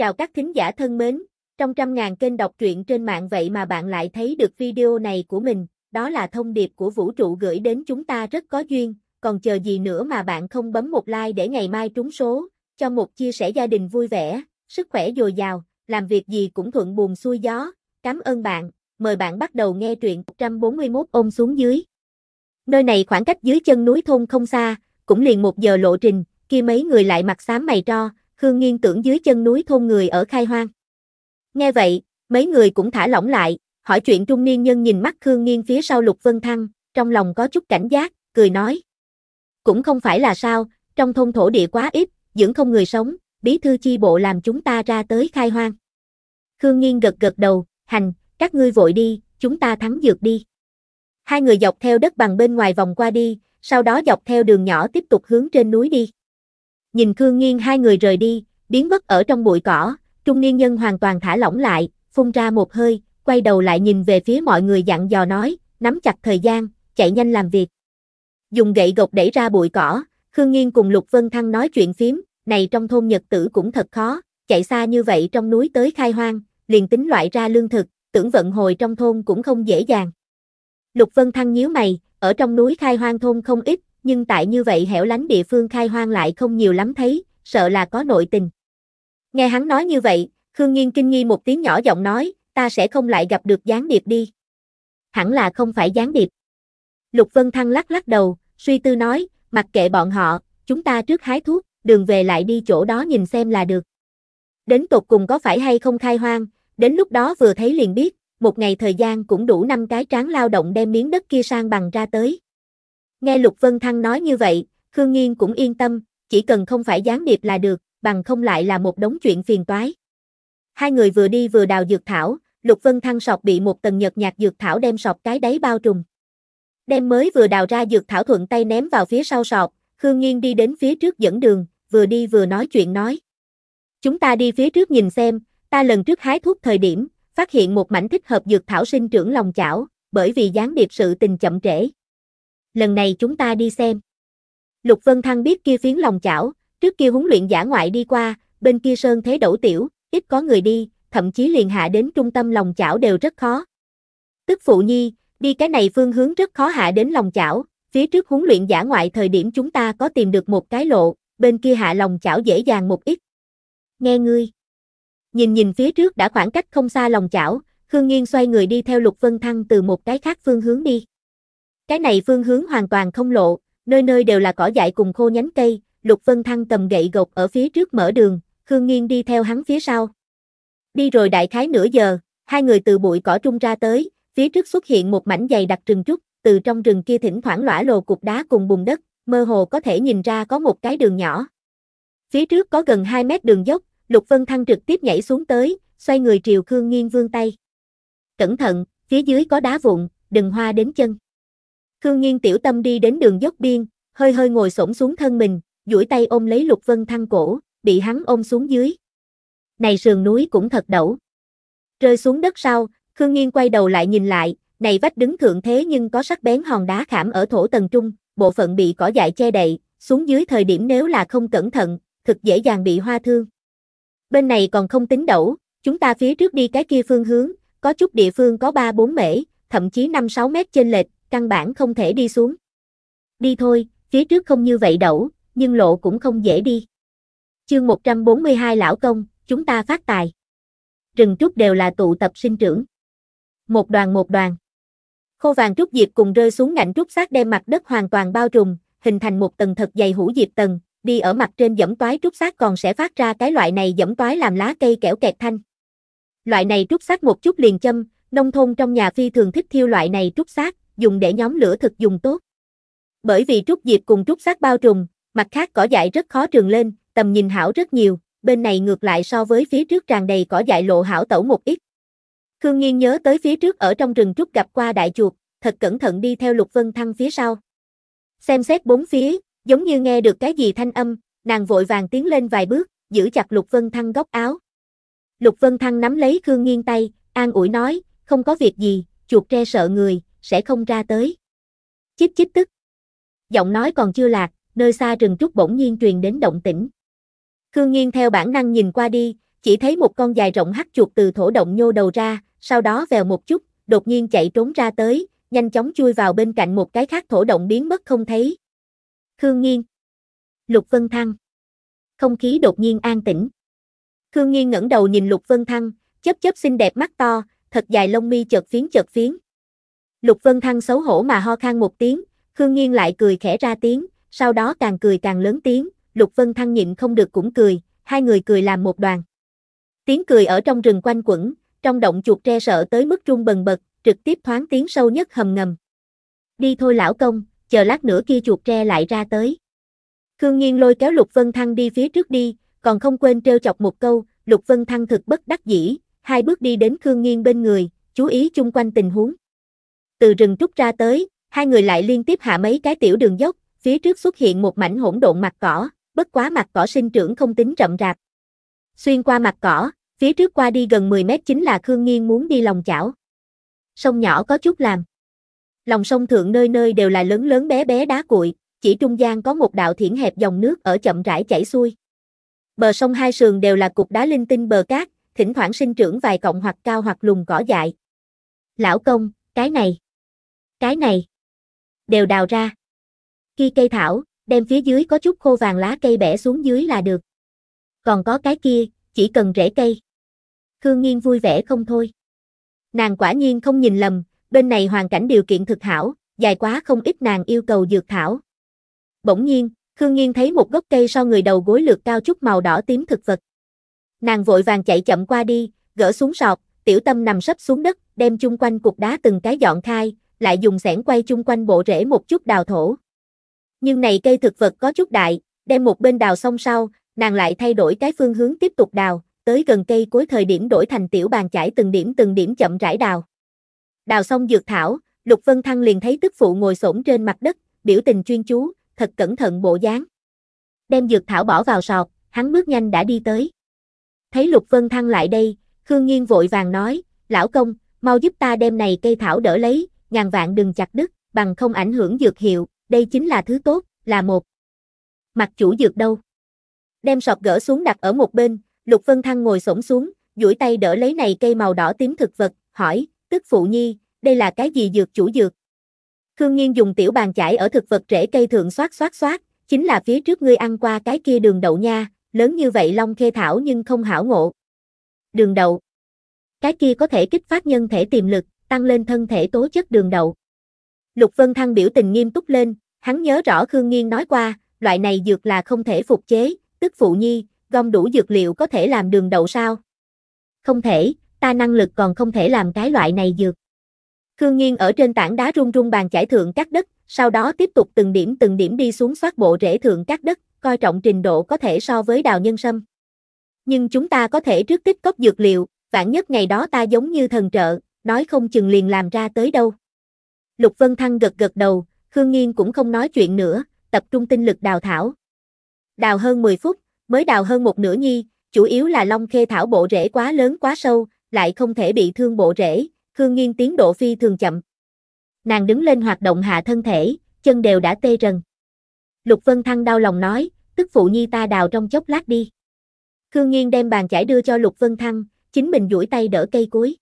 Chào các thính giả thân mến, trong trăm ngàn kênh đọc truyện trên mạng vậy mà bạn lại thấy được video này của mình, đó là thông điệp của vũ trụ gửi đến chúng ta rất có duyên, còn chờ gì nữa mà bạn không bấm một like để ngày mai trúng số, cho một chia sẻ gia đình vui vẻ, sức khỏe dồi dào, làm việc gì cũng thuận buồm xuôi gió, cảm ơn bạn, mời bạn bắt đầu nghe truyện 141 ôm xuống dưới. Nơi này khoảng cách dưới chân núi thôn không xa, cũng liền một giờ lộ trình, kia mấy người lại mặt xám mày tro, Khương Nghiên tưởng dưới chân núi thôn người ở khai hoang. Nghe vậy, mấy người cũng thả lỏng lại, hỏi chuyện trung niên nhân nhìn mắt Khương Nghiên phía sau Lục Vân Thăng, trong lòng có chút cảnh giác, cười nói. Cũng không phải là sao, trong thôn thổ địa quá ít, dưỡng không người sống, bí thư chi bộ làm chúng ta ra tới khai hoang. Khương Nghiên gật gật đầu, hành, các ngươi vội đi, chúng ta thắng dược đi. Hai người dọc theo đất bằng bên ngoài vòng qua đi, sau đó dọc theo đường nhỏ tiếp tục hướng trên núi đi nhìn Khương Nghiên hai người rời đi, biến mất ở trong bụi cỏ, trung niên nhân hoàn toàn thả lỏng lại, phun ra một hơi, quay đầu lại nhìn về phía mọi người dặn dò nói, nắm chặt thời gian, chạy nhanh làm việc. Dùng gậy gộc đẩy ra bụi cỏ, Khương Nghiên cùng Lục Vân Thăng nói chuyện phím, này trong thôn Nhật tử cũng thật khó, chạy xa như vậy trong núi tới khai hoang, liền tính loại ra lương thực, tưởng vận hồi trong thôn cũng không dễ dàng. Lục Vân Thăng nhíu mày, ở trong núi khai hoang thôn không ít, nhưng tại như vậy hẻo lánh địa phương khai hoang lại không nhiều lắm thấy, sợ là có nội tình. Nghe hắn nói như vậy, Khương Nghiên kinh nghi một tiếng nhỏ giọng nói, ta sẽ không lại gặp được gián điệp đi. Hẳn là không phải gián điệp. Lục Vân Thăng lắc lắc đầu, suy tư nói, mặc kệ bọn họ, chúng ta trước hái thuốc, đường về lại đi chỗ đó nhìn xem là được. Đến tột cùng có phải hay không khai hoang, đến lúc đó vừa thấy liền biết, một ngày thời gian cũng đủ năm cái tráng lao động đem miếng đất kia sang bằng ra tới. Nghe Lục Vân Thăng nói như vậy, Khương Nghiên cũng yên tâm, chỉ cần không phải gián điệp là được, bằng không lại là một đống chuyện phiền toái. Hai người vừa đi vừa đào dược thảo, Lục Vân Thăng sọc bị một tầng nhật nhạt dược thảo đem sọc cái đáy bao trùm. Đem mới vừa đào ra dược thảo thuận tay ném vào phía sau sọt, Khương Nghiên đi đến phía trước dẫn đường, vừa đi vừa nói chuyện nói. Chúng ta đi phía trước nhìn xem, ta lần trước hái thuốc thời điểm, phát hiện một mảnh thích hợp dược thảo sinh trưởng lòng chảo, bởi vì gián điệp sự tình chậm trễ, lần này chúng ta đi xem. Lục Vân Thăng biết kia phiến lòng chảo, trước kia huấn luyện giả ngoại đi qua, bên kia sơn thế đổ tiểu, ít có người đi, thậm chí liền hạ đến trung tâm lòng chảo đều rất khó. Tức phụ nhi, đi cái này phương hướng rất khó hạ đến lòng chảo, phía trước huấn luyện giả ngoại thời điểm chúng ta có tìm được một cái lộ, bên kia hạ lòng chảo dễ dàng một ít. Nghe ngươi. Nhìn nhìn phía trước đã khoảng cách không xa lòng chảo, Khương Nghiên xoay người đi theo Lục Vân Thăng từ một cái khác phương hướng đi. Cái này phương hướng hoàn toàn không lộ, nơi nơi đều là cỏ dại cùng khô nhánh cây, Lục Vân Thăng cầm gậy gộc ở phía trước mở đường, Khương Nghiên đi theo hắn phía sau. Đi rồi đại khái nửa giờ, hai người từ bụi cỏ trung ra tới, phía trước xuất hiện một mảnh dày đặc rừng trúc, từ trong rừng kia thỉnh thoảng lõa lồ cục đá cùng bùn đất, mơ hồ có thể nhìn ra có một cái đường nhỏ. Phía trước có gần 2 mét đường dốc, Lục Vân Thăng trực tiếp nhảy xuống tới, xoay người triều Khương Nghiên vương tay. Cẩn thận, phía dưới có đá vụn, đừng hoa đến chân. Khương Nhiên tiểu tâm đi đến đường dốc biên, hơi hơi ngồi xổm xuống thân mình, duỗi tay ôm lấy Lục Vân Thăng cổ, bị hắn ôm xuống dưới. Này sườn núi cũng thật đẩu. Rơi xuống đất sau, Khương Nhiên quay đầu lại nhìn lại, này vách đứng thượng thế nhưng có sắc bén hòn đá khảm ở thổ tầng trung, bộ phận bị cỏ dại che đậy, xuống dưới thời điểm nếu là không cẩn thận, thực dễ dàng bị hoa thương. Bên này còn không tính đẩu, chúng ta phía trước đi cái kia phương hướng, có chút địa phương có 3-4 mễ, thậm chí 5-6 mét trên lệch, căn bản không thể đi xuống. Đi thôi, phía trước không như vậy đâu, nhưng lộ cũng không dễ đi. Chương 142 Lão Công, chúng ta phát tài. Rừng trúc đều là tụ tập sinh trưởng. Một đoàn một đoàn. Khô vàng trúc diệp cùng rơi xuống ngạnh trúc sát đem mặt đất hoàn toàn bao trùm, hình thành một tầng thật dày hữu diệp tầng, đi ở mặt trên dẫm toái trúc sát còn sẽ phát ra cái loại này dẫm toái làm lá cây kẻo kẹt thanh. Loại này trúc sát một chút liền châm, nông thôn trong nhà phi thường thích thiêu loại này trúc sát, dùng để nhóm lửa thực dùng tốt. Bởi vì trúc diệp cùng trúc xác bao trùm, mặt khác cỏ dại rất khó trường lên, tầm nhìn hảo rất nhiều, bên này ngược lại so với phía trước tràn đầy cỏ dại lộ hảo tẩu một ít. Khương Nhiên nhớ tới phía trước ở trong rừng trúc gặp qua đại chuột, thật cẩn thận đi theo Lục Vân Thăng phía sau. Xem xét bốn phía, giống như nghe được cái gì thanh âm, nàng vội vàng tiến lên vài bước, giữ chặt Lục Vân Thăng góc áo. Lục Vân Thăng nắm lấy Khương Nghiên tay, an ủi nói, không có việc gì, chuột tre sợ người, sẽ không ra tới. Chích chích tức. Giọng nói còn chưa lạc, nơi xa rừng trúc bỗng nhiên truyền đến động tĩnh. Khương Nghiên theo bản năng nhìn qua đi, chỉ thấy một con dài rộng hắt chuột từ thổ động nhô đầu ra, sau đó vèo một chút, đột nhiên chạy trốn ra tới, nhanh chóng chui vào bên cạnh một cái khác thổ động biến mất không thấy. Khương Nghiên Lục Vân Thăng Không khí đột nhiên an tĩnh. Khương Nghiên ngẩng đầu nhìn Lục Vân Thăng, chớp chớp xinh đẹp mắt to, thật dài lông mi chợt phiến chợt phiến. Lục Vân Thăng xấu hổ mà ho khan một tiếng, Khương Nghiên lại cười khẽ ra tiếng, sau đó càng cười càng lớn tiếng, Lục Vân Thăng nhịn không được cũng cười, hai người cười làm một đoàn. Tiếng cười ở trong rừng quanh quẩn, trong động chuột tre sợ tới mức rung bần bật, trực tiếp thoáng tiếng sâu nhất hầm ngầm. Đi thôi lão công, chờ lát nữa kia chuột tre lại ra tới. Khương Nghiên lôi kéo Lục Vân Thăng đi phía trước đi, còn không quên trêu chọc một câu, Lục Vân Thăng thực bất đắc dĩ, hai bước đi đến Khương Nghiên bên người, chú ý chung quanh tình huống từ rừng trúc ra tới, hai người lại liên tiếp hạ mấy cái tiểu đường dốc, phía trước xuất hiện một mảnh hỗn độn mặt cỏ, bất quá mặt cỏ sinh trưởng không tính rậm rạp. Xuyên qua mặt cỏ, phía trước qua đi gần 10 mét chính là Khương Nghiên muốn đi lòng chảo. Sông nhỏ có chút làm. Lòng sông thượng nơi nơi đều là lớn lớn bé bé đá cuội, chỉ trung gian có một đạo thiển hẹp dòng nước ở chậm rãi chảy xuôi. Bờ sông hai sườn đều là cục đá linh tinh bờ cát, thỉnh thoảng sinh trưởng vài cọng hoặc cao hoặc lùn cỏ dại. Lão công, cái này cái này. Đều đào ra. Khi cây thảo, đem phía dưới có chút khô vàng lá cây bẻ xuống dưới là được. Còn có cái kia, chỉ cần rễ cây. Khương Nghiên vui vẻ không thôi. Nàng quả nhiên không nhìn lầm, bên này hoàn cảnh điều kiện thực hảo, dài quá không ít nàng yêu cầu dược thảo. Bỗng nhiên, Khương Nghiên thấy một gốc cây sau người đầu gối lược cao chút màu đỏ tím thực vật. Nàng vội vàng chạy chậm qua đi, gỡ xuống sọt, tiểu tâm nằm sấp xuống đất, đem chung quanh cục đá từng cái dọn khai, lại dùng xẻng quay chung quanh bộ rễ một chút đào thổ. Nhưng này cây thực vật có chút đại, đem một bên đào xong sau, nàng lại thay đổi cái phương hướng tiếp tục đào, tới gần cây cuối thời điểm đổi thành tiểu bàn chải từng điểm từng điểm chậm rãi đào. Đào xong dược thảo, Lục Vân Thăng liền thấy tức phụ ngồi xổm trên mặt đất, biểu tình chuyên chú, thật cẩn thận bộ dáng. Đem dược thảo bỏ vào sọt, hắn bước nhanh đã đi tới. Thấy Lục Vân Thăng lại đây, Khương Nghiên vội vàng nói, lão công, mau giúp ta đem này cây thảo đỡ lấy, ngàn vạn đừng chặt đứt, bằng không ảnh hưởng dược hiệu, đây chính là thứ tốt, là một. Mặt chủ dược đâu? Đem sọt gỡ xuống đặt ở một bên, Lục Vân Thăng ngồi xổm xuống, duỗi tay đỡ lấy này cây màu đỏ tím thực vật, hỏi, tức phụ nhi, đây là cái gì dược chủ dược? Khương nhiên dùng tiểu bàn chải ở thực vật rễ cây thượng xoát xoát xoát, chính là phía trước ngươi ăn qua cái kia đường đậu nha, lớn như vậy long khê thảo nhưng không hảo ngộ. Đường đậu. Cái kia có thể kích phát nhân thể tiềm lực, tăng lên thân thể tố chất đường đậu. Lục Vân Thăng biểu tình nghiêm túc lên, hắn nhớ rõ Khương Nghiên nói qua, loại này dược là không thể phục chế, tức phụ nhi, gom đủ dược liệu có thể làm đường đậu sao? Không thể, ta năng lực còn không thể làm cái loại này dược. Khương Nghiên ở trên tảng đá rung rung bàn chải thượng các đất, sau đó tiếp tục từng điểm từng điểm đi xuống xoát bộ rễ thượng các đất, coi trọng trình độ có thể so với đào nhân sâm. Nhưng chúng ta có thể trước tích cốc dược liệu, vạn nhất ngày đó ta giống như thần trợ, nói không chừng liền làm ra tới đâu. Lục Vân Thăng gật gật đầu, Khương Nghiên cũng không nói chuyện nữa, tập trung tinh lực đào thảo. Đào hơn 10 phút, mới đào hơn một nửa nhi, chủ yếu là long khê thảo bộ rễ quá lớn quá sâu, lại không thể bị thương bộ rễ, Khương Nghiên tiến độ phi thường chậm. Nàng đứng lên hoạt động hạ thân thể, chân đều đã tê rần. Lục Vân Thăng đau lòng nói, tức phụ nhi ta đào trong chốc lát đi. Khương Nghiên đem bàn chải đưa cho Lục Vân Thăng, chính mình duỗi tay đỡ cây cuối.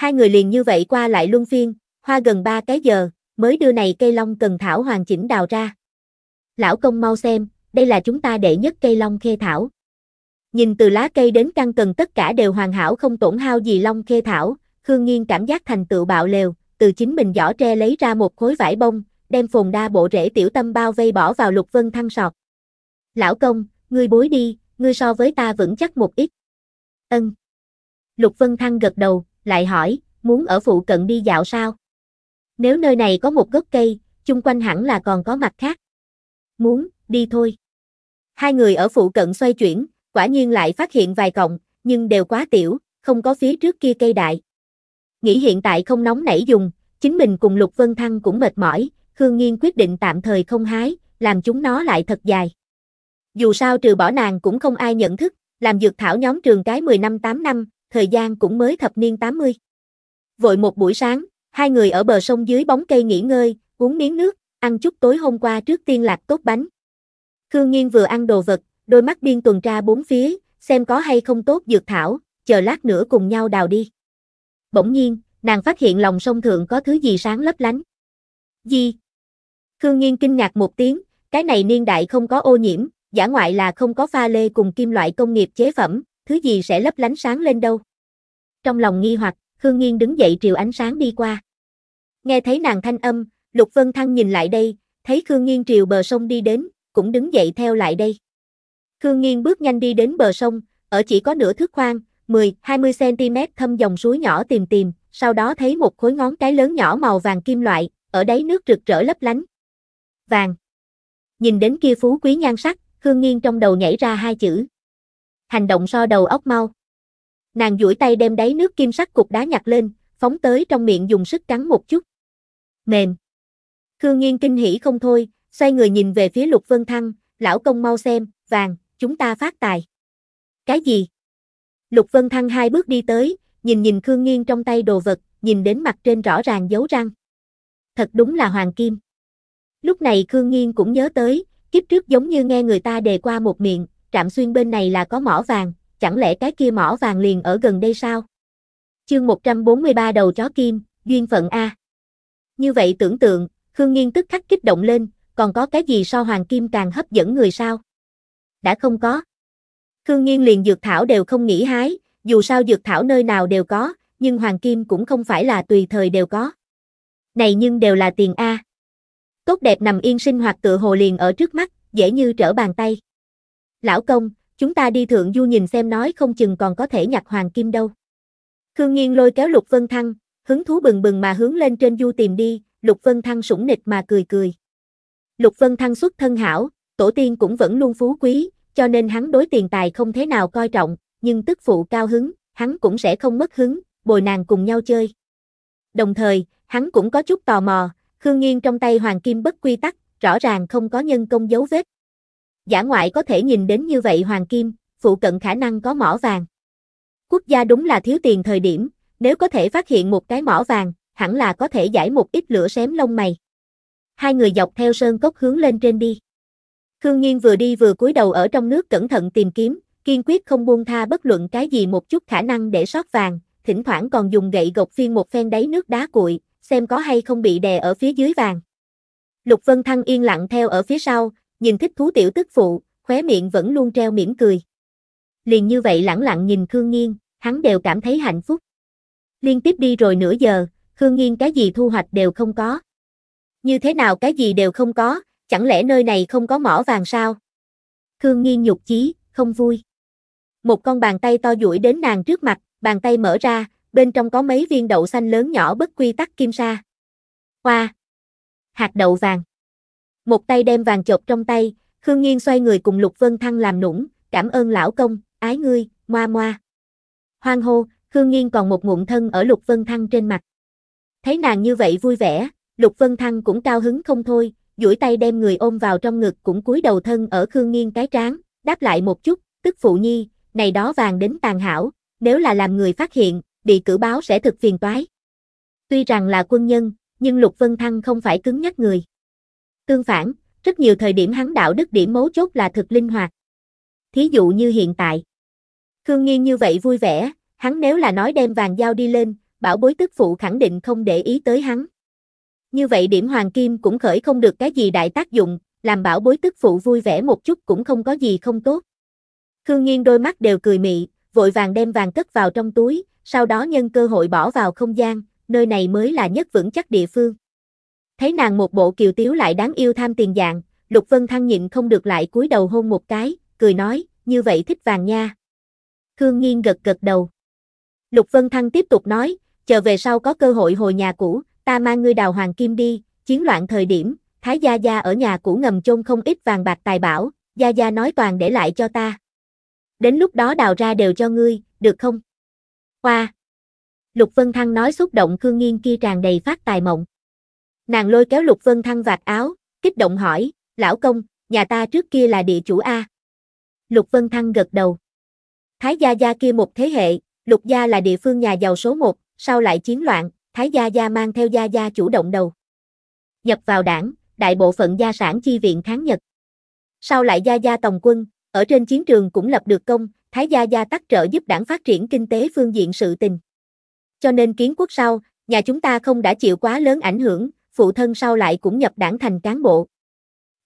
Hai người liền như vậy qua lại luân phiên, hoa gần ba cái giờ, mới đưa này cây long cần thảo hoàn chỉnh đào ra. Lão công mau xem, đây là chúng ta đệ nhất cây long khê thảo. Nhìn từ lá cây đến căn cần tất cả đều hoàn hảo không tổn hao gì long khê thảo, Khương Nghiên cảm giác thành tựu bạo lều, từ chính mình giỏ tre lấy ra một khối vải bông, đem phồn đa bộ rễ tiểu tâm bao vây bỏ vào lục vân thăng sọt. Lão công, ngươi bối đi, ngươi so với ta vững chắc một ít. Ân. Lục vân thăng gật đầu, lại hỏi, muốn ở phụ cận đi dạo sao? Nếu nơi này có một gốc cây, chung quanh hẳn là còn có mặt khác. Muốn, đi thôi. Hai người ở phụ cận xoay chuyển, quả nhiên lại phát hiện vài cọng, nhưng đều quá tiểu, không có phía trước kia cây đại. Nghĩ hiện tại không nóng nảy dùng, chính mình cùng Lục Vân Thăng cũng mệt mỏi, Khương Nghiên quyết định tạm thời không hái, làm chúng nó lại thật dài. Dù sao trừ bỏ nàng cũng không ai nhận thức, làm dược thảo nhóm trường cái 10 năm 8 năm, thời gian cũng mới thập niên 80. Vội một buổi sáng, hai người ở bờ sông dưới bóng cây nghỉ ngơi, uống miếng nước, ăn chút tối hôm qua trước tiên lạc tốt bánh. Khương Nghiên vừa ăn đồ vật, đôi mắt biên tuần tra bốn phía, xem có hay không tốt dược thảo, chờ lát nữa cùng nhau đào đi. Bỗng nhiên, nàng phát hiện lòng sông thượng có thứ gì sáng lấp lánh. Gì? Khương Nghiên kinh ngạc một tiếng, cái này niên đại không có ô nhiễm, giả ngoại là không có pha lê cùng kim loại công nghiệp chế phẩm, thứ gì sẽ lấp lánh sáng lên đâu. Trong lòng nghi hoặc, Khương Nghiên đứng dậy triệu ánh sáng đi qua. Nghe thấy nàng thanh âm, Lục Vân Thăng nhìn lại đây, thấy Khương Nghiên triều bờ sông đi đến, cũng đứng dậy theo lại đây. Khương Nghiên bước nhanh đi đến bờ sông, ở chỉ có nửa thước khoan, 10-20cm thâm dòng suối nhỏ tìm tìm, sau đó thấy một khối ngón cái lớn nhỏ màu vàng kim loại, ở đáy nước rực rỡ lấp lánh. Vàng. Nhìn đến kia phú quý nhan sắc, Khương Nghiên trong đầu nhảy ra hai chữ, hành động so đầu óc mau. Nàng duỗi tay đem đáy nước kim sắc cục đá nhặt lên, phóng tới trong miệng dùng sức cắn một chút. Mềm. Khương Nghiên kinh hỉ không thôi, xoay người nhìn về phía Lục Vân Thăng, lão công mau xem, vàng, chúng ta phát tài. Cái gì? Lục Vân Thăng hai bước đi tới, nhìn nhìn Khương Nghiên trong tay đồ vật, nhìn đến mặt trên rõ ràng dấu răng. Thật đúng là hoàng kim. Lúc này Khương Nghiên cũng nhớ tới, kiếp trước giống như nghe người ta đề qua một miệng, trạm xuyên bên này là có mỏ vàng, chẳng lẽ cái kia mỏ vàng liền ở gần đây sao? Chương 143 đầu chó kim, duyên phận A. Như vậy tưởng tượng, Khương Nghiên tức khắc kích động lên, còn có cái gì so hoàng kim càng hấp dẫn người sao? Đã không có. Khương Nghiên liền dược thảo đều không nghĩ hái, dù sao dược thảo nơi nào đều có, nhưng hoàng kim cũng không phải là tùy thời đều có. Này nhưng đều là tiền A. Tốt đẹp nằm yên sinh hoạt tự hồ liền ở trước mắt, dễ như trở bàn tay. Lão công, chúng ta đi thượng du nhìn xem nói không chừng còn có thể nhặt hoàng kim đâu. Khương Nghiên lôi kéo Lục Vân Thăng, hứng thú bừng bừng mà hướng lên trên du tìm đi, Lục Vân Thăng sủng nịch mà cười cười. Lục Vân Thăng xuất thân hảo, tổ tiên cũng vẫn luôn phú quý, cho nên hắn đối tiền tài không thế nào coi trọng, nhưng tức phụ cao hứng, hắn cũng sẽ không mất hứng, bồi nàng cùng nhau chơi. Đồng thời, hắn cũng có chút tò mò, Khương Nghiên trong tay hoàng kim bất quy tắc, rõ ràng không có nhân công dấu vết giả ngoại có thể nhìn đến như vậy hoàng kim, phụ cận khả năng có mỏ vàng. Quốc gia đúng là thiếu tiền thời điểm, nếu có thể phát hiện một cái mỏ vàng, hẳn là có thể giải một ít lửa xém lông mày. Hai người dọc theo sơn cốc hướng lên trên đi. Khương Nhiên vừa đi vừa cúi đầu ở trong nước cẩn thận tìm kiếm, kiên quyết không buông tha bất luận cái gì một chút khả năng để sót vàng, thỉnh thoảng còn dùng gậy gộc phiên một phen đáy nước đá cuội, xem có hay không bị đè ở phía dưới vàng. Lục Vân Thăng yên lặng theo ở phía sau, nhìn thích thú tiểu tức phụ, khóe miệng vẫn luôn treo mỉm cười. Liền như vậy lẳng lặng nhìn Khương Nghiên, hắn đều cảm thấy hạnh phúc. Liên tiếp đi rồi nửa giờ, Khương Nghiên cái gì thu hoạch đều không có. Như thế nào cái gì đều không có, chẳng lẽ nơi này không có mỏ vàng sao? Khương Nghiên nhục chí, không vui. Một con bàn tay to duỗi đến nàng trước mặt, bàn tay mở ra, bên trong có mấy viên đậu xanh lớn nhỏ bất quy tắc kim sa. Hoa! Hạt đậu vàng một tay đem vàng chộp trong tay, Khương Nghiên xoay người cùng Lục Vân Thăng làm nũng, cảm ơn lão công, ái ngươi, moa moa. Hoang hô, Khương Nghiên còn một ngụm thân ở Lục Vân Thăng trên mặt. Thấy nàng như vậy vui vẻ, Lục Vân Thăng cũng cao hứng không thôi, duỗi tay đem người ôm vào trong ngực cũng cúi đầu thân ở Khương Nghiên cái trán, đáp lại một chút, tức phụ nhi, này đó vàng đến tàn hảo, nếu là làm người phát hiện, bị cử báo sẽ thực phiền toái. Tuy rằng là quân nhân, nhưng Lục Vân Thăng không phải cứng nhắc người. Tương phản, rất nhiều thời điểm hắn đạo đức điểm mấu chốt là thực linh hoạt. Thí dụ như hiện tại. Khương Nghiên như vậy vui vẻ, hắn nếu là nói đem vàng giao đi lên, bảo bối tức phụ khẳng định không để ý tới hắn. Như vậy điểm hoàng kim cũng khởi không được cái gì đại tác dụng, làm bảo bối tức phụ vui vẻ một chút cũng không có gì không tốt. Khương Nghiên đôi mắt đều cười mị, vội vàng đem vàng cất vào trong túi, sau đó nhân cơ hội bỏ vào không gian, nơi này mới là nhất vững chắc địa phương. Thấy nàng một bộ kiều tiếu lại đáng yêu tham tiền dạng, Lục Vân Thăng nhịn không được lại cúi đầu hôn một cái, cười nói, như vậy thích vàng nha. Khương Nghiên gật gật đầu. Lục Vân Thăng tiếp tục nói, chờ về sau có cơ hội hồi nhà cũ, ta mang ngươi đào hoàng kim đi, chiến loạn thời điểm, Thái Gia Gia ở nhà cũ ngầm chôn không ít vàng bạc tài bảo, Gia Gia nói toàn để lại cho ta. Đến lúc đó đào ra đều cho ngươi, được không? Hoa! Lục Vân Thăng nói xúc động Khương Nghiên kia tràn đầy phát tài mộng. Nàng lôi kéo Lục Vân Thăng vạt áo, kích động hỏi, lão công, nhà ta trước kia là địa chủ A. Lục Vân Thăng gật đầu. Thái Gia Gia kia một thế hệ, Lục Gia là địa phương nhà giàu số một, sau lại chiến loạn, Thái Gia Gia mang theo Gia Gia chủ động đầu. Nhập vào đảng, đại bộ phận gia sản chi viện kháng Nhật. Sau lại Gia Gia tổng quân, ở trên chiến trường cũng lập được công, Thái Gia Gia tắc trợ giúp đảng phát triển kinh tế phương diện sự tình. Cho nên kiến quốc sau, nhà chúng ta không đã chịu quá lớn ảnh hưởng, phụ thân sau lại cũng nhập đảng thành cán bộ.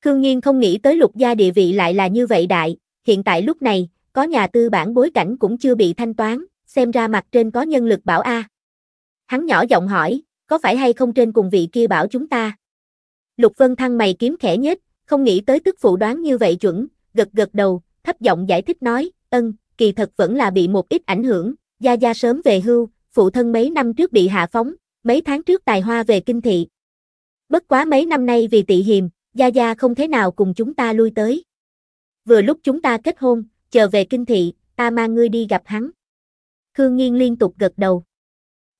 Khương Nhiên không nghĩ tới lục gia địa vị lại là như vậy đại, hiện tại lúc này, có nhà tư bản bối cảnh cũng chưa bị thanh toán, xem ra mặt trên có nhân lực bảo A. Hắn nhỏ giọng hỏi, có phải hay không trên cùng vị kia bảo chúng ta? Lục Vân Thăng mày kiếm khẽ nhất, không nghĩ tới tức phụ đoán như vậy chuẩn, gật gật đầu, thấp giọng giải thích nói, ân, kỳ thật vẫn là bị một ít ảnh hưởng, gia gia sớm về hưu, phụ thân mấy năm trước bị hạ phóng, mấy tháng trước tài hoa về kinh thị, Bất quá mấy năm nay vì tị hiềm, Gia Gia không thế nào cùng chúng ta lui tới. Vừa lúc chúng ta kết hôn, chờ về kinh thị, ta mang ngươi đi gặp hắn. Khương Nghiên liên tục gật đầu.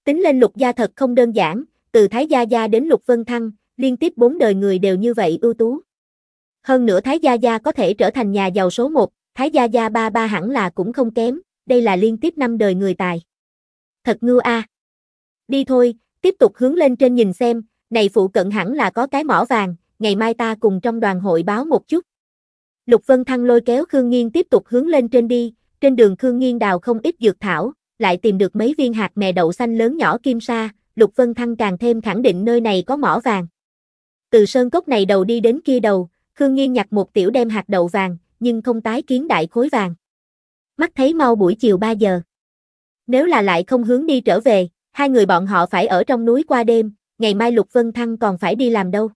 Tính lên lục gia thật không đơn giản, từ Thái Gia Gia đến Lục Vân Thăng, liên tiếp bốn đời người đều như vậy ưu tú. Hơn nữa Thái Gia Gia có thể trở thành nhà giàu số một, Thái Gia Gia ba ba hẳn là cũng không kém, đây là liên tiếp năm đời người tài. Thật ngưu a. Đi thôi, tiếp tục hướng lên trên nhìn xem, này phụ cận hẳn là có cái mỏ vàng, ngày mai ta cùng trong đoàn hội báo một chút. Lục Vân Thăng lôi kéo Khương Nghiên tiếp tục hướng lên trên đi, trên đường Khương Nghiên đào không ít dược thảo, lại tìm được mấy viên hạt mè đậu xanh lớn nhỏ kim sa, Lục Vân Thăng càng thêm khẳng định nơi này có mỏ vàng. Từ sơn cốc này đầu đi đến kia đầu, Khương Nghiên nhặt một tiểu đem hạt đậu vàng, nhưng không tái kiến đại khối vàng. Mắt thấy mau buổi chiều 3 giờ. Nếu là lại không hướng đi trở về, hai người bọn họ phải ở trong núi qua đêm, ngày mai Lục Vân Thăng còn phải đi làm đâu.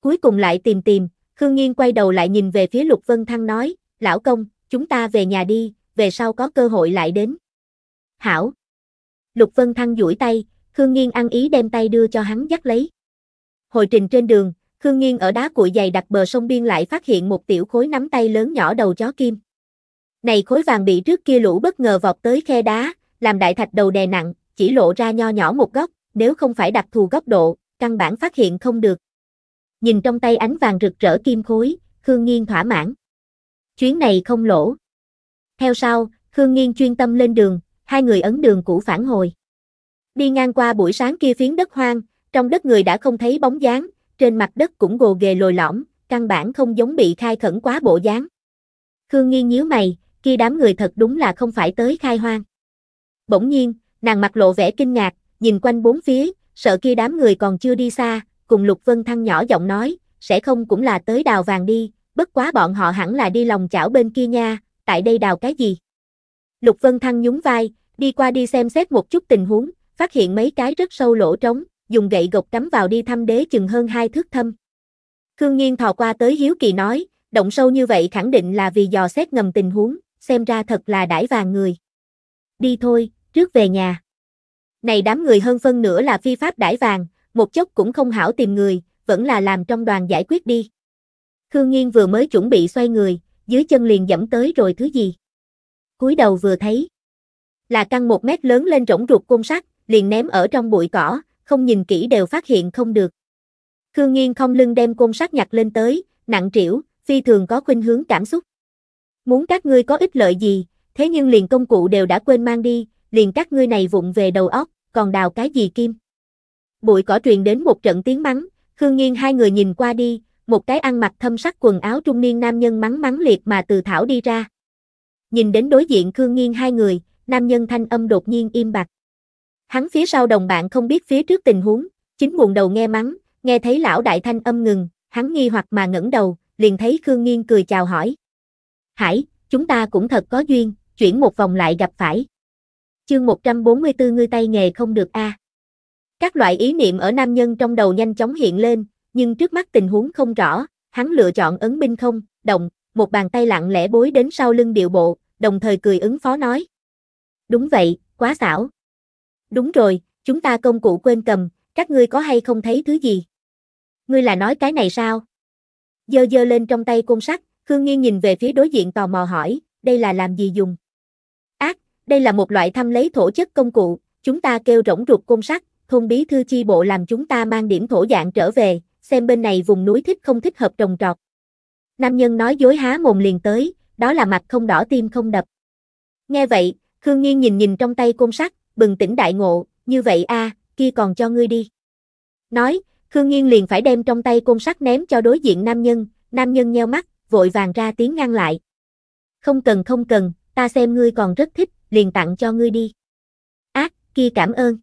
Cuối cùng lại tìm tìm, Khương Nghiên quay đầu lại nhìn về phía Lục Vân Thăng nói, lão công, chúng ta về nhà đi, về sau có cơ hội lại đến. Hảo. Lục Vân Thăng duỗi tay, Khương Nghiên ăn ý đem tay đưa cho hắn dắt lấy. Hồi trình trên đường, Khương Nghiên ở đá cuội dày đặt bờ sông biên lại phát hiện một tiểu khối nắm tay lớn nhỏ đầu chó kim. Này khối vàng bị trước kia lũ bất ngờ vọt tới khe đá, làm đại thạch đầu đè nặng, chỉ lộ ra nho nhỏ một góc, nếu không phải đặc thù góc độ, căn bản phát hiện không được. Nhìn trong tay ánh vàng rực rỡ kim khối, Khương Nghiên thỏa mãn. Chuyến này không lỗ. Theo sau, Khương Nghiên chuyên tâm lên đường, hai người ấn đường cũ phản hồi. Đi ngang qua buổi sáng kia phiến đất hoang, trong đất người đã không thấy bóng dáng, trên mặt đất cũng gồ ghề lồi lõm, căn bản không giống bị khai khẩn quá bộ dáng. Khương Nghiên nhíu mày, kia đám người thật đúng là không phải tới khai hoang. Bỗng nhiên, nàng mặt lộ vẻ kinh ngạc, nhìn quanh bốn phía, sợ kia đám người còn chưa đi xa, cùng Lục Vân Thăng nhỏ giọng nói, sẽ không cũng là tới đào vàng đi, bất quá bọn họ hẳn là đi lòng chảo bên kia nha, tại đây đào cái gì? Lục Vân Thăng nhún vai, đi qua đi xem xét một chút tình huống, phát hiện mấy cái rất sâu lỗ trống, dùng gậy gộc cắm vào đi thăm đế chừng hơn hai thước thâm. Khương Nghiên thò qua tới Hiếu Kỳ nói, động sâu như vậy khẳng định là vì dò xét ngầm tình huống, xem ra thật là đãi vàng người. Đi thôi, trước về nhà. Này đám người hơn phân nửa là phi pháp đãi vàng, một chốc cũng không hảo tìm người, vẫn là làm trong đoàn giải quyết đi. Khương Nghiên vừa mới chuẩn bị xoay người, dưới chân liền dẫm tới rồi thứ gì. cúi đầu vừa thấy. Là căn một mét lớn lên rỗng ruột côn sắt, liền ném ở trong bụi cỏ, không nhìn kỹ đều phát hiện không được. Khương Nghiên không lưng đem côn sắt nhặt lên tới, nặng trĩu, phi thường có khuynh hướng cảm xúc. Muốn các ngươi có ích lợi gì, thế nhưng liền công cụ đều đã quên mang đi, liền các ngươi này vụng về đầu óc, còn đào cái gì kim. Bụi cỏ truyền đến một trận tiếng mắng, Khương Nghiên hai người nhìn qua đi, một cái ăn mặc thâm sắc quần áo trung niên nam nhân mắng mắng liệt mà từ thảo đi ra. Nhìn đến đối diện Khương Nghiên hai người, nam nhân thanh âm đột nhiên im bặt. Hắn phía sau đồng bạn không biết phía trước tình huống, chính buồn đầu nghe mắng, nghe thấy lão đại thanh âm ngừng, hắn nghi hoặc mà ngẩng đầu, liền thấy Khương Nghiên cười chào hỏi. Hải, chúng ta cũng thật có duyên, chuyển một vòng lại gặp phải. Chương 144 ngươi tay nghề không được a. À. Các loại ý niệm ở nam nhân trong đầu nhanh chóng hiện lên, nhưng trước mắt tình huống không rõ, hắn lựa chọn ấn binh không, động, một bàn tay lặng lẽ bối đến sau lưng điệu bộ, đồng thời cười ứng phó nói. Đúng vậy, quá xảo. Đúng rồi, chúng ta công cụ quên cầm, các ngươi có hay không thấy thứ gì? Ngươi là nói cái này sao? Dơ dơ lên trong tay côn sắt, Khương Nghiên nhìn về phía đối diện tò mò hỏi, đây là làm gì dùng? Đây là một loại thăm lấy thổ chất công cụ, chúng ta kêu rỗng ruột côn sắt, thôn bí thư chi bộ làm chúng ta mang điểm thổ dạng trở về, xem bên này vùng núi thích không thích hợp trồng trọt. Nam nhân nói dối há mồm liền tới, đó là mặt không đỏ tim không đập. Nghe vậy, Khương Nghiên nhìn nhìn trong tay côn sắt, bừng tỉnh đại ngộ, như vậy a, kia còn cho ngươi đi. Nói, Khương Nghiên liền phải đem trong tay côn sắt ném cho đối diện nam nhân, nam nhân nheo mắt, vội vàng ra tiếng ngăn lại. Không cần không cần, ta xem ngươi còn rất thích, liền tặng cho ngươi đi. Ác, kia cảm ơn.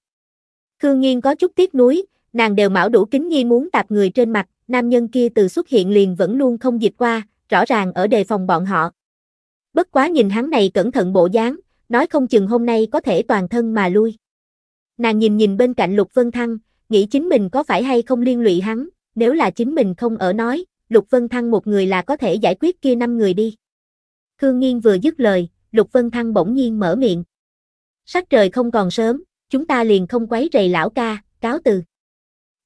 Khương nhiên có chút tiếc nuối, nàng đều mão đủ kính nghi muốn tạp người trên mặt, nam nhân kia từ xuất hiện liền vẫn luôn không dịch qua, rõ ràng ở đề phòng bọn họ. Bất quá nhìn hắn này cẩn thận bộ dáng, nói không chừng hôm nay có thể toàn thân mà lui. Nàng nhìn nhìn bên cạnh Lục Vân Thăng, nghĩ chính mình có phải hay không liên lụy hắn, nếu là chính mình không ở nói, Lục Vân Thăng một người là có thể giải quyết kia năm người đi. Khương Nghiên vừa dứt lời, Lục Vân Thăng bỗng nhiên mở miệng. Sắc trời không còn sớm, chúng ta liền không quấy rầy lão ca, cáo từ.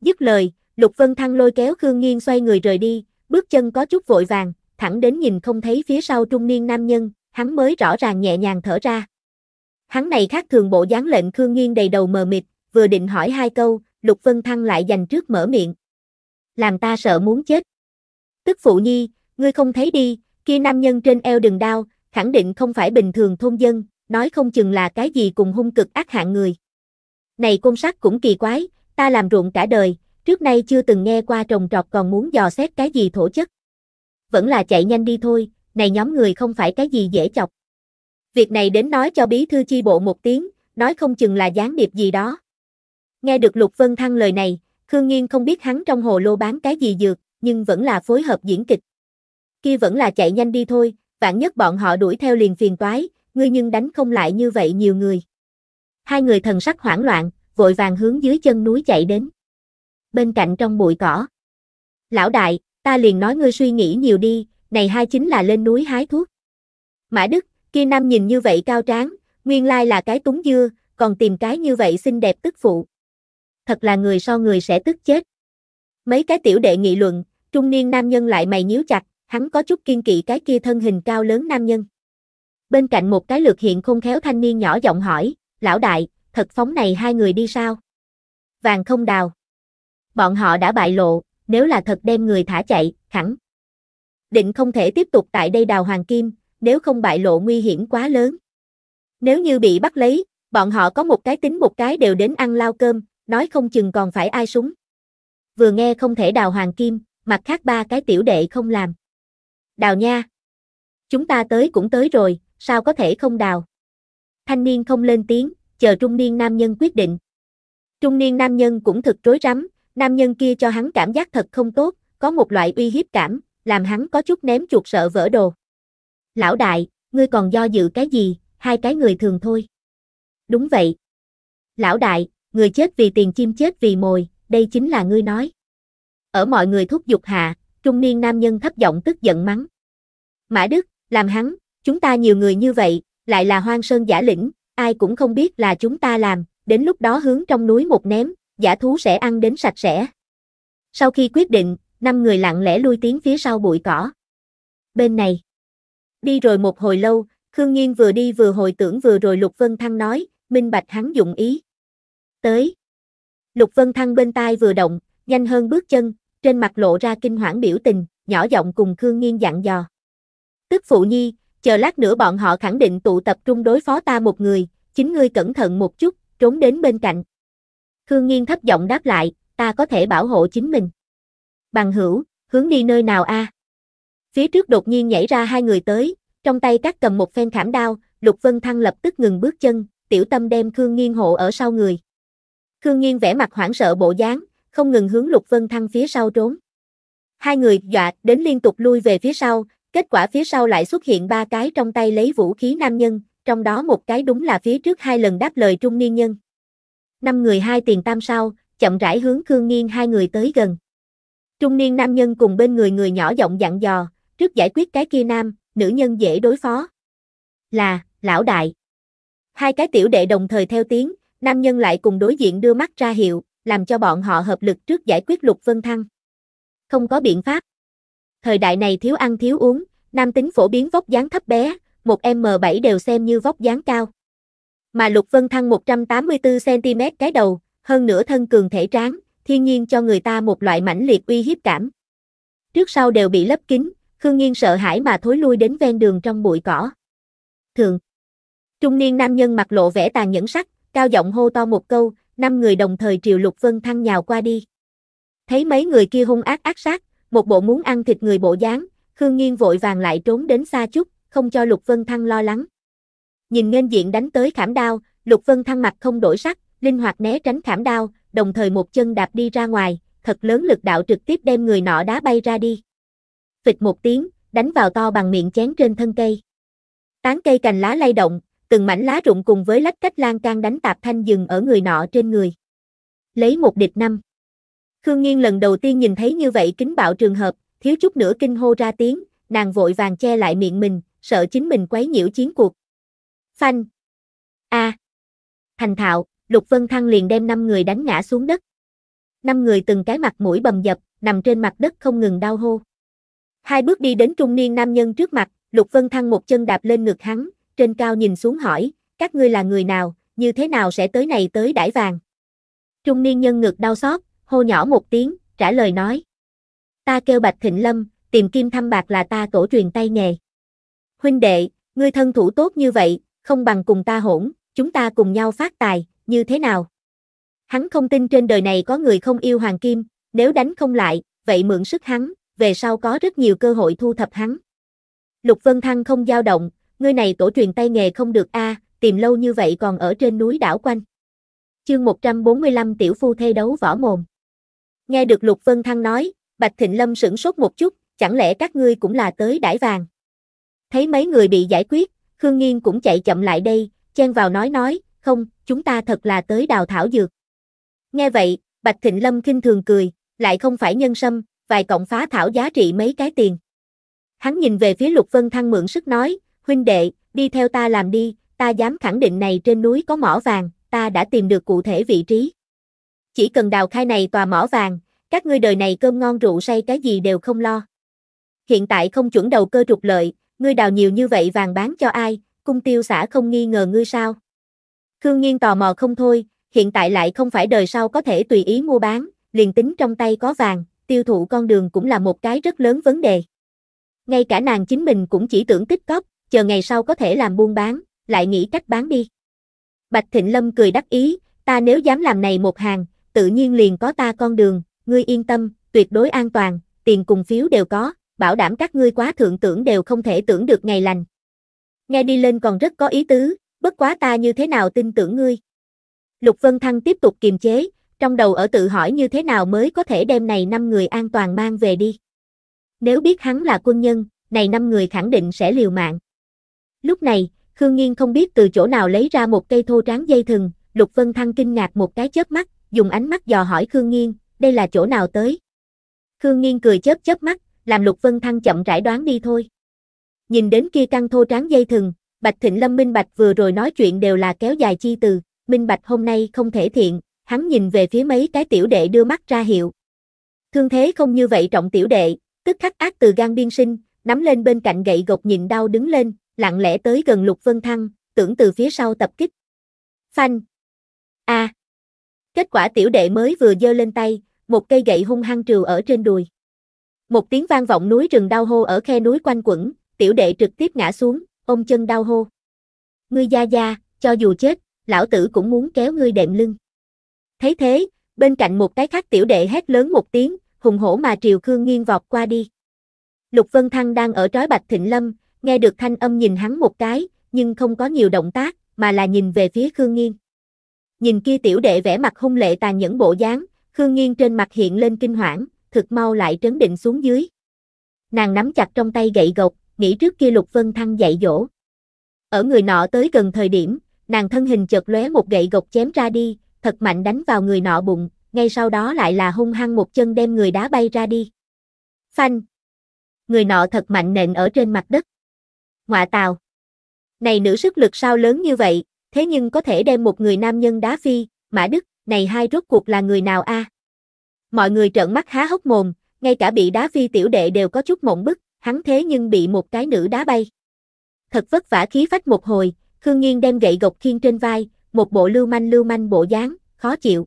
Dứt lời, Lục Vân Thăng lôi kéo Khương Nghiên xoay người rời đi, bước chân có chút vội vàng, thẳng đến nhìn không thấy phía sau trung niên nam nhân, hắn mới rõ ràng nhẹ nhàng thở ra. Hắn này khác thường bộ dáng lệnh Khương Nghiên đầy đầu mờ mịt, vừa định hỏi hai câu, Lục Vân Thăng lại dành trước mở miệng. Làm ta sợ muốn chết. Tức phụ nhi, ngươi không thấy đi, kia nam nhân trên eo đừng đau khẳng định không phải bình thường thôn dân, nói không chừng là cái gì cùng hung cực ác hạng người. Này côn sắt cũng kỳ quái, ta làm ruộng cả đời, trước nay chưa từng nghe qua trồng trọt còn muốn dò xét cái gì thổ chất. Vẫn là chạy nhanh đi thôi, này nhóm người không phải cái gì dễ chọc. Việc này đến nói cho bí thư chi bộ một tiếng, nói không chừng là gián điệp gì đó. Nghe được Lục Vân Thăng lời này, Khương Nghiên không biết hắn trong hồ lô bán cái gì dược, nhưng vẫn là phối hợp diễn kịch. Kia vẫn là chạy nhanh đi thôi, vạn nhất bọn họ đuổi theo liền phiền toái, ngươi nhưng đánh không lại như vậy nhiều người. Hai người thần sắc hoảng loạn, vội vàng hướng dưới chân núi chạy đến. Bên cạnh trong bụi cỏ. Lão đại, ta liền nói ngươi suy nghĩ nhiều đi, này hai chính là lên núi hái thuốc. Mã Đức, kia nam nhìn như vậy cao tráng, nguyên lai là cái túng dưa, còn tìm cái như vậy xinh đẹp tức phụ. Thật là người so người sẽ tức chết. Mấy cái tiểu đệ nghị luận, trung niên nam nhân lại mày nhíu chặt, hắn có chút kiên kỵ cái kia thân hình cao lớn nam nhân. Bên cạnh một cái lược hiện không khéo thanh niên nhỏ giọng hỏi, lão đại, thật phóng này hai người đi sao? Vàng không đào. Bọn họ đã bại lộ, nếu là thật đem người thả chạy, hẳn. Định không thể tiếp tục tại đây đào hoàng kim, nếu không bại lộ nguy hiểm quá lớn. Nếu như bị bắt lấy, bọn họ có một cái tính một cái đều đến ăn lao cơm, nói không chừng còn phải ai súng. Vừa nghe không thể đào hoàng kim, mặt khác ba cái tiểu đệ không làm đào nha. Chúng ta tới cũng tới rồi, sao có thể không đào? Thanh niên không lên tiếng, chờ trung niên nam nhân quyết định. Trung niên nam nhân cũng thực rối rắm, nam nhân kia cho hắn cảm giác thật không tốt, có một loại uy hiếp cảm, làm hắn có chút ném chuột sợ vỡ đồ. Lão đại, ngươi còn do dự cái gì, hai cái người thường thôi. Đúng vậy. Lão đại, người chết vì tiền chim chết vì mồi, đây chính là ngươi nói. Ở mọi người thúc giục hạ, trung niên nam nhân thấp giọng tức giận mắng. Mã Đức, làm hắn, chúng ta nhiều người như vậy, lại là hoang sơn giả lĩnh, ai cũng không biết là chúng ta làm, đến lúc đó hướng trong núi một ném, giả thú sẽ ăn đến sạch sẽ. Sau khi quyết định, năm người lặng lẽ lui tiến phía sau bụi cỏ. Bên này, đi rồi một hồi lâu, Khương Nhiên vừa đi vừa hồi tưởng vừa rồi Lục Vân Thăng nói, minh bạch hắn dụng ý. Tới. Lục Vân Thăng bên tai vừa động, nhanh hơn bước chân, trên mặt lộ ra kinh hoảng biểu tình, nhỏ giọng cùng Khương Nghiên dặn dò. Tức phụ nhi, chờ lát nữa bọn họ khẳng định tụ tập trung đối phó ta một người, chính ngươi cẩn thận một chút, trốn đến bên cạnh. Khương Nghiên thấp giọng đáp lại, ta có thể bảo hộ chính mình. Bằng hữu, hướng đi nơi nào a? Phía trước đột nhiên nhảy ra hai người tới, trong tay các cầm một phen khảm đao, Lục Vân Thăng lập tức ngừng bước chân, tiểu tâm đem Khương Nghiên hộ ở sau người. Khương Nghiên vẻ mặt hoảng sợ bộ dáng, không ngừng hướng Lục Vân Thăng phía sau trốn. Hai người dọa đến liên tục lui về phía sau, kết quả phía sau lại xuất hiện ba cái trong tay lấy vũ khí nam nhân, trong đó một cái đúng là phía trước hai lần đáp lời trung niên nhân. Năm người hai tiền tam sau, chậm rãi hướng Khương Nghiên hai người tới gần. Trung niên nam nhân cùng bên người người nhỏ giọng dặn dò, trước giải quyết cái kia nam, nữ nhân dễ đối phó. Là, lão đại. Hai cái tiểu đệ đồng thời theo tiếng, nam nhân lại cùng đối diện đưa mắt ra hiệu, làm cho bọn họ hợp lực trước giải quyết Lục Vân Thăng. Không có biện pháp. Thời đại này thiếu ăn thiếu uống, nam tính phổ biến vóc dáng thấp bé, một M7 đều xem như vóc dáng cao. Mà Lục Vân Thăng 184cm cái đầu, hơn nữa thân cường thể tráng, thiên nhiên cho người ta một loại mãnh liệt uy hiếp cảm. Trước sau đều bị lấp kín, Khương nhiên sợ hãi mà thối lui đến ven đường trong bụi cỏ. Thường. Trung niên nam nhân mặt lộ vẻ tàn nhẫn sắc, cao giọng hô to một câu, năm người đồng thời triều Lục Vân Thăng nhào qua đi. Thấy mấy người kia hung ác ác sát, một bộ muốn ăn thịt người bộ dáng, Khương Nghiên vội vàng lại trốn đến xa chút, không cho Lục Vân Thăng lo lắng. Nhìn nghênh diện đánh tới khảm đao, Lục Vân Thăng mặt không đổi sắc, linh hoạt né tránh khảm đao, đồng thời một chân đạp đi ra ngoài, thật lớn lực đạo trực tiếp đem người nọ đá bay ra đi. Phịch một tiếng, đánh vào to bằng miệng chén trên thân cây. Tán cây cành lá lay động, từng mảnh lá rụng cùng với lách cách lan can đánh tạp thanh dừng ở người nọ trên người. Lấy một địch năm. Khương Nghiên lần đầu tiên nhìn thấy như vậy kính bạo trường hợp, thiếu chút nữa kinh hô ra tiếng, nàng vội vàng che lại miệng mình, sợ chính mình quấy nhiễu chiến cuộc. Phanh. A. À. Thành thạo, Lục Vân Thăng liền đem năm người đánh ngã xuống đất. Năm người từng cái mặt mũi bầm dập, nằm trên mặt đất không ngừng đau hô. Hai bước đi đến trung niên nam nhân trước mặt, Lục Vân Thăng một chân đạp lên ngực hắn, trên cao nhìn xuống hỏi, các ngươi là người nào, như thế nào sẽ tới này tới đãi vàng. Trung niên nhân ngực đau xót, hô nhỏ một tiếng, trả lời nói. Ta kêu Bạch Thịnh Lâm, tìm kim thăm bạc là ta tổ truyền tay nghề. Huynh đệ, ngươi thân thủ tốt như vậy, không bằng cùng ta hỗn, chúng ta cùng nhau phát tài, như thế nào? Hắn không tin trên đời này có người không yêu Hoàng Kim, nếu đánh không lại, vậy mượn sức hắn, về sau có rất nhiều cơ hội thu thập hắn. Lục Vân Thăng không dao động, ngươi này tổ truyền tay nghề không được a, à, tìm lâu như vậy còn ở trên núi đảo quanh. Chương 145 tiểu phu thê đấu võ mồm. Nghe được Lục Vân Thăng nói, Bạch Thịnh Lâm sửng sốt một chút, chẳng lẽ các ngươi cũng là tới đãi vàng. Thấy mấy người bị giải quyết, Khương Nghiên cũng chạy chậm lại đây, chen vào nói nói, không, chúng ta thật là tới đào thảo dược. Nghe vậy, Bạch Thịnh Lâm kinh thường cười, lại không phải nhân sâm, vài cộng phá thảo giá trị mấy cái tiền. Hắn nhìn về phía Lục Vân Thăng mượn sức nói, huynh đệ, đi theo ta làm đi, ta dám khẳng định này trên núi có mỏ vàng, ta đã tìm được cụ thể vị trí. Chỉ cần đào khai này tòa mỏ vàng, các ngươi đời này cơm ngon rượu say cái gì đều không lo. Hiện tại không chuẩn đầu cơ trục lợi, ngươi đào nhiều như vậy vàng bán cho ai, cung tiêu xã không nghi ngờ ngươi sao. Khương Nhiên tò mò không thôi, hiện tại lại không phải đời sau có thể tùy ý mua bán, liền tính trong tay có vàng, tiêu thụ con đường cũng là một cái rất lớn vấn đề. Ngay cả nàng chính mình cũng chỉ tưởng tích cóp, chờ ngày sau có thể làm buôn bán, lại nghĩ cách bán đi. Bạch Thịnh Lâm cười đắc ý, ta nếu dám làm này một hàng, tự nhiên liền có ta con đường, ngươi yên tâm, tuyệt đối an toàn, tiền cùng phiếu đều có, bảo đảm các ngươi quá thượng tưởng đều không thể tưởng được ngày lành. Nghe đi lên còn rất có ý tứ, bất quá ta như thế nào tin tưởng ngươi. Lục Vân Thăng tiếp tục kiềm chế, trong đầu ở tự hỏi như thế nào mới có thể đem này năm người an toàn mang về đi. Nếu biết hắn là quân nhân, này năm người khẳng định sẽ liều mạng. Lúc này, Khương Nghiên không biết từ chỗ nào lấy ra một cây thô tráng dây thừng, Lục Vân Thăng kinh ngạc một cái chớp mắt, dùng ánh mắt dò hỏi Khương Nghiên, đây là chỗ nào tới? Khương Nghiên cười chớp chớp mắt, làm Lục Vân Thăng chậm rãi đoán đi thôi. Nhìn đến kia căng thô tráng dây thừng, Bạch Thịnh Lâm Minh Bạch vừa rồi nói chuyện đều là kéo dài chi từ, Minh Bạch hôm nay không thể thiện, hắn nhìn về phía mấy cái tiểu đệ đưa mắt ra hiệu. Thương thế không như vậy trọng tiểu đệ, tức khắc ác từ gan biên sinh, nắm lên bên cạnh gậy gộc nhìn đau đứng lên, lặng lẽ tới gần Lục Vân Thăng, tưởng từ phía sau tập kích. Phanh. A. À. Kết quả tiểu đệ mới vừa giơ lên tay, một cây gậy hung hăng trừ ở trên đùi. Một tiếng vang vọng núi rừng đau hô ở khe núi quanh quẩn, tiểu đệ trực tiếp ngã xuống, ôm chân đau hô. Ngươi gia gia, cho dù chết, lão tử cũng muốn kéo ngươi đệm lưng. Thấy thế, bên cạnh một cái khác tiểu đệ hét lớn một tiếng, hùng hổ mà Triều Khương nghiêng vọt qua đi. Lục Vân Thăng đang ở trói Bạch Thịnh Lâm, nghe được thanh âm nhìn hắn một cái, nhưng không có nhiều động tác, mà là nhìn về phía Khương Nghiên. Nhìn kia tiểu đệ vẻ mặt hung lệ tàn nhẫn bộ dáng, Khương Nghiên trên mặt hiện lên kinh hoảng, thực mau lại trấn định xuống dưới. Nàng nắm chặt trong tay gậy gộc, nghĩ trước kia Lục Vân Thăng dạy dỗ. Ở người nọ tới gần thời điểm, nàng thân hình chợt lóe một gậy gộc chém ra đi, thật mạnh đánh vào người nọ bụng, ngay sau đó lại là hung hăng một chân đem người đá bay ra đi. Phanh! Người nọ thật mạnh nện ở trên mặt đất ngọa tào. Này nữ sức lực sao lớn như vậy, thế nhưng có thể đem một người nam nhân đá phi, Mã Đức, này hai rốt cuộc là người nào a? Mọi người trợn mắt há hốc mồm, ngay cả bị đá phi tiểu đệ đều có chút mộng bức, hắn thế nhưng bị một cái nữ đá bay. Thật vất vả khí phách một hồi, Khương Nghiên đem gậy gộc khiên trên vai, một bộ lưu manh lưu manh bộ dáng, khó chịu.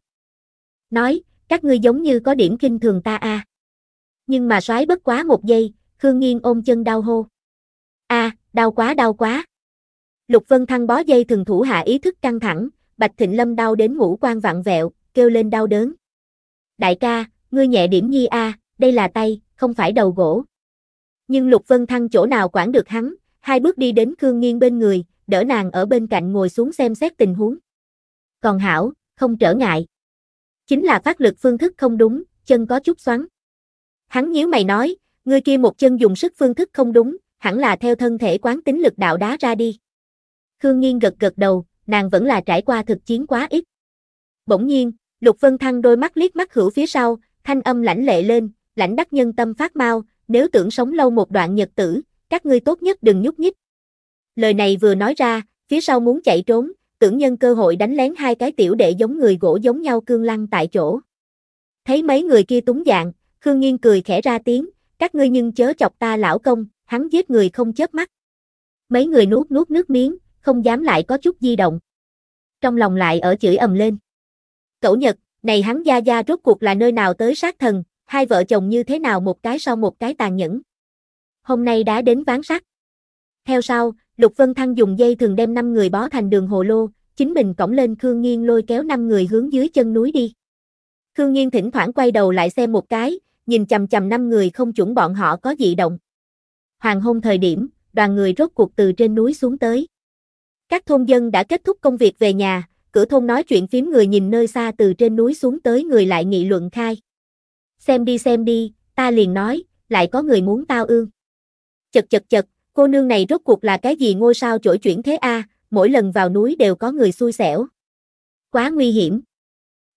Nói, các ngươi giống như có điểm kinh thường ta a. Nhưng mà soái bất quá một giây, Khương Nghiên ôm chân đau hô a à, đau quá đau quá. Lục Vân Thăng bó dây thường thủ hạ ý thức căng thẳng, Bạch Thịnh Lâm đau đến ngũ quan vặn vẹo, kêu lên đau đớn. Đại ca, ngươi nhẹ điểm nhi a, à, đây là tay, không phải đầu gỗ. Nhưng Lục Vân Thăng chỗ nào quản được hắn, hai bước đi đến Khương Nghiên bên người, đỡ nàng ở bên cạnh ngồi xuống xem xét tình huống. Còn Hảo, không trở ngại. Chính là phát lực phương thức không đúng, chân có chút xoắn. Hắn nhíu mày nói, ngươi kia một chân dùng sức phương thức không đúng, hẳn là theo thân thể quán tính lực đạo đá ra đi. Khương Nghiên gật gật đầu, nàng vẫn là trải qua thực chiến quá ít. Bỗng nhiên, Lục Vân Thăng đôi mắt liếc mắt hữu phía sau, thanh âm lãnh lệ lên, lãnh đắc nhân tâm phát mau, nếu tưởng sống lâu một đoạn nhật tử, các ngươi tốt nhất đừng nhúc nhích. Lời này vừa nói ra, phía sau muốn chạy trốn, tưởng nhân cơ hội đánh lén hai cái tiểu đệ giống người gỗ giống nhau cương lăng tại chỗ. Thấy mấy người kia túng dạng, Khương Nghiên cười khẽ ra tiếng, các ngươi nhưng chớ chọc ta lão công, hắn giết người không chớp mắt. Mấy người nuốt nuốt nước miếng, không dám lại có chút di động. Trong lòng lại ở chửi ầm lên. Cẩu Nhật, này hắn gia gia rốt cuộc là nơi nào tới sát thần, hai vợ chồng như thế nào một cái sau một cái tàn nhẫn. Hôm nay đã đến ván sắt. Theo sau, Lục Vân Thăng dùng dây thường đem năm người bó thành đường hồ lô, chính mình cõng lên Khương Nghiên lôi kéo năm người hướng dưới chân núi đi. Khương Nghiên thỉnh thoảng quay đầu lại xem một cái, nhìn chầm chầm năm người không chuẩn bọn họ có dị động hàng hôn thời điểm, đoàn người rốt cuộc từ trên núi xuống tới. Các thôn dân đã kết thúc công việc về nhà, cửa thôn nói chuyện phím người nhìn nơi xa từ trên núi xuống tới người lại nghị luận khai. Xem đi xem đi, ta liền nói, lại có người muốn tao ương. Chật chật chật, cô nương này rốt cuộc là cái gì ngôi sao chổi chuyển thế a, mỗi lần vào núi đều có người xui xẻo. Quá nguy hiểm.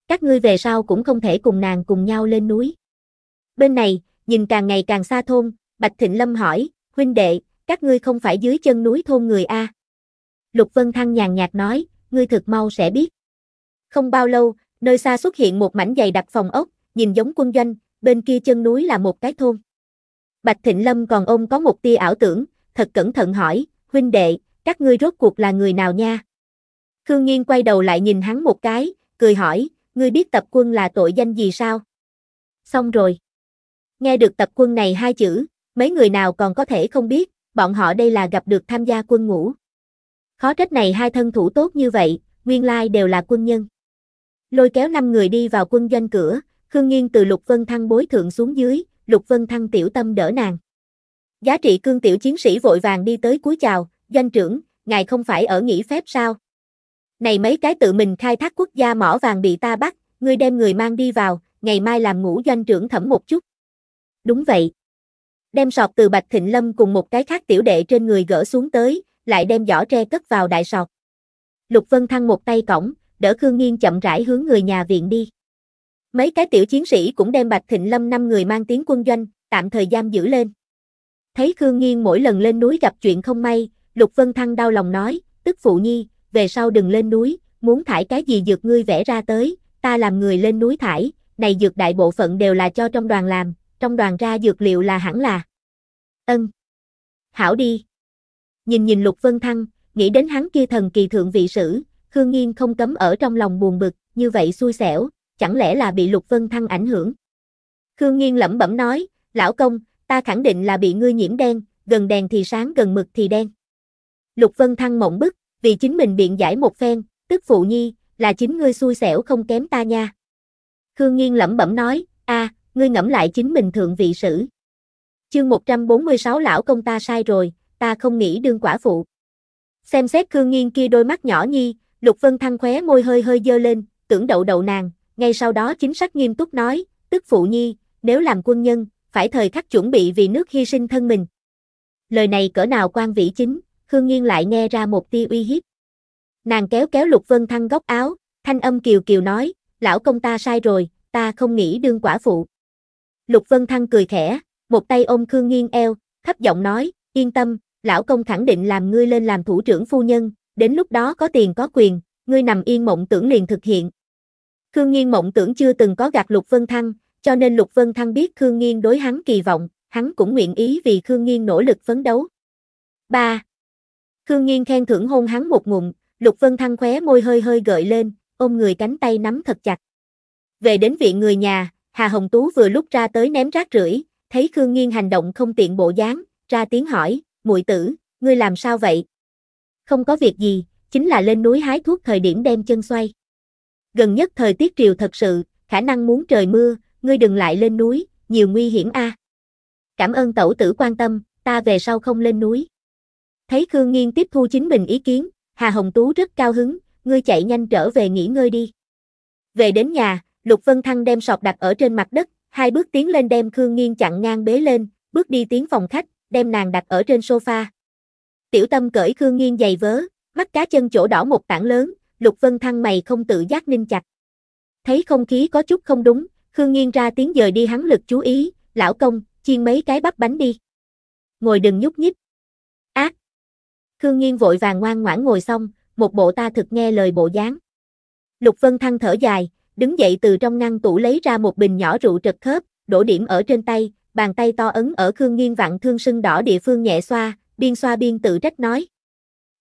Các ngươi về sau cũng không thể cùng nàng cùng nhau lên núi. Bên này, nhìn càng ngày càng xa thôn, Bạch Thịnh Lâm hỏi, huynh đệ, các ngươi không phải dưới chân núi thôn người A. Lục Vân Thăng nhàn nhạt nói, ngươi thực mau sẽ biết. Không bao lâu, nơi xa xuất hiện một mảnh dày đặc phòng ốc, nhìn giống quân doanh, bên kia chân núi là một cái thôn. Bạch Thịnh Lâm còn ôm có một tia ảo tưởng, thật cẩn thận hỏi, huynh đệ, các ngươi rốt cuộc là người nào nha? Khương Nghiên quay đầu lại nhìn hắn một cái, cười hỏi, ngươi biết tập quân là tội danh gì sao? Xong rồi. Nghe được tập quân này hai chữ, mấy người nào còn có thể không biết, bọn họ đây là gặp được tham gia quân ngũ. Khó trách này hai thân thủ tốt như vậy, nguyên lai đều là quân nhân. Lôi kéo năm người đi vào quân doanh cửa, Khương Nghiên từ Lục Vân Thăng bối thượng xuống dưới, Lục Vân Thăng tiểu tâm đỡ nàng. Giá trị cương tiểu chiến sĩ vội vàng đi tới cúi chào, doanh trưởng, ngài không phải ở nghỉ phép sao? Này mấy cái tự mình khai thác quốc gia mỏ vàng bị ta bắt, ngươi đem người mang đi vào, ngày mai làm ngủ doanh trưởng thẩm một chút. Đúng vậy, đem sọt từ Bạch Thịnh Lâm cùng một cái khác tiểu đệ trên người gỡ xuống tới, lại đem giỏ tre cất vào đại sọt. Lục Vân Thăng một tay cổng, đỡ Khương Nghiên chậm rãi hướng người nhà viện đi. Mấy cái tiểu chiến sĩ cũng đem Bạch Thịnh Lâm năm người mang tiếng quân doanh, tạm thời giam giữ lên. Thấy Khương Nghiên mỗi lần lên núi gặp chuyện không may, Lục Vân Thăng đau lòng nói, tức phụ nhi, về sau đừng lên núi, muốn thải cái gì dược ngươi vẽ ra tới, ta làm người lên núi thải, này dược đại bộ phận đều là cho trong đoàn làm, trong đoàn ra dược liệu là hẳn là. Ân. Hảo đi. Nhìn nhìn Lục Vân Thăng, nghĩ đến hắn kia thần kỳ thượng vị sử, Khương Nghiên không cấm ở trong lòng buồn bực, như vậy xui xẻo, chẳng lẽ là bị Lục Vân Thăng ảnh hưởng. Khương Nghiên lẩm bẩm nói, lão công, ta khẳng định là bị ngươi nhiễm đen, gần đèn thì sáng gần mực thì đen. Lục Vân Thăng mộng bức, vì chính mình biện giải một phen, tức phụ nhi, là chính ngươi xui xẻo không kém ta nha. Khương Nghiên lẩm bẩm nói, a, à, ngươi ngẫm lại chính mình thượng vị sử. Chương 146 lão công ta sai rồi, ta không nghĩ đương quả phụ. Xem xét Khương Nghiên kia đôi mắt nhỏ nhi, Lục Vân Thăng khóe môi hơi hơi dơ lên, tưởng đậu đậu nàng, ngay sau đó chính sách nghiêm túc nói, tức phụ nhi, nếu làm quân nhân, phải thời khắc chuẩn bị vì nước hy sinh thân mình. Lời này cỡ nào quan vị chính, Khương Nghiên lại nghe ra một tia uy hiếp. Nàng kéo kéo Lục Vân Thăng góc áo, thanh âm kiều kiều nói, lão công ta sai rồi, ta không nghĩ đương quả phụ. Lục Vân Thăng cười khẽ, một tay ôm Khương Nghiên eo, thấp giọng nói, yên tâm, lão công khẳng định làm ngươi lên làm thủ trưởng phu nhân, đến lúc đó có tiền có quyền, ngươi nằm yên mộng tưởng liền thực hiện. Khương Nghiên mộng tưởng chưa từng có gặp Lục Vân Thăng, cho nên Lục Vân Thăng biết Khương Nghiên đối hắn kỳ vọng, hắn cũng nguyện ý vì Khương Nghiên nỗ lực phấn đấu. 3. Khương Nghiên khen thưởng hôn hắn một ngụm, Lục Vân Thăng khóe môi hơi hơi gợi lên, ôm người cánh tay nắm thật chặt. Về đến viện người nhà, Hà Hồng Tú vừa lúc ra tới ném rác rưởi, thấy Khương Nghiên hành động không tiện bộ dáng, ra tiếng hỏi, muội tử, ngươi làm sao vậy? Không có việc gì, chính là lên núi hái thuốc thời điểm đem chân xoay. Gần nhất thời tiết triều thật sự, khả năng muốn trời mưa, ngươi đừng lại lên núi, nhiều nguy hiểm a. Cảm ơn tẩu tử quan tâm, ta về sau không lên núi. Thấy Khương Nghiên tiếp thu chính mình ý kiến, Hà Hồng Tú rất cao hứng, ngươi chạy nhanh trở về nghỉ ngơi đi. Về đến nhà, Lục Vân Thăng đem sọt đặt ở trên mặt đất, hai bước tiến lên đem Khương Nghiên chặn ngang bế lên, bước đi tiến phòng khách, đem nàng đặt ở trên sofa. Tiểu Tâm cởi Khương Nghiên giày vớ, mắt cá chân chỗ đỏ một tảng lớn, Lục Vân Thăng mày không tự giác ninh chặt. Thấy không khí có chút không đúng, Khương Nghiên ra tiếng dời đi hắn lực chú ý, lão công, chiên mấy cái bắp bánh đi. Ngồi đừng nhúc nhích. Ác. Khương Nghiên vội vàng ngoan ngoãn ngồi xong, một bộ ta thực nghe lời bộ dáng. Lục Vân Thăng thở dài, đứng dậy từ trong ngăn tủ lấy ra một bình nhỏ rượu trật khớp, đổ điểm ở trên tay, bàn tay to ấn ở Khương Nghiên vặn thương sưng đỏ địa phương nhẹ xoa, biên xoa biên tự trách nói.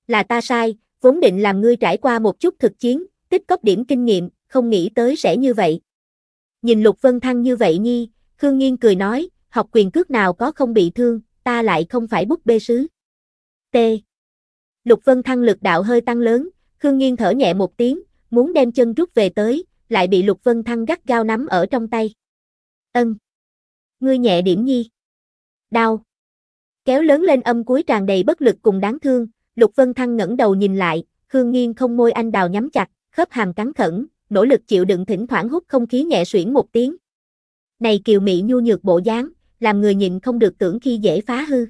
Là ta sai, vốn định làm ngươi trải qua một chút thực chiến, tích cóp điểm kinh nghiệm, không nghĩ tới sẽ như vậy. Nhìn Lục Vân Thăng như vậy nhi, Khương Nghiên cười nói, học quyền cước nào có không bị thương, ta lại không phải bút bê sứ. T. Lục Vân Thăng lực đạo hơi tăng lớn, Khương Nghiên thở nhẹ một tiếng, muốn đem chân rút về tới, lại bị Lục Vân Thăng gắt gao nắm ở trong tay. Ân. Ngươi nhẹ điểm nhi. Đau. Kéo lớn lên âm cuối tràn đầy bất lực cùng đáng thương, Lục Vân Thăng ngẩng đầu nhìn lại, Khương Nghiên không môi anh đào nhắm chặt, khớp hàm cắn khẩn, nỗ lực chịu đựng thỉnh thoảng hút không khí nhẹ xuyển một tiếng. Này kiều mỹ nhu nhược bộ dáng, làm người nhìn không được tưởng khi dễ phá hư.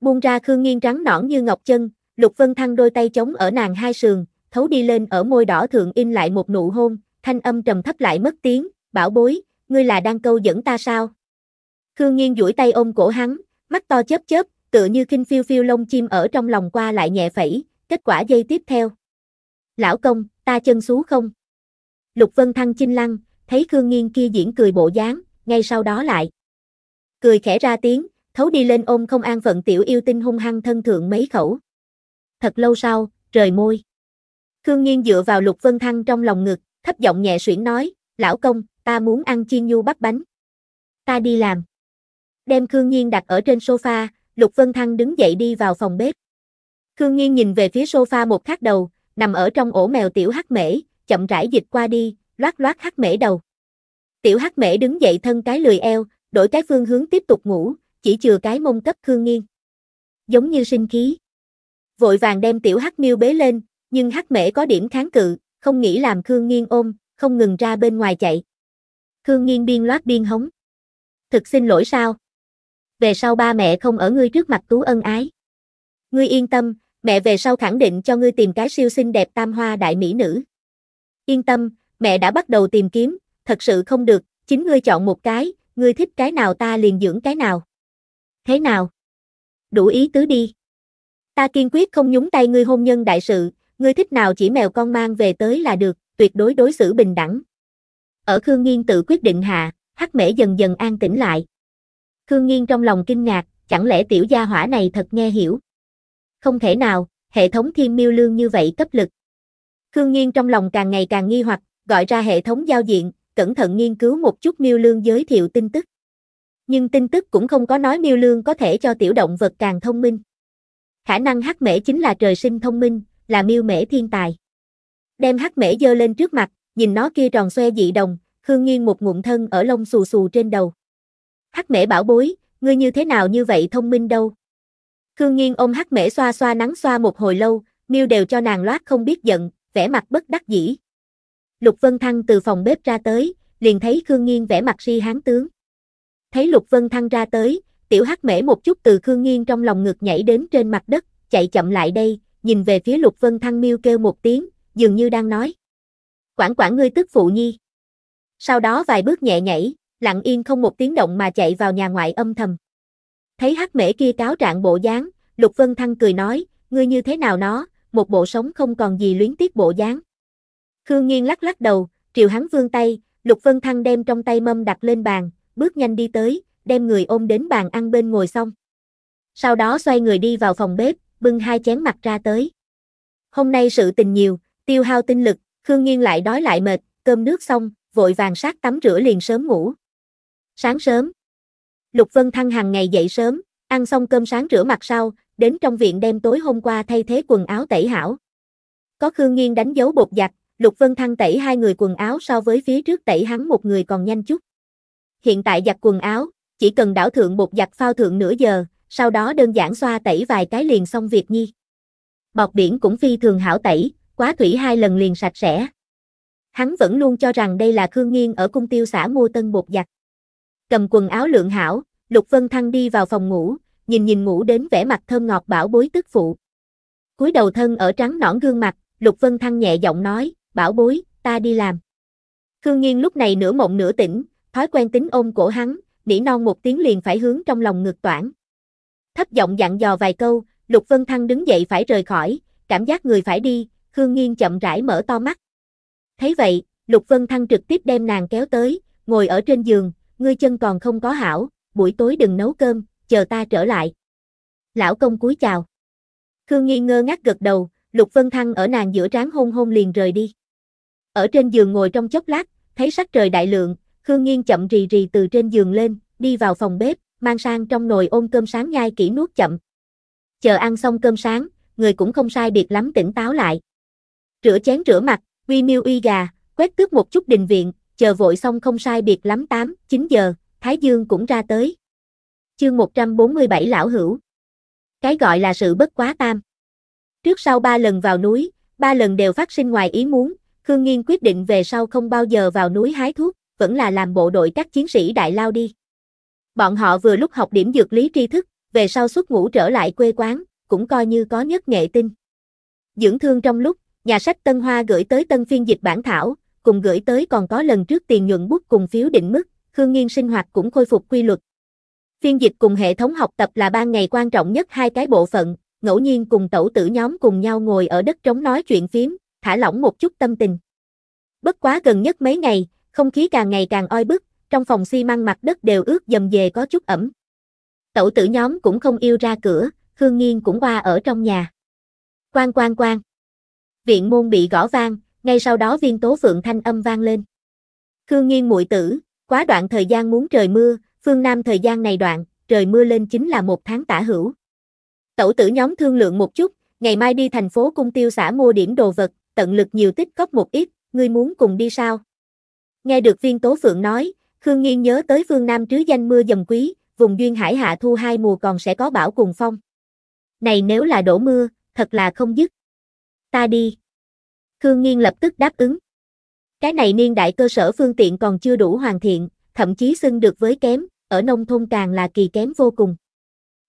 Buông ra Khương Nghiên trắng nõn như ngọc chân, Lục Vân Thăng đôi tay chống ở nàng hai sườn, thấu đi lên ở môi đỏ thượng in lại một nụ hôn, thanh âm trầm thấp lại mất tiếng, bảo bối, ngươi là đang câu dẫn ta sao? Khương Nghiên duỗi tay ôm cổ hắn, mắt to chớp chớp, tựa như khinh phiêu phiêu lông chim ở trong lòng qua lại nhẹ phẩy, kết quả dây tiếp theo. Lão công, ta chân xú không? Lục Vân Thăng chinh lăng, thấy Khương Nghiên kia diễn cười bộ dáng, ngay sau đó lại. Cười khẽ ra tiếng, thấu đi lên ôm không an phận tiểu yêu tinh hung hăng thân thượng mấy khẩu. Thật lâu sau, trời môi. Khương Nghiên dựa vào Lục Vân Thăng trong lòng ngực, thấp giọng nhẹ suyễn nói, lão công, ta muốn ăn chiên nhu bắp bánh. Ta đi làm. Đem Khương Nhiên đặt ở trên sofa, Lục Vân Thăng đứng dậy đi vào phòng bếp. Khương Nhiên nhìn về phía sofa một khắc đầu, nằm ở trong ổ mèo tiểu hắc mễ, chậm rãi dịch qua đi, loát loát hắc mễ đầu. Tiểu hắc mễ đứng dậy thân cái lười eo, đổi cái phương hướng tiếp tục ngủ, chỉ chừa cái mông cấp Khương Nhiên, Giống như sinh khí. Vội vàng đem tiểu hắc miêu bế lên, nhưng hắc mễ có điểm kháng cự, không nghĩ làm Khương Nghiên ôm, không ngừng ra bên ngoài chạy. Khương Nghiên biên loát biên hống. Thực xin lỗi sao? Về sau ba mẹ không ở ngươi trước mặt Tú ân ái. Ngươi yên tâm, mẹ về sau khẳng định cho ngươi tìm cái siêu xinh đẹp tam hoa đại mỹ nữ. Yên tâm, mẹ đã bắt đầu tìm kiếm, thật sự không được, chính ngươi chọn một cái, ngươi thích cái nào ta liền dưỡng cái nào. Thế nào? Đủ ý tứ đi. Ta kiên quyết không nhúng tay ngươi hôn nhân đại sự, ngươi thích nào chỉ mèo con mang về tới là được, tuyệt đối đối xử bình đẳng. Ở Khương Nghiên tự quyết định hạ, Hắc Mễ dần dần an tĩnh lại. Khương Nghiên trong lòng kinh ngạc, chẳng lẽ tiểu gia hỏa này thật nghe hiểu? Không thể nào, hệ thống thiên miêu lương như vậy cấp lực. Khương Nghiên trong lòng càng ngày càng nghi hoặc, gọi ra hệ thống giao diện, cẩn thận nghiên cứu một chút miêu lương giới thiệu tin tức. Nhưng tin tức cũng không có nói miêu lương có thể cho tiểu động vật càng thông minh. Khả năng hắc mễ chính là trời sinh thông minh, là miêu mễ thiên tài. Đem hắc mễ dơ lên trước mặt, nhìn nó kia tròn xoe dị đồng, Khương Nghiên một ngụm thân ở lông xù xù trên đầu. Hắc mễ bảo bối, ngươi như thế nào như vậy thông minh đâu. Khương Nghiên ôm hắc mễ xoa xoa nắng xoa một hồi lâu, miêu đều cho nàng loát không biết giận, vẻ mặt bất đắc dĩ. Lục Vân Thăng từ phòng bếp ra tới, liền thấy Khương Nghiên vẻ mặt si hán tướng. Thấy Lục Vân Thăng ra tới, tiểu hắc mễ một chút từ Khương Nghiên trong lòng ngực nhảy đến trên mặt đất, chạy chậm lại đây, nhìn về phía Lục Vân Thăng miêu kêu một tiếng, dường như đang nói. Quảng quản ngươi tức phụ nhi. Sau đó vài bước nhẹ nhảy, lặng yên không một tiếng động mà chạy vào nhà ngoại âm thầm. Thấy hắc mễ kia cáo trạng bộ dáng, Lục Vân Thăng cười nói, ngươi như thế nào nó, một bộ sống không còn gì luyến tiếc bộ dáng. Khương Nghiên lắc lắc đầu, triều hắn vương tay, Lục Vân Thăng đem trong tay mâm đặt lên bàn, bước nhanh đi tới, đem người ôm đến bàn ăn bên ngồi xong. Sau đó xoay người đi vào phòng bếp, bưng hai chén mặt ra tới. Hôm nay sự tình nhiều, tiêu hao tinh lực, Khương Nghiên lại đói lại mệt, cơm nước xong, vội vàng sát tắm rửa liền sớm ngủ. Sáng sớm, Lục Vân Thăng hàng ngày dậy sớm, ăn xong cơm sáng rửa mặt sau, đến trong viện đem tối hôm qua thay thế quần áo tẩy hảo. Có Khương Nghiên đánh dấu bột giặt, Lục Vân Thăng tẩy hai người quần áo so với phía trước tẩy hắn một người còn nhanh chút. Hiện tại giặt quần áo, chỉ cần đảo thượng bột giặt phao thượng nửa giờ, sau đó đơn giản xoa tẩy vài cái liền xong việc nhi. Bọt biển cũng phi thường hảo tẩy, quá thủy hai lần liền sạch sẽ. Hắn vẫn luôn cho rằng đây là Khương Nghiên ở cung tiêu xã mua tân bột giặt. Cầm quần áo lượng hảo, Lục Vân Thăng đi vào phòng ngủ, nhìn nhìn ngủ đến vẻ mặt thơm ngọt bảo bối tức phụ. cúi đầu thân ở trắng nõn gương mặt, Lục Vân Thăng nhẹ giọng nói, bảo bối, ta đi làm. Khương Nghiên lúc này nửa mộng nửa tỉnh, thói quen tính ôm cổ hắn, nỉ non một tiếng liền phải hướng trong lòng ngược toản thấp giọng dặn dò vài câu, Lục Vân Thăng đứng dậy phải rời khỏi, cảm giác người phải đi, Khương Nghiên chậm rãi mở to mắt. Thấy vậy, Lục Vân Thăng trực tiếp đem nàng kéo tới, ngồi ở trên giường, ngươi chân còn không có hảo, buổi tối đừng nấu cơm, chờ ta trở lại. Lão công cúi chào. Khương Nghiên ngơ ngác gật đầu, Lục Vân Thăng ở nàng giữa trán hôn hôn liền rời đi. Ở trên giường ngồi trong chốc lát, thấy sắc trời đại lượng, Khương Nghiên chậm rì rì từ trên giường lên, đi vào phòng bếp, mang sang trong nồi ôm cơm sáng nhai kỹ nuốt chậm. Chờ ăn xong cơm sáng, người cũng không sai biệt lắm tỉnh táo lại. Rửa chén rửa mặt, uy miêu uy gà, quét tước một chút đình viện, chờ vội xong không sai biệt lắm 8, 9 giờ, Thái Dương cũng ra tới. Chương 147 Lão Hữu Cái gọi là sự bất quá tam. Trước sau ba lần vào núi, ba lần đều phát sinh ngoài ý muốn, Khương Nghiên quyết định về sau không bao giờ vào núi hái thuốc, vẫn là làm bộ đội các chiến sĩ đại lao đi. Bọn họ vừa lúc học điểm dược lý tri thức, về sau xuất ngũ trở lại quê quán, cũng coi như có nhất nghệ tinh. Dưỡng thương trong lúc, nhà sách Tân Hoa gửi tới Tân phiên dịch bản thảo, cùng gửi tới còn có lần trước tiền nhuận bút cùng phiếu định mức, Khương Nghiên sinh hoạt cũng khôi phục quy luật. Phiên dịch cùng hệ thống học tập là ban ngày quan trọng nhất hai cái bộ phận, ngẫu nhiên cùng tẩu tử nhóm cùng nhau ngồi ở đất trống nói chuyện phiếm thả lỏng một chút tâm tình. Bất quá gần nhất mấy ngày, không khí càng ngày càng oi bức, trong phòng xi măng mặt đất đều ướt dầm về có chút ẩm. Tẩu tử nhóm cũng không yêu ra cửa, Khương Nghiên cũng qua ở trong nhà. Quang quang quang. Viện môn bị gõ vang, ngay sau đó viên tố phượng thanh âm vang lên. Khương Nghiên muội tử, quá đoạn thời gian muốn trời mưa, phương Nam thời gian này đoạn, trời mưa lên chính là một tháng tả hữu. Tẩu tử nhóm thương lượng một chút, ngày mai đi thành phố cung tiêu xã mua điểm đồ vật, tận lực nhiều tích góp một ít, ngươi muốn cùng đi sao? Nghe được viên tố phượng nói, Khương Nghiên nhớ tới phương Nam trứ danh mưa dầm quý, vùng duyên hải hạ thu hai mùa còn sẽ có bão cùng phong. Này nếu là đổ mưa, thật là không dứt. Ta đi. Khương Nghiên lập tức đáp ứng. Cái này niên đại cơ sở phương tiện còn chưa đủ hoàn thiện, thậm chí xưng được với kém, ở nông thôn càng là kỳ kém vô cùng.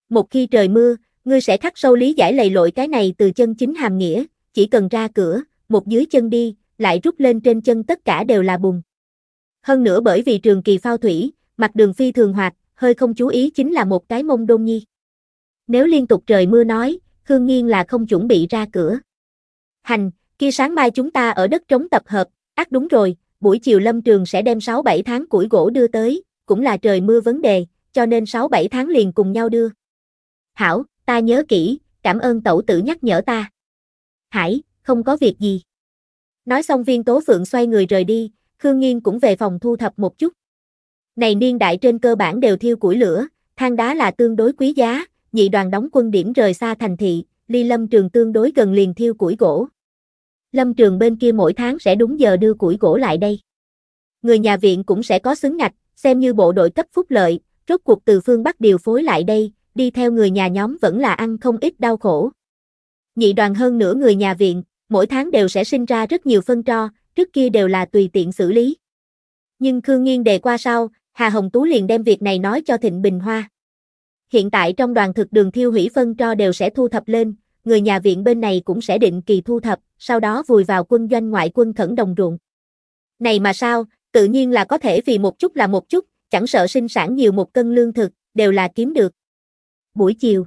Một khi trời mưa, ngươi sẽ khắc sâu lý giải lầy lội cái này từ chân chính hàm nghĩa, chỉ cần ra cửa, một dưới chân đi, lại rút lên trên chân tất cả đều là bùn. Hơn nữa bởi vì trường kỳ phao thủy, mặt đường phi thường hoạt, hơi không chú ý chính là một cái mông đôn nhi. Nếu liên tục trời mưa nói, Khương Nghiên là không chuẩn bị ra cửa. Hành, kia sáng mai chúng ta ở đất trống tập hợp, ác đúng rồi, buổi chiều lâm trường sẽ đem 6-7 tháng củi gỗ đưa tới, cũng là trời mưa vấn đề, cho nên 6-7 tháng liền cùng nhau đưa. Hảo, ta nhớ kỹ, cảm ơn tẩu tử nhắc nhở ta. Hải, không có việc gì. Nói xong viên tố phượng xoay người rời đi, Khương Nghiên cũng về phòng thu thập một chút. Này niên đại trên cơ bản đều thiêu củi lửa, than đá là tương đối quý giá, nhị đoàn đóng quân điểm rời xa thành thị, ly lâm trường tương đối gần liền thiêu củi gỗ. Lâm trường bên kia mỗi tháng sẽ đúng giờ đưa củi gỗ lại đây. Người nhà viện cũng sẽ có xứng ngạch, xem như bộ đội cấp phúc lợi, rốt cuộc từ phương Bắc điều phối lại đây, đi theo người nhà nhóm vẫn là ăn không ít đau khổ. Nhị đoàn hơn nửa người nhà viện, mỗi tháng đều sẽ sinh ra rất nhiều phân tro, trước kia đều là tùy tiện xử lý. Nhưng Khương Nghiên đề qua sau, Hà Hồng Tú liền đem việc này nói cho Thịnh Bình Hoa. Hiện tại trong đoàn thực đường thiêu hủy phân cho đều sẽ thu thập lên, người nhà viện bên này cũng sẽ định kỳ thu thập, sau đó vùi vào quân doanh ngoại quân khẩn đồng ruộng. Này mà sao, tự nhiên là có thể vì một chút là một chút, chẳng sợ sinh sản nhiều một cân lương thực, đều là kiếm được. Buổi chiều,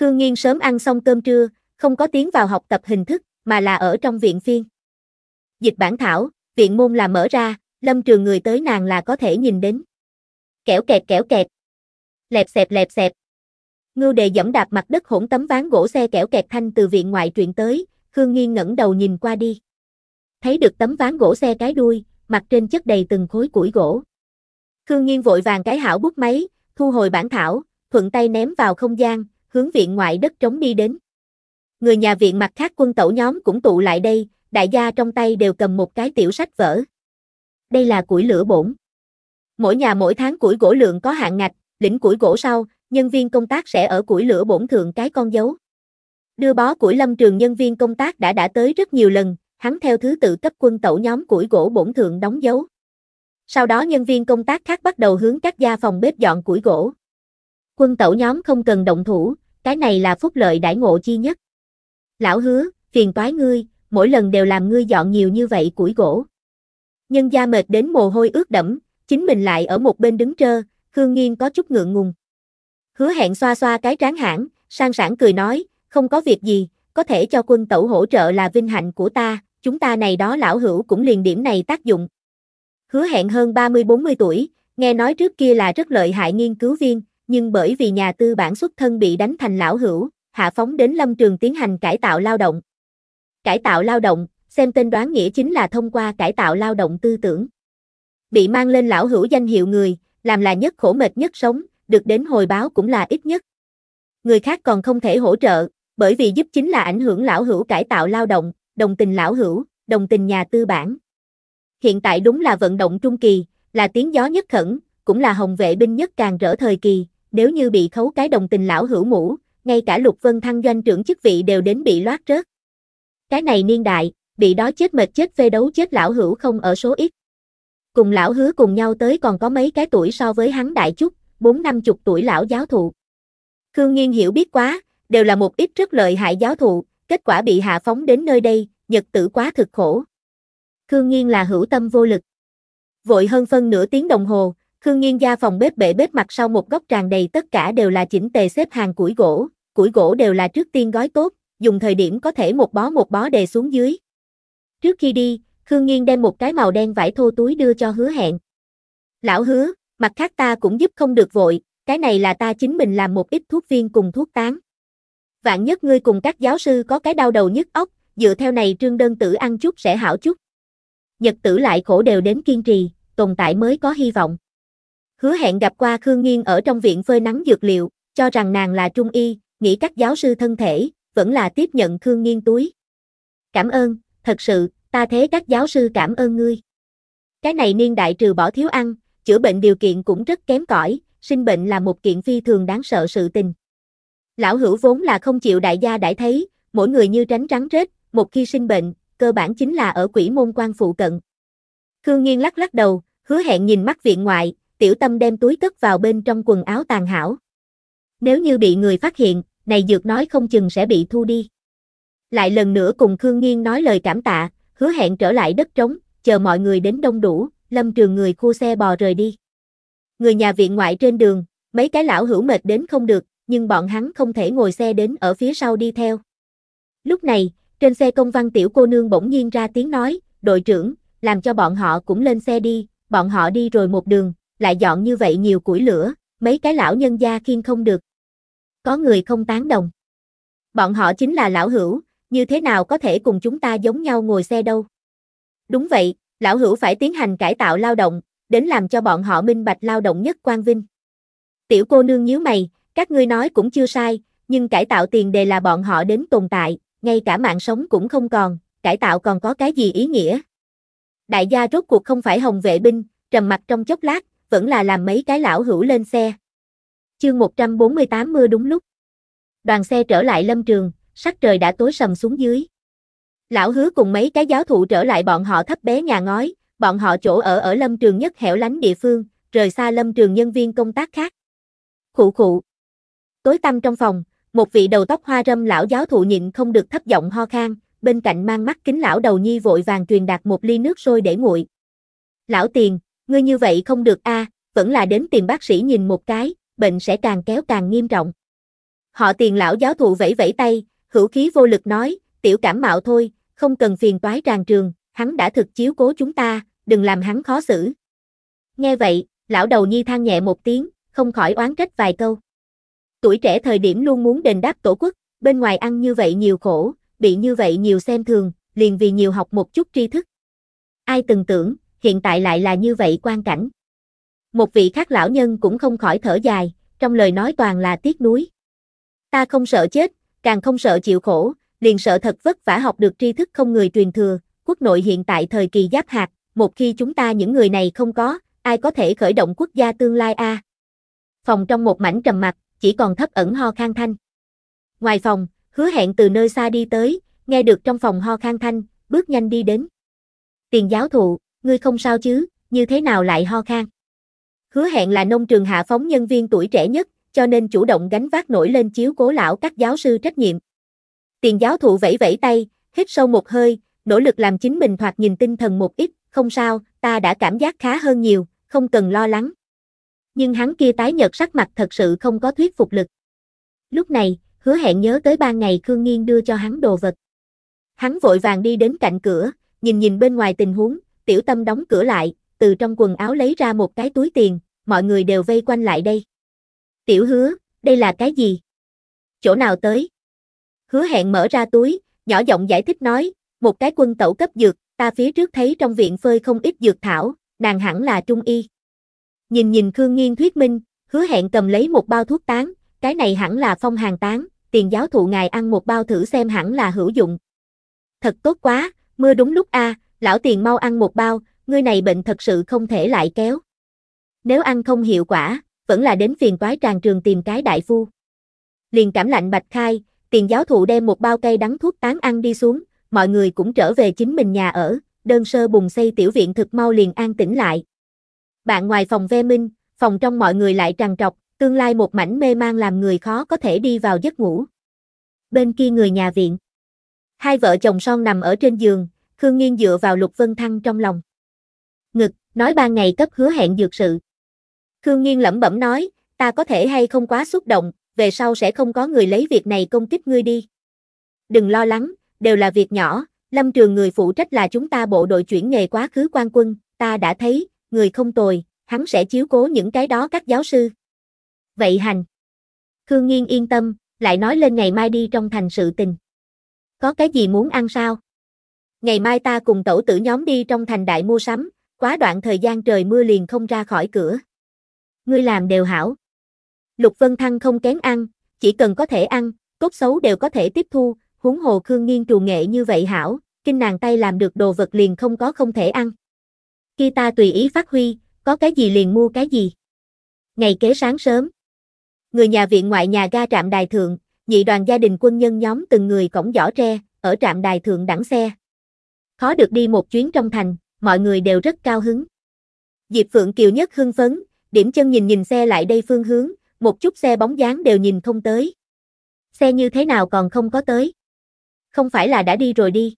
Khương Nghiên sớm ăn xong cơm trưa, không có tiến vào học tập hình thức, mà là ở trong viện phiên dịch bản thảo, viện môn là mở ra, lâm trường người tới nàng là có thể nhìn đến. Kẻo kẹt kẻo kẹt. Lẹp xẹp lẹp xẹp. Ngưu đề dẫm đạp mặt đất hỗn tấm ván gỗ xe kẻo kẹt thanh từ viện ngoại truyền tới, Khương Nghiên ngẩng đầu nhìn qua đi. Thấy được tấm ván gỗ xe cái đuôi, mặt trên chất đầy từng khối củi gỗ. Khương Nghiên vội vàng cái hảo bút máy, thu hồi bản thảo, thuận tay ném vào không gian, hướng viện ngoại đất trống đi đến. Người nhà viện mặt khác quân tẩu nhóm cũng tụ lại đây, đại gia trong tay đều cầm một cái tiểu sách vở. Đây là củi lửa bổn. Mỗi nhà mỗi tháng củi gỗ lượng có hạn ngạch, lĩnh củi gỗ sau, nhân viên công tác sẽ ở củi lửa bổn thượng cái con dấu. Đưa bó củi lâm trường nhân viên công tác đã đã tới rất nhiều lần, hắn theo thứ tự cấp quân tẩu nhóm củi gỗ bổn thượng đóng dấu. Sau đó nhân viên công tác khác bắt đầu hướng các gia phòng bếp dọn củi gỗ. Quân tẩu nhóm không cần động thủ, cái này là phúc lợi đãi ngộ chi nhất. Lão hứa, phiền toái ngươi, mỗi lần đều làm ngươi dọn nhiều như vậy củi gỗ. Nhân gia mệt đến mồ hôi ướt đẫm, chính mình lại ở một bên đứng trơ, Khương Nghiên có chút ngượng ngùng. Hứa hẹn xoa xoa cái trán hãng, sang sảng cười nói, không có việc gì, có thể cho quân tẩu hỗ trợ là vinh hạnh của ta, chúng ta này đó lão hữu cũng liền điểm này tác dụng. Hứa hẹn hơn 30-40 tuổi, nghe nói trước kia là rất lợi hại nghiên cứu viên, nhưng bởi vì nhà tư bản xuất thân bị đánh thành lão hữu, hạ phóng đến lâm trường tiến hành cải tạo lao động. Cải tạo lao động, xem tên đoán nghĩa chính là thông qua cải tạo lao động tư tưởng. Bị mang lên lão hữu danh hiệu người, làm là nhất khổ mệt nhất sống, được đến hồi báo cũng là ít nhất. Người khác còn không thể hỗ trợ, bởi vì giúp chính là ảnh hưởng lão hữu cải tạo lao động, đồng tình lão hữu, đồng tình nhà tư bản. Hiện tại đúng là vận động trung kỳ, là tiếng gió nhất khẩn, cũng là hồng vệ binh nhất càng rỡ thời kỳ, nếu như bị khấu cái đồng tình lão hữu mũ, ngay cả Lục Vân Thăng doanh trưởng chức vị đều đến bị loát rớt. Cái này niên đại, bị đó chết mệt chết phê đấu chết lão hữu không ở số ít. Cùng lão hứa cùng nhau tới còn có mấy cái tuổi so với hắn đại chút, bốn năm chục tuổi lão giáo thụ. Khương Nghiên hiểu biết quá, đều là một ít rất lợi hại giáo thụ, kết quả bị hạ phóng đến nơi đây, nhật tử quá thực khổ. Khương Nghiên là hữu tâm vô lực. Vội hơn phân nửa tiếng đồng hồ, Khương Nghiên ra phòng bếp bể bếp mặt sau một góc tràn đầy tất cả đều là chỉnh tề xếp hàng củi gỗ, củi gỗ đều là trước tiên gói tốt, dùng thời điểm có thể một bó một bó đè xuống dưới. Trước khi đi, Khương Nghiên đem một cái màu đen vải thô túi đưa cho hứa hẹn. Lão hứa, mặt khác ta cũng giúp không được vội, cái này là ta chính mình làm một ít thuốc viên cùng thuốc tán. Vạn nhất ngươi cùng các giáo sư có cái đau đầu nhức óc, dựa theo này trương đơn tử ăn chút sẽ hảo chút. Nhật tử lại khổ đều đến kiên trì, tồn tại mới có hy vọng. Hứa hẹn gặp qua Khương Nghiên ở trong viện phơi nắng dược liệu, cho rằng nàng là trung y, nghĩ các giáo sư thân thể, vẫn là tiếp nhận Khương Nghiên túi. Cảm ơn, thật sự, ta thế các giáo sư cảm ơn ngươi. Cái này niên đại trừ bỏ thiếu ăn, chữa bệnh điều kiện cũng rất kém cỏi, sinh bệnh là một kiện phi thường đáng sợ sự tình. Lão hữu vốn là không chịu đại gia đại thấy, mỗi người như tránh rắn rết, một khi sinh bệnh, cơ bản chính là ở quỷ môn quan phụ cận. Khương Nghiên lắc lắc đầu, hứa hẹn nhìn mắt viện ngoại, tiểu tâm đem túi cất vào bên trong quần áo tàn hảo. Nếu như bị người phát hiện, này dược nói không chừng sẽ bị thu đi. Lại lần nữa cùng Khương Nghiên nói lời cảm tạ, hứa hẹn trở lại đất trống, chờ mọi người đến đông đủ, lâm trường người khu xe bò rời đi. Người nhà viện ngoại trên đường, mấy cái lão hữu mệt đến không được, nhưng bọn hắn không thể ngồi xe đến ở phía sau đi theo. Lúc này, trên xe công văn tiểu cô nương bỗng nhiên ra tiếng nói, đội trưởng, làm cho bọn họ cũng lên xe đi, bọn họ đi rồi một đường, lại dọn như vậy nhiều củi lửa, mấy cái lão nhân gia khiên không được, có người không tán đồng. Bọn họ chính là lão hữu, như thế nào có thể cùng chúng ta giống nhau ngồi xe đâu. Đúng vậy, lão hữu phải tiến hành cải tạo lao động, đến làm cho bọn họ minh bạch lao động nhất quan vinh. Tiểu cô nương nhíu mày, các ngươi nói cũng chưa sai, nhưng cải tạo tiền đề là bọn họ đến tồn tại, ngay cả mạng sống cũng không còn, cải tạo còn có cái gì ý nghĩa. Đại gia rốt cuộc không phải hồng vệ binh, trầm mặt trong chốc lát, vẫn là làm mấy cái lão hữu lên xe. Chương 148 mưa đúng lúc. Đoàn xe trở lại lâm trường, sắc trời đã tối sầm xuống dưới. Lão hứa cùng mấy cái giáo thụ trở lại bọn họ thấp bé nhà ngói, bọn họ chỗ ở ở lâm trường nhất hẻo lánh địa phương, rời xa lâm trường nhân viên công tác khác. Khụ khụ. Tối tăm trong phòng, một vị đầu tóc hoa râm lão giáo thụ nhịn không được thấp giọng ho khan, bên cạnh mang mắt kính lão đầu nhi vội vàng truyền đạt một ly nước sôi để nguội. Lão tiền, ngươi như vậy không được a, à, vẫn là đến tìm bác sĩ nhìn một cái, bệnh sẽ càng kéo càng nghiêm trọng. Họ tiền lão giáo thụ vẫy vẫy tay, hữu khí vô lực nói, tiểu cảm mạo thôi, không cần phiền toái tràn trường, hắn đã thực chiếu cố chúng ta, đừng làm hắn khó xử. Nghe vậy, lão đầu nhi than nhẹ một tiếng, không khỏi oán trách vài câu. Tuổi trẻ thời điểm luôn muốn đền đáp tổ quốc, bên ngoài ăn như vậy nhiều khổ, bị như vậy nhiều xem thường, liền vì nhiều học một chút tri thức. Ai từng tưởng, hiện tại lại là như vậy quan cảnh. Một vị khác lão nhân cũng không khỏi thở dài, trong lời nói toàn là tiếc nuối. Ta không sợ chết, càng không sợ chịu khổ, liền sợ thật vất vả học được tri thức không người truyền thừa, quốc nội hiện tại thời kỳ giáp hạt, một khi chúng ta những người này không có, ai có thể khởi động quốc gia tương lai a? Phòng trong một mảnh trầm mặc, chỉ còn thấp ẩn ho khan thanh. Ngoài phòng, hứa hẹn từ nơi xa đi tới, nghe được trong phòng ho khan thanh, bước nhanh đi đến. Tiền giáo thụ, ngươi không sao chứ, như thế nào lại ho khan? hứa hẹn là nông trường hạ phóng nhân viên tuổi trẻ nhất, cho nên chủ động gánh vác nổi lên chiếu cố lão các giáo sư trách nhiệm. Tiền giáo thụ vẫy vẫy tay, hít sâu một hơi, nỗ lực làm chính mình thoạt nhìn tinh thần một ít, không sao, ta đã cảm giác khá hơn nhiều, không cần lo lắng. Nhưng hắn kia tái nhợt sắc mặt thật sự không có thuyết phục lực. Lúc này, hứa hẹn nhớ tới ba ngày Khương Nghiên đưa cho hắn đồ vật. Hắn vội vàng đi đến cạnh cửa, nhìn nhìn bên ngoài tình huống, tiểu tâm đóng cửa lại, từ trong quần áo lấy ra một cái túi tiền, mọi người đều vây quanh lại đây. Tiểu hứa, đây là cái gì? Chỗ nào tới? Hứa hẹn mở ra túi, nhỏ giọng giải thích nói, một cái quân tẩu cấp dược, ta phía trước thấy trong viện phơi không ít dược thảo, nàng hẳn là trung y. Nhìn nhìn Khương Nghiên thuyết minh, hứa hẹn cầm lấy một bao thuốc tán, cái này hẳn là phong hàng tán, tiền giáo thụ ngài ăn một bao thử xem hẳn là hữu dụng. Thật tốt quá, mưa đúng lúc a, lão tiền mau ăn một bao, ngươi này bệnh thật sự không thể lại kéo. Nếu ăn không hiệu quả, vẫn là đến phiền toái tràng trường tìm cái đại phu. Liền cảm lạnh bạch khai, tiền giáo thụ đem một bao cây đắng thuốc tán ăn đi xuống, mọi người cũng trở về chính mình nhà ở, đơn sơ bùng xây tiểu viện thực mau liền an tĩnh lại. Bạn ngoài phòng ve minh, phòng trong mọi người lại tràn trọc, tương lai một mảnh mê mang làm người khó có thể đi vào giấc ngủ. Bên kia người nhà viện, hai vợ chồng son nằm ở trên giường, Khương Nghiên dựa vào Lục Vân Thăng trong lòng ngực, nói ban ngày cấp hứa hẹn dược sự. Khương Nghiên lẩm bẩm nói, ta có thể hay không quá xúc động, về sau sẽ không có người lấy việc này công kích ngươi đi. Đừng lo lắng, đều là việc nhỏ, lâm trường người phụ trách là chúng ta bộ đội chuyển nghề quá khứ quan quân, ta đã thấy, người không tồi, hắn sẽ chiếu cố những cái đó các giáo sư. Vậy hành. Khương Nghiên yên tâm, lại nói lên ngày mai đi trong thành sự tình. Có cái gì muốn ăn sao? Ngày mai ta cùng tẩu tử nhóm đi trong thành đại mua sắm, quá đoạn thời gian trời mưa liền không ra khỏi cửa. Ngươi làm đều hảo. Lục Vân Thăng không kém ăn, chỉ cần có thể ăn, cốt xấu đều có thể tiếp thu, huống hồ Khương Nghiên trù nghệ như vậy hảo, kinh nàng tay làm được đồ vật liền không có không thể ăn. Khi ta tùy ý phát huy, có cái gì liền mua cái gì. Ngày kế sáng sớm, người nhà viện ngoại nhà ga trạm đài thượng, nhị đoàn gia đình quân nhân nhóm từng người cổng giỏ tre, ở trạm đài thượng đẳng xe. Khó được đi một chuyến trong thành, mọi người đều rất cao hứng. Diệp Phượng Kiều nhất hưng phấn, điểm chân nhìn nhìn xe lại đây phương hướng, một chút xe bóng dáng đều nhìn không tới. Xe như thế nào còn không có tới? Không phải là đã đi rồi đi.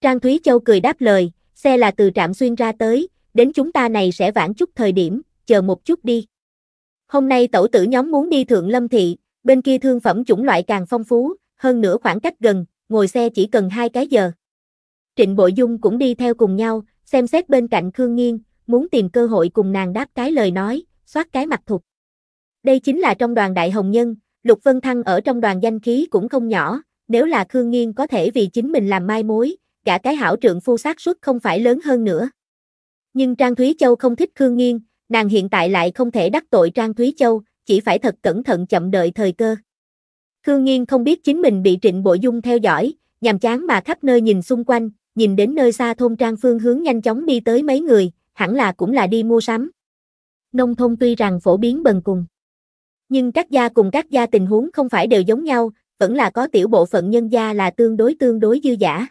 Trang Thúy Châu cười đáp lời, xe là từ trạm xuyên ra tới, đến chúng ta này sẽ vãn chút thời điểm, chờ một chút đi. Hôm nay tổ tử nhóm muốn đi Thượng Lâm Thị, bên kia thương phẩm chủng loại càng phong phú, hơn nữa khoảng cách gần, ngồi xe chỉ cần hai cái giờ. Trịnh Bội Dung cũng đi theo cùng nhau, xem xét bên cạnh Khương Nghiên, muốn tìm cơ hội cùng nàng đáp cái lời nói, xoát cái mặt thục. Đây chính là trong đoàn đại hồng nhân, Lục Vân Thăng ở trong đoàn danh khí cũng không nhỏ, nếu là Khương Nghiên có thể vì chính mình làm mai mối, cả cái hảo trượng phu sát suất không phải lớn hơn nữa. Nhưng Trang Thúy Châu không thích Khương Nghiên, nàng hiện tại lại không thể đắc tội Trang Thúy Châu, chỉ phải thật cẩn thận chậm đợi thời cơ. Khương Nghiên không biết chính mình bị Trịnh Bộ Dung theo dõi, nhàm chán mà khắp nơi nhìn xung quanh, nhìn đến nơi xa thôn trang phương hướng nhanh chóng đi tới mấy người, hẳn là cũng là đi mua sắm. Nông thôn tuy rằng phổ biến bần cùng, nhưng các gia cùng các gia tình huống không phải đều giống nhau, vẫn là có tiểu bộ phận nhân gia là tương đối tương đối dư giả.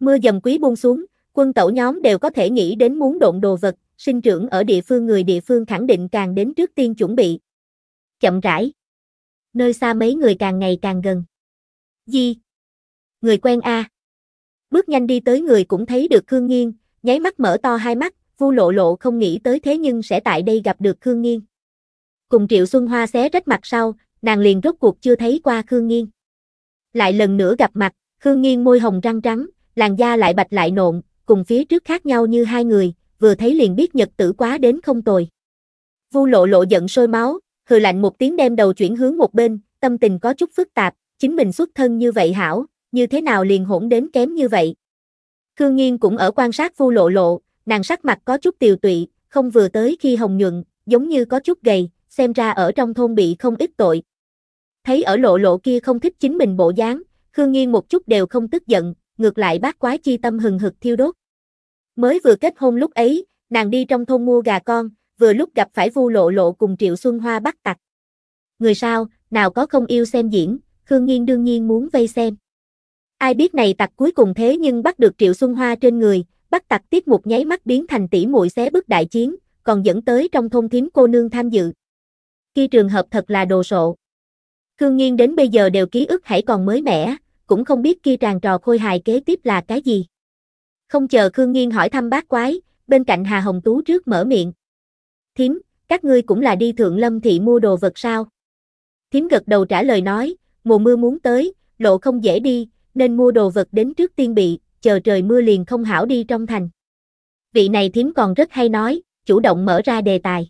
Mưa dầm quý buông xuống, quân tẩu nhóm đều có thể nghĩ đến muốn độn đồ vật, sinh trưởng ở địa phương người địa phương khẳng định càng đến trước tiên chuẩn bị. Chậm rãi. Nơi xa mấy người càng ngày càng gần. Di. Người quen A. À bước nhanh đi tới người cũng thấy được Khương Nghiên, nháy mắt mở to hai mắt, Vu Lộ Lộ không nghĩ tới thế nhưng sẽ tại đây gặp được Khương Nghiên. Cùng Triệu Xuân Hoa xé rách mặt sau, nàng liền rốt cuộc chưa thấy qua Khương Nghiên. Lại lần nữa gặp mặt, Khương Nghiên môi hồng răng trắng, làn da lại bạch lại nộn, cùng phía trước khác nhau như hai người, vừa thấy liền biết nhật tử quá đến không tồi. Vu Lộ Lộ giận sôi máu, hừ lạnh một tiếng đem đầu chuyển hướng một bên, tâm tình có chút phức tạp, chính mình xuất thân như vậy hảo, như thế nào liền hỗn đến kém như vậy. Khương Nghiên cũng ở quan sát Vu Lộ Lộ, nàng sắc mặt có chút tiều tụy, không vừa tới khi hồng nhuận, giống như có chút gầy, xem ra ở trong thôn bị không ít tội. Thấy ở Lộ Lộ kia không thích chính mình bộ dáng, Khương Nghiên một chút đều không tức giận, ngược lại bác quái chi tâm hừng hực thiêu đốt. Mới vừa kết hôn lúc ấy, nàng đi trong thôn mua gà con, vừa lúc gặp phải Vu Lộ Lộ cùng Triệu Xuân Hoa bắt tặc. Người sao, nào có không yêu xem diễn, Khương Nghiên đương nhiên muốn vây xem. Ai biết này tặc cuối cùng thế nhưng bắt được Triệu Xuân Hoa trên người, bắt tặc tiết một nháy mắt biến thành tỷ muội xé bức đại chiến, còn dẫn tới trong thôn thím cô nương tham dự. Khi trường hợp thật là đồ sộ. Khương Nghiên đến bây giờ đều ký ức hãy còn mới mẻ, cũng không biết kia tràn trò khôi hài kế tiếp là cái gì. Không chờ Khương Nghiên hỏi thăm bác quái, bên cạnh Hà Hồng Tú trước mở miệng. Thím, các ngươi cũng là đi Thượng Lâm Thị mua đồ vật sao? Thím gật đầu trả lời nói, mùa mưa muốn tới, lộ không dễ đi, nên mua đồ vật đến trước tiên bị, chờ trời mưa liền không hảo đi trong thành. Vị này thím còn rất hay nói, chủ động mở ra đề tài.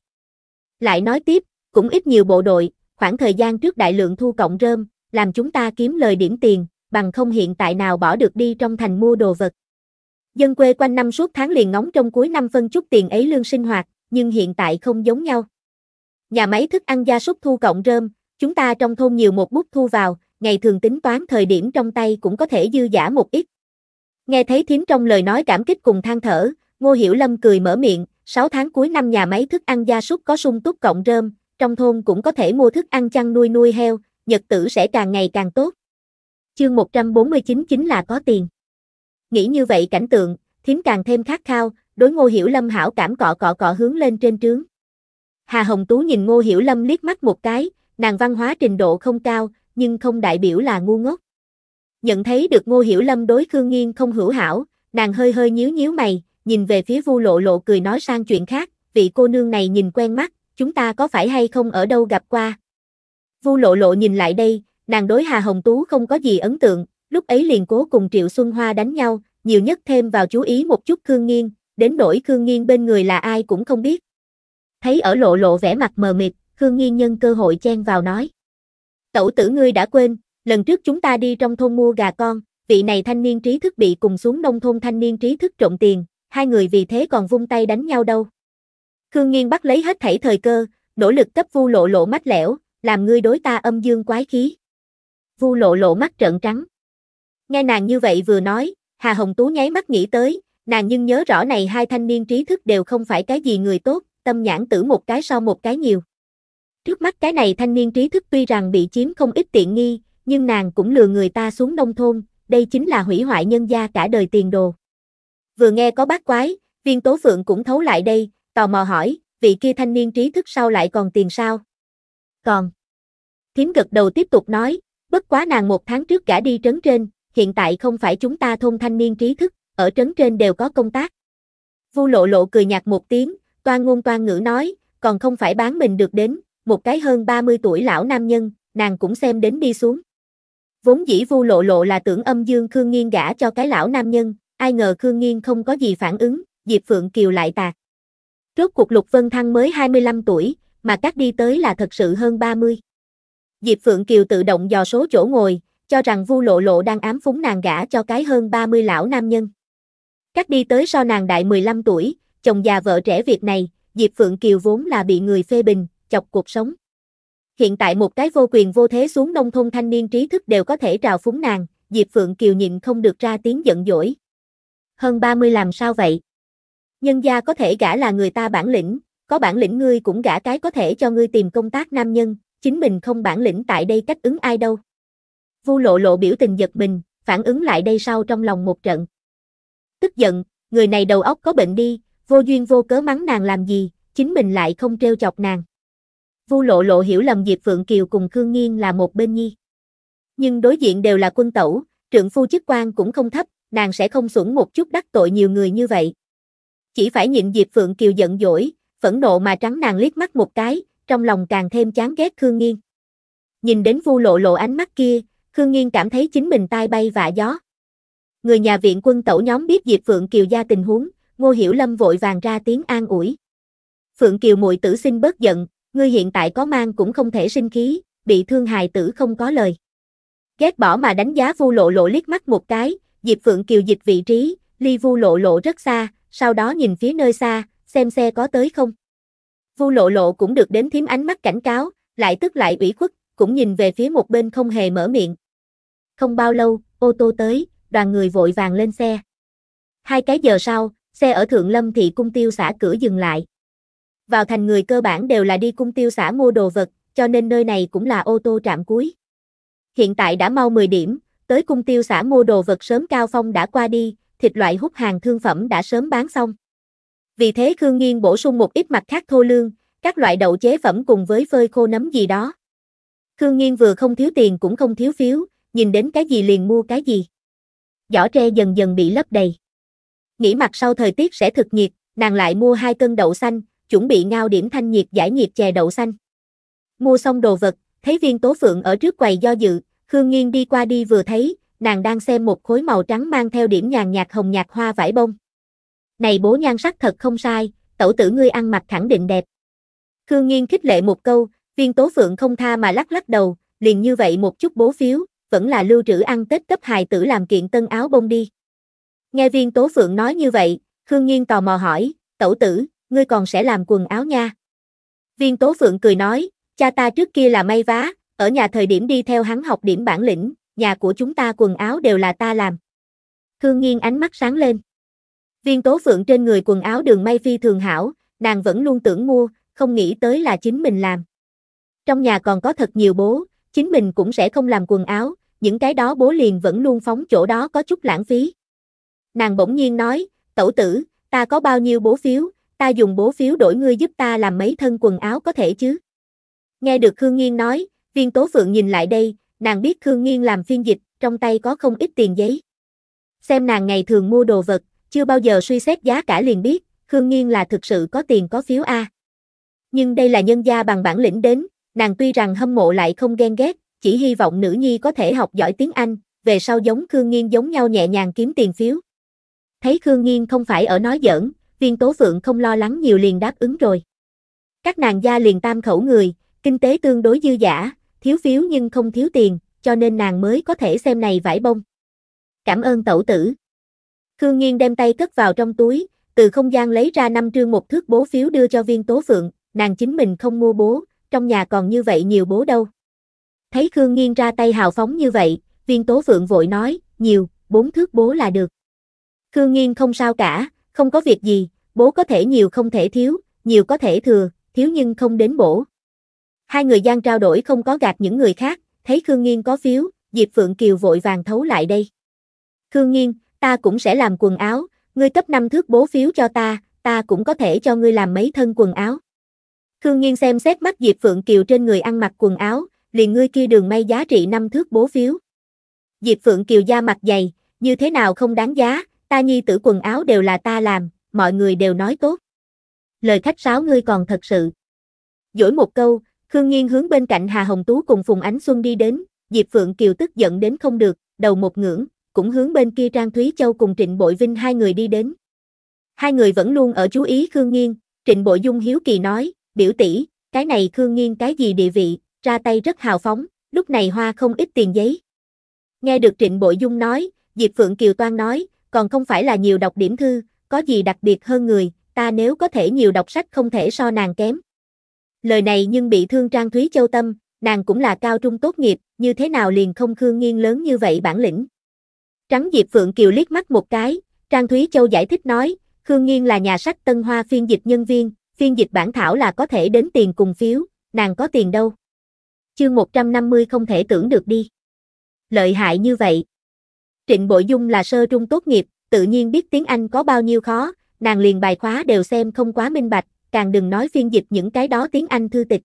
Lại nói tiếp, cũng ít nhiều bộ đội, khoảng thời gian trước đại lượng thu cộng rơm, làm chúng ta kiếm lời điểm tiền, bằng không hiện tại nào bỏ được đi trong thành mua đồ vật. Dân quê quanh năm suốt tháng liền ngóng trong cuối năm phân chút tiền ấy lương sinh hoạt, nhưng hiện tại không giống nhau. Nhà máy thức ăn gia súc thu cộng rơm, chúng ta trong thôn nhiều một bút thu vào, ngày thường tính toán thời điểm trong tay cũng có thể dư giả một ít. Nghe thấy thím trong lời nói cảm kích cùng than thở, Ngô Hiểu Lâm cười mở miệng, 6 tháng cuối năm nhà máy thức ăn gia súc có sung túc cộng rơm, trong thôn cũng có thể mua thức ăn chăn nuôi nuôi heo, nhật tử sẽ càng ngày càng tốt. Chương 149 chính là có tiền. Nghĩ như vậy cảnh tượng, thím càng thêm khát khao, đối Ngô Hiểu Lâm hảo cảm cọ cọ cọ hướng lên trên trướng. Hà Hồng Tú nhìn Ngô Hiểu Lâm liếc mắt một cái, nàng văn hóa trình độ không cao, nhưng không đại biểu là ngu ngốc. Nhận thấy được Ngô Hiểu Lâm đối Khương Nghiên không hữu hảo, nàng hơi hơi nhíu nhíu mày, nhìn về phía Vu Lộ Lộ cười nói sang chuyện khác, vị cô nương này nhìn quen mắt, chúng ta có phải hay không ở đâu gặp qua? Vu Lộ Lộ nhìn lại đây, nàng đối Hà Hồng Tú không có gì ấn tượng, lúc ấy liền cố cùng Triệu Xuân Hoa đánh nhau, nhiều nhất thêm vào chú ý một chút Khương Nghiên, đến đổi Khương Nghiên bên người là ai cũng không biết. Thấy ở Lộ Lộ vẻ mặt mờ mịt, Khương Nghiên nhân cơ hội chen vào nói. Tẩu tử ngươi đã quên, lần trước chúng ta đi trong thôn mua gà con, vị này thanh niên trí thức bị cùng xuống nông thôn thanh niên trí thức trộm tiền, hai người vì thế còn vung tay đánh nhau đâu. Khương Nghiên bắt lấy hết thảy thời cơ, nỗ lực cấp vu lộ lộ mắt lẻo, làm ngươi đối ta âm dương quái khí. Vu lộ lộ mắt trợn trắng. Nghe nàng như vậy vừa nói, Hà Hồng Tú nháy mắt nghĩ tới, nàng nhưng nhớ rõ này hai thanh niên trí thức đều không phải cái gì người tốt, tâm nhãn tử một cái so một cái nhiều. Trước mắt cái này thanh niên trí thức tuy rằng bị chiếm không ít tiện nghi, nhưng nàng cũng lừa người ta xuống nông thôn, đây chính là hủy hoại nhân gia cả đời tiền đồ. Vừa nghe có bác quái, viên tố phượng cũng thấu lại đây, tò mò hỏi, vị kia thanh niên trí thức sau lại còn tiền sao? Còn. Thiếm gật đầu tiếp tục nói, bất quá nàng một tháng trước cả đi trấn trên, hiện tại không phải chúng ta thôn thanh niên trí thức, ở trấn trên đều có công tác. Vu lộ lộ cười nhạt một tiếng, toan ngôn toan ngữ nói, còn không phải bán mình được đến, một cái hơn 30 tuổi lão nam nhân, nàng cũng xem đến đi xuống. Vốn dĩ vu lộ lộ là tưởng âm dương Khương Nghiên gả cho cái lão nam nhân, ai ngờ Khương Nghiên không có gì phản ứng, Diệp Phượng Kiều lại tạc. trước cuộc Lục Vân Thăng mới 25 tuổi, mà các đi tới là thật sự hơn 30. Diệp Phượng Kiều tự động dò số chỗ ngồi, cho rằng Vu Lộ Lộ đang ám phúng nàng gả cho cái hơn 30 lão nam nhân. Các đi tới so nàng đại 15 tuổi, chồng già vợ trẻ việc này, Diệp Phượng Kiều vốn là bị người phê bình, chọc cuộc sống. Hiện tại một cái vô quyền vô thế xuống nông thôn thanh niên trí thức đều có thể trào phúng nàng, Diệp Phượng Kiều nhịn không được ra tiếng giận dỗi. Hơn 30 làm sao vậy? Nhân gia có thể gả là người ta bản lĩnh, có bản lĩnh ngươi cũng gả cái có thể cho ngươi tìm công tác nam nhân, chính mình không bản lĩnh tại đây cách ứng ai đâu. Vu lộ lộ biểu tình giật mình, phản ứng lại đây sau trong lòng một trận. Tức giận, người này đầu óc có bệnh đi, vô duyên vô cớ mắng nàng làm gì, chính mình lại không trêu chọc nàng. Vu Lộ Lộ hiểu lầm Diệp Phượng Kiều cùng Khương Nghiên là một bên nhi. Nhưng đối diện đều là quân tẩu, trượng phu chức quan cũng không thấp, nàng sẽ không xuẩn một chút đắc tội nhiều người như vậy. Chỉ phải nhịn Diệp Phượng Kiều giận dỗi, phẫn nộ mà trắng nàng liếc mắt một cái, trong lòng càng thêm chán ghét Khương Nghiên. Nhìn đến Vu Lộ Lộ ánh mắt kia, Khương Nghiên cảm thấy chính mình tai bay vạ gió. Người nhà viện quân tẩu nhóm biết Diệp Phượng Kiều gia tình huống, Ngô Hiểu Lâm vội vàng ra tiếng an ủi. Phượng Kiều muội tử xin bớt giận, ngươi hiện tại có mang cũng không thể sinh khí, bị thương hài tử không có lời. Ghét bỏ mà đánh giá vu lộ lộ liếc mắt một cái, Diệp Phượng Kiều dịch vị trí, ly vu lộ lộ rất xa, sau đó nhìn phía nơi xa, xem xe có tới không. Vu lộ lộ cũng được đến thím ánh mắt cảnh cáo, lại tức lại ủy khuất, cũng nhìn về phía một bên không hề mở miệng. Không bao lâu, ô tô tới, đoàn người vội vàng lên xe. Hai cái giờ sau, xe ở Thượng Lâm Thị Cung Tiêu xã cửa dừng lại vào thành người cơ bản đều là đi cung tiêu xã mua đồ vật, cho nên nơi này cũng là ô tô trạm cuối. Hiện tại đã mau 10 điểm, tới cung tiêu xã mua đồ vật sớm cao phong đã qua đi, thịt loại hút hàng thương phẩm đã sớm bán xong. Vì thế Khương Nghiên bổ sung một ít mặt khác thô lương, các loại đậu chế phẩm cùng với phơi khô nấm gì đó. Khương Nghiên vừa không thiếu tiền cũng không thiếu phiếu, nhìn đến cái gì liền mua cái gì. Giỏ tre dần dần bị lấp đầy. Nghĩ mặt sau thời tiết sẽ thực nhiệt, nàng lại mua hai cân đậu xanh, chuẩn bị ngao điểm thanh nhiệt giải nhiệt chè đậu xanh. Mua xong đồ vật, thấy viên tố phượng ở trước quầy do dự, Khương Nghiên đi qua đi vừa thấy, nàng đang xem một khối màu trắng mang theo điểm nhàn nhạt hồng nhạt hoa vải bông. Này bố nhan sắc thật không sai, tẩu tử ngươi ăn mặc khẳng định đẹp. Khương Nghiên khích lệ một câu, viên tố phượng không tha mà lắc lắc đầu, liền như vậy một chút bố phiếu, vẫn là lưu trữ ăn Tết cấp hài tử làm kiện tân áo bông đi. Nghe viên tố phượng nói như vậy, Khương Nghiên tò mò hỏi, tẩu tử, ngươi còn sẽ làm quần áo nha. Viên Tố Phượng cười nói, cha ta trước kia là may vá, ở nhà thời điểm đi theo hắn học điểm bản lĩnh, nhà của chúng ta quần áo đều là ta làm. Hương Nghiên ánh mắt sáng lên. Viên Tố Phượng trên người quần áo đường may phi thường hảo, nàng vẫn luôn tưởng mua, không nghĩ tới là chính mình làm. Trong nhà còn có thật nhiều bố, chính mình cũng sẽ không làm quần áo, những cái đó bố liền vẫn luôn phóng chỗ đó có chút lãng phí. Nàng bỗng nhiên nói, tẩu tử, ta có bao nhiêu bố phiếu, ta dùng bố phiếu đổi ngươi giúp ta làm mấy thân quần áo có thể chứ? Nghe được Khương Nghiên nói, viên tố phượng nhìn lại đây, nàng biết Khương Nghiên làm phiên dịch, trong tay có không ít tiền giấy. Xem nàng ngày thường mua đồ vật, chưa bao giờ suy xét giá cả liền biết, Khương Nghiên là thực sự có tiền có phiếu A. Nhưng đây là nhân gia bằng bản lĩnh đến, nàng tuy rằng hâm mộ lại không ghen ghét, chỉ hy vọng nữ nhi có thể học giỏi tiếng Anh, về sau giống Khương Nghiên giống nhau nhẹ nhàng kiếm tiền phiếu. Thấy Khương Nghiên không phải ở nói giỡn, Tiên Tố Phượng không lo lắng nhiều liền đáp ứng rồi. Các nàng gia liền tam khẩu người, kinh tế tương đối dư giả, thiếu phiếu nhưng không thiếu tiền, cho nên nàng mới có thể xem này vải bông. Cảm ơn tẩu tử. Khương Nghiên đem tay cất vào trong túi, từ không gian lấy ra năm trương một thước bố phiếu đưa cho viên tố phượng, nàng chính mình không mua bố, trong nhà còn như vậy nhiều bố đâu. Thấy Khương Nghiên ra tay hào phóng như vậy, viên tố phượng vội nói, nhiều, bốn thước bố là được. Khương Nghiên không sao cả, không có việc gì, bố có thể nhiều không thể thiếu, nhiều có thể thừa, thiếu nhưng không đến bổ. Hai người gian trao đổi không có gạt những người khác, thấy Khương Nghiên có phiếu, Diệp Phượng Kiều vội vàng thấu lại đây. Khương Nghiên, ta cũng sẽ làm quần áo, ngươi cấp năm thước bố phiếu cho ta, ta cũng có thể cho ngươi làm mấy thân quần áo. Khương Nghiên xem xét mắt Diệp Phượng Kiều trên người ăn mặc quần áo, liền ngươi kia đường may giá trị năm thước bố phiếu. Diệp Phượng Kiều da mặt dày, như thế nào không đáng giá, ta nhi tử quần áo đều là ta làm, mọi người đều nói tốt. Lời khách sáo ngươi còn thật sự. Dỗi một câu, Khương Nghiên hướng bên cạnh Hà Hồng Tú cùng Phùng Ánh Xuân đi đến, Diệp Phượng Kiều tức giận đến không được, đầu một ngưỡng, cũng hướng bên kia Trang Thúy Châu cùng Trịnh Bội Vinh hai người đi đến. Hai người vẫn luôn ở chú ý Khương Nghiên, Trịnh Bội Dung hiếu kỳ nói, biểu tỷ, cái này Khương Nghiên cái gì địa vị, ra tay rất hào phóng, lúc này hoa không ít tiền giấy. Nghe được Trịnh Bội Dung nói, Diệp Phượng Kiều Toan nói, còn không phải là nhiều đọc điểm thư, có gì đặc biệt hơn người, ta nếu có thể nhiều đọc sách không thể so nàng kém. Lời này nhưng bị thương Trang Thúy Châu tâm, nàng cũng là cao trung tốt nghiệp, như thế nào liền không khương nghiêng lớn như vậy bản lĩnh. Trắng Diệp Phượng Kiều liếc mắt một cái, Trang Thúy Châu giải thích nói, Khương Nghiên là nhà sách Tân Hoa phiên dịch nhân viên, phiên dịch bản thảo là có thể đến tiền cùng phiếu, nàng có tiền đâu. Chương 150 không thể tưởng được đi. Lợi hại như vậy. Trịnh Bội Dung là sơ trung tốt nghiệp, tự nhiên biết tiếng Anh có bao nhiêu khó, nàng liền bài khóa đều xem không quá minh bạch, càng đừng nói phiên dịch những cái đó tiếng Anh thư tịch.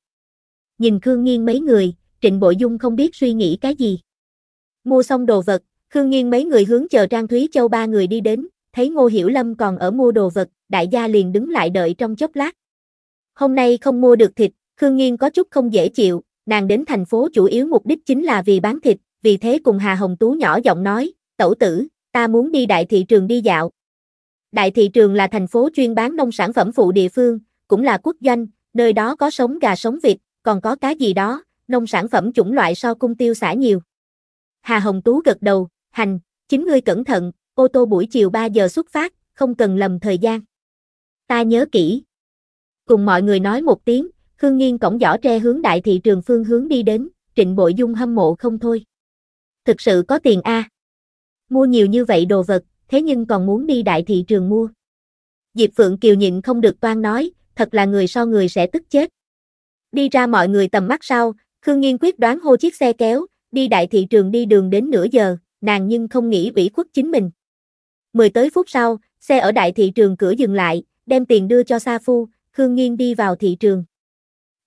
Nhìn Khương Nghiên mấy người, Trịnh Bội Dung không biết suy nghĩ cái gì. Mua xong đồ vật, Khương Nghiên mấy người hướng chờ Trang Thúy Châu ba người đi đến, thấy Ngô Hiểu Lâm còn ở mua đồ vật, đại gia liền đứng lại đợi trong chốc lát. Hôm nay không mua được thịt, Khương Nghiên có chút không dễ chịu, nàng đến thành phố chủ yếu mục đích chính là vì bán thịt, vì thế cùng Hà Hồng Tú nhỏ giọng nói, tẩu tử, ta muốn đi đại thị trường đi dạo. Đại thị trường là thành phố chuyên bán nông sản phẩm phụ địa phương, cũng là quốc doanh, nơi đó có sống gà sống vịt, còn có cá gì đó, nông sản phẩm chủng loại so cung tiêu xả nhiều. Hà Hồng Tú gật đầu, hành, chính ngươi cẩn thận, ô tô buổi chiều 3 giờ xuất phát, không cần lầm thời gian. Ta nhớ kỹ. Cùng mọi người nói một tiếng, Khương Nghiên cổng giỏ tre hướng đại thị trường phương hướng đi đến, trịnh bội dung hâm mộ không thôi. Thực sự có tiền A. À mua nhiều như vậy đồ vật, thế nhưng còn muốn đi đại thị trường mua. Diệp Phượng Kiều nhịn không được toan nói, thật là người so người sẽ tức chết. Đi ra mọi người tầm mắt sau, Khương Nghiên quyết đoán hô chiếc xe kéo, đi đại thị trường đi đường đến nửa giờ, nàng nhưng không nghĩ ủy khuất chính mình. Mười tới phút sau, xe ở đại thị trường cửa dừng lại, đem tiền đưa cho Sa Phu, Khương Nghiên đi vào thị trường.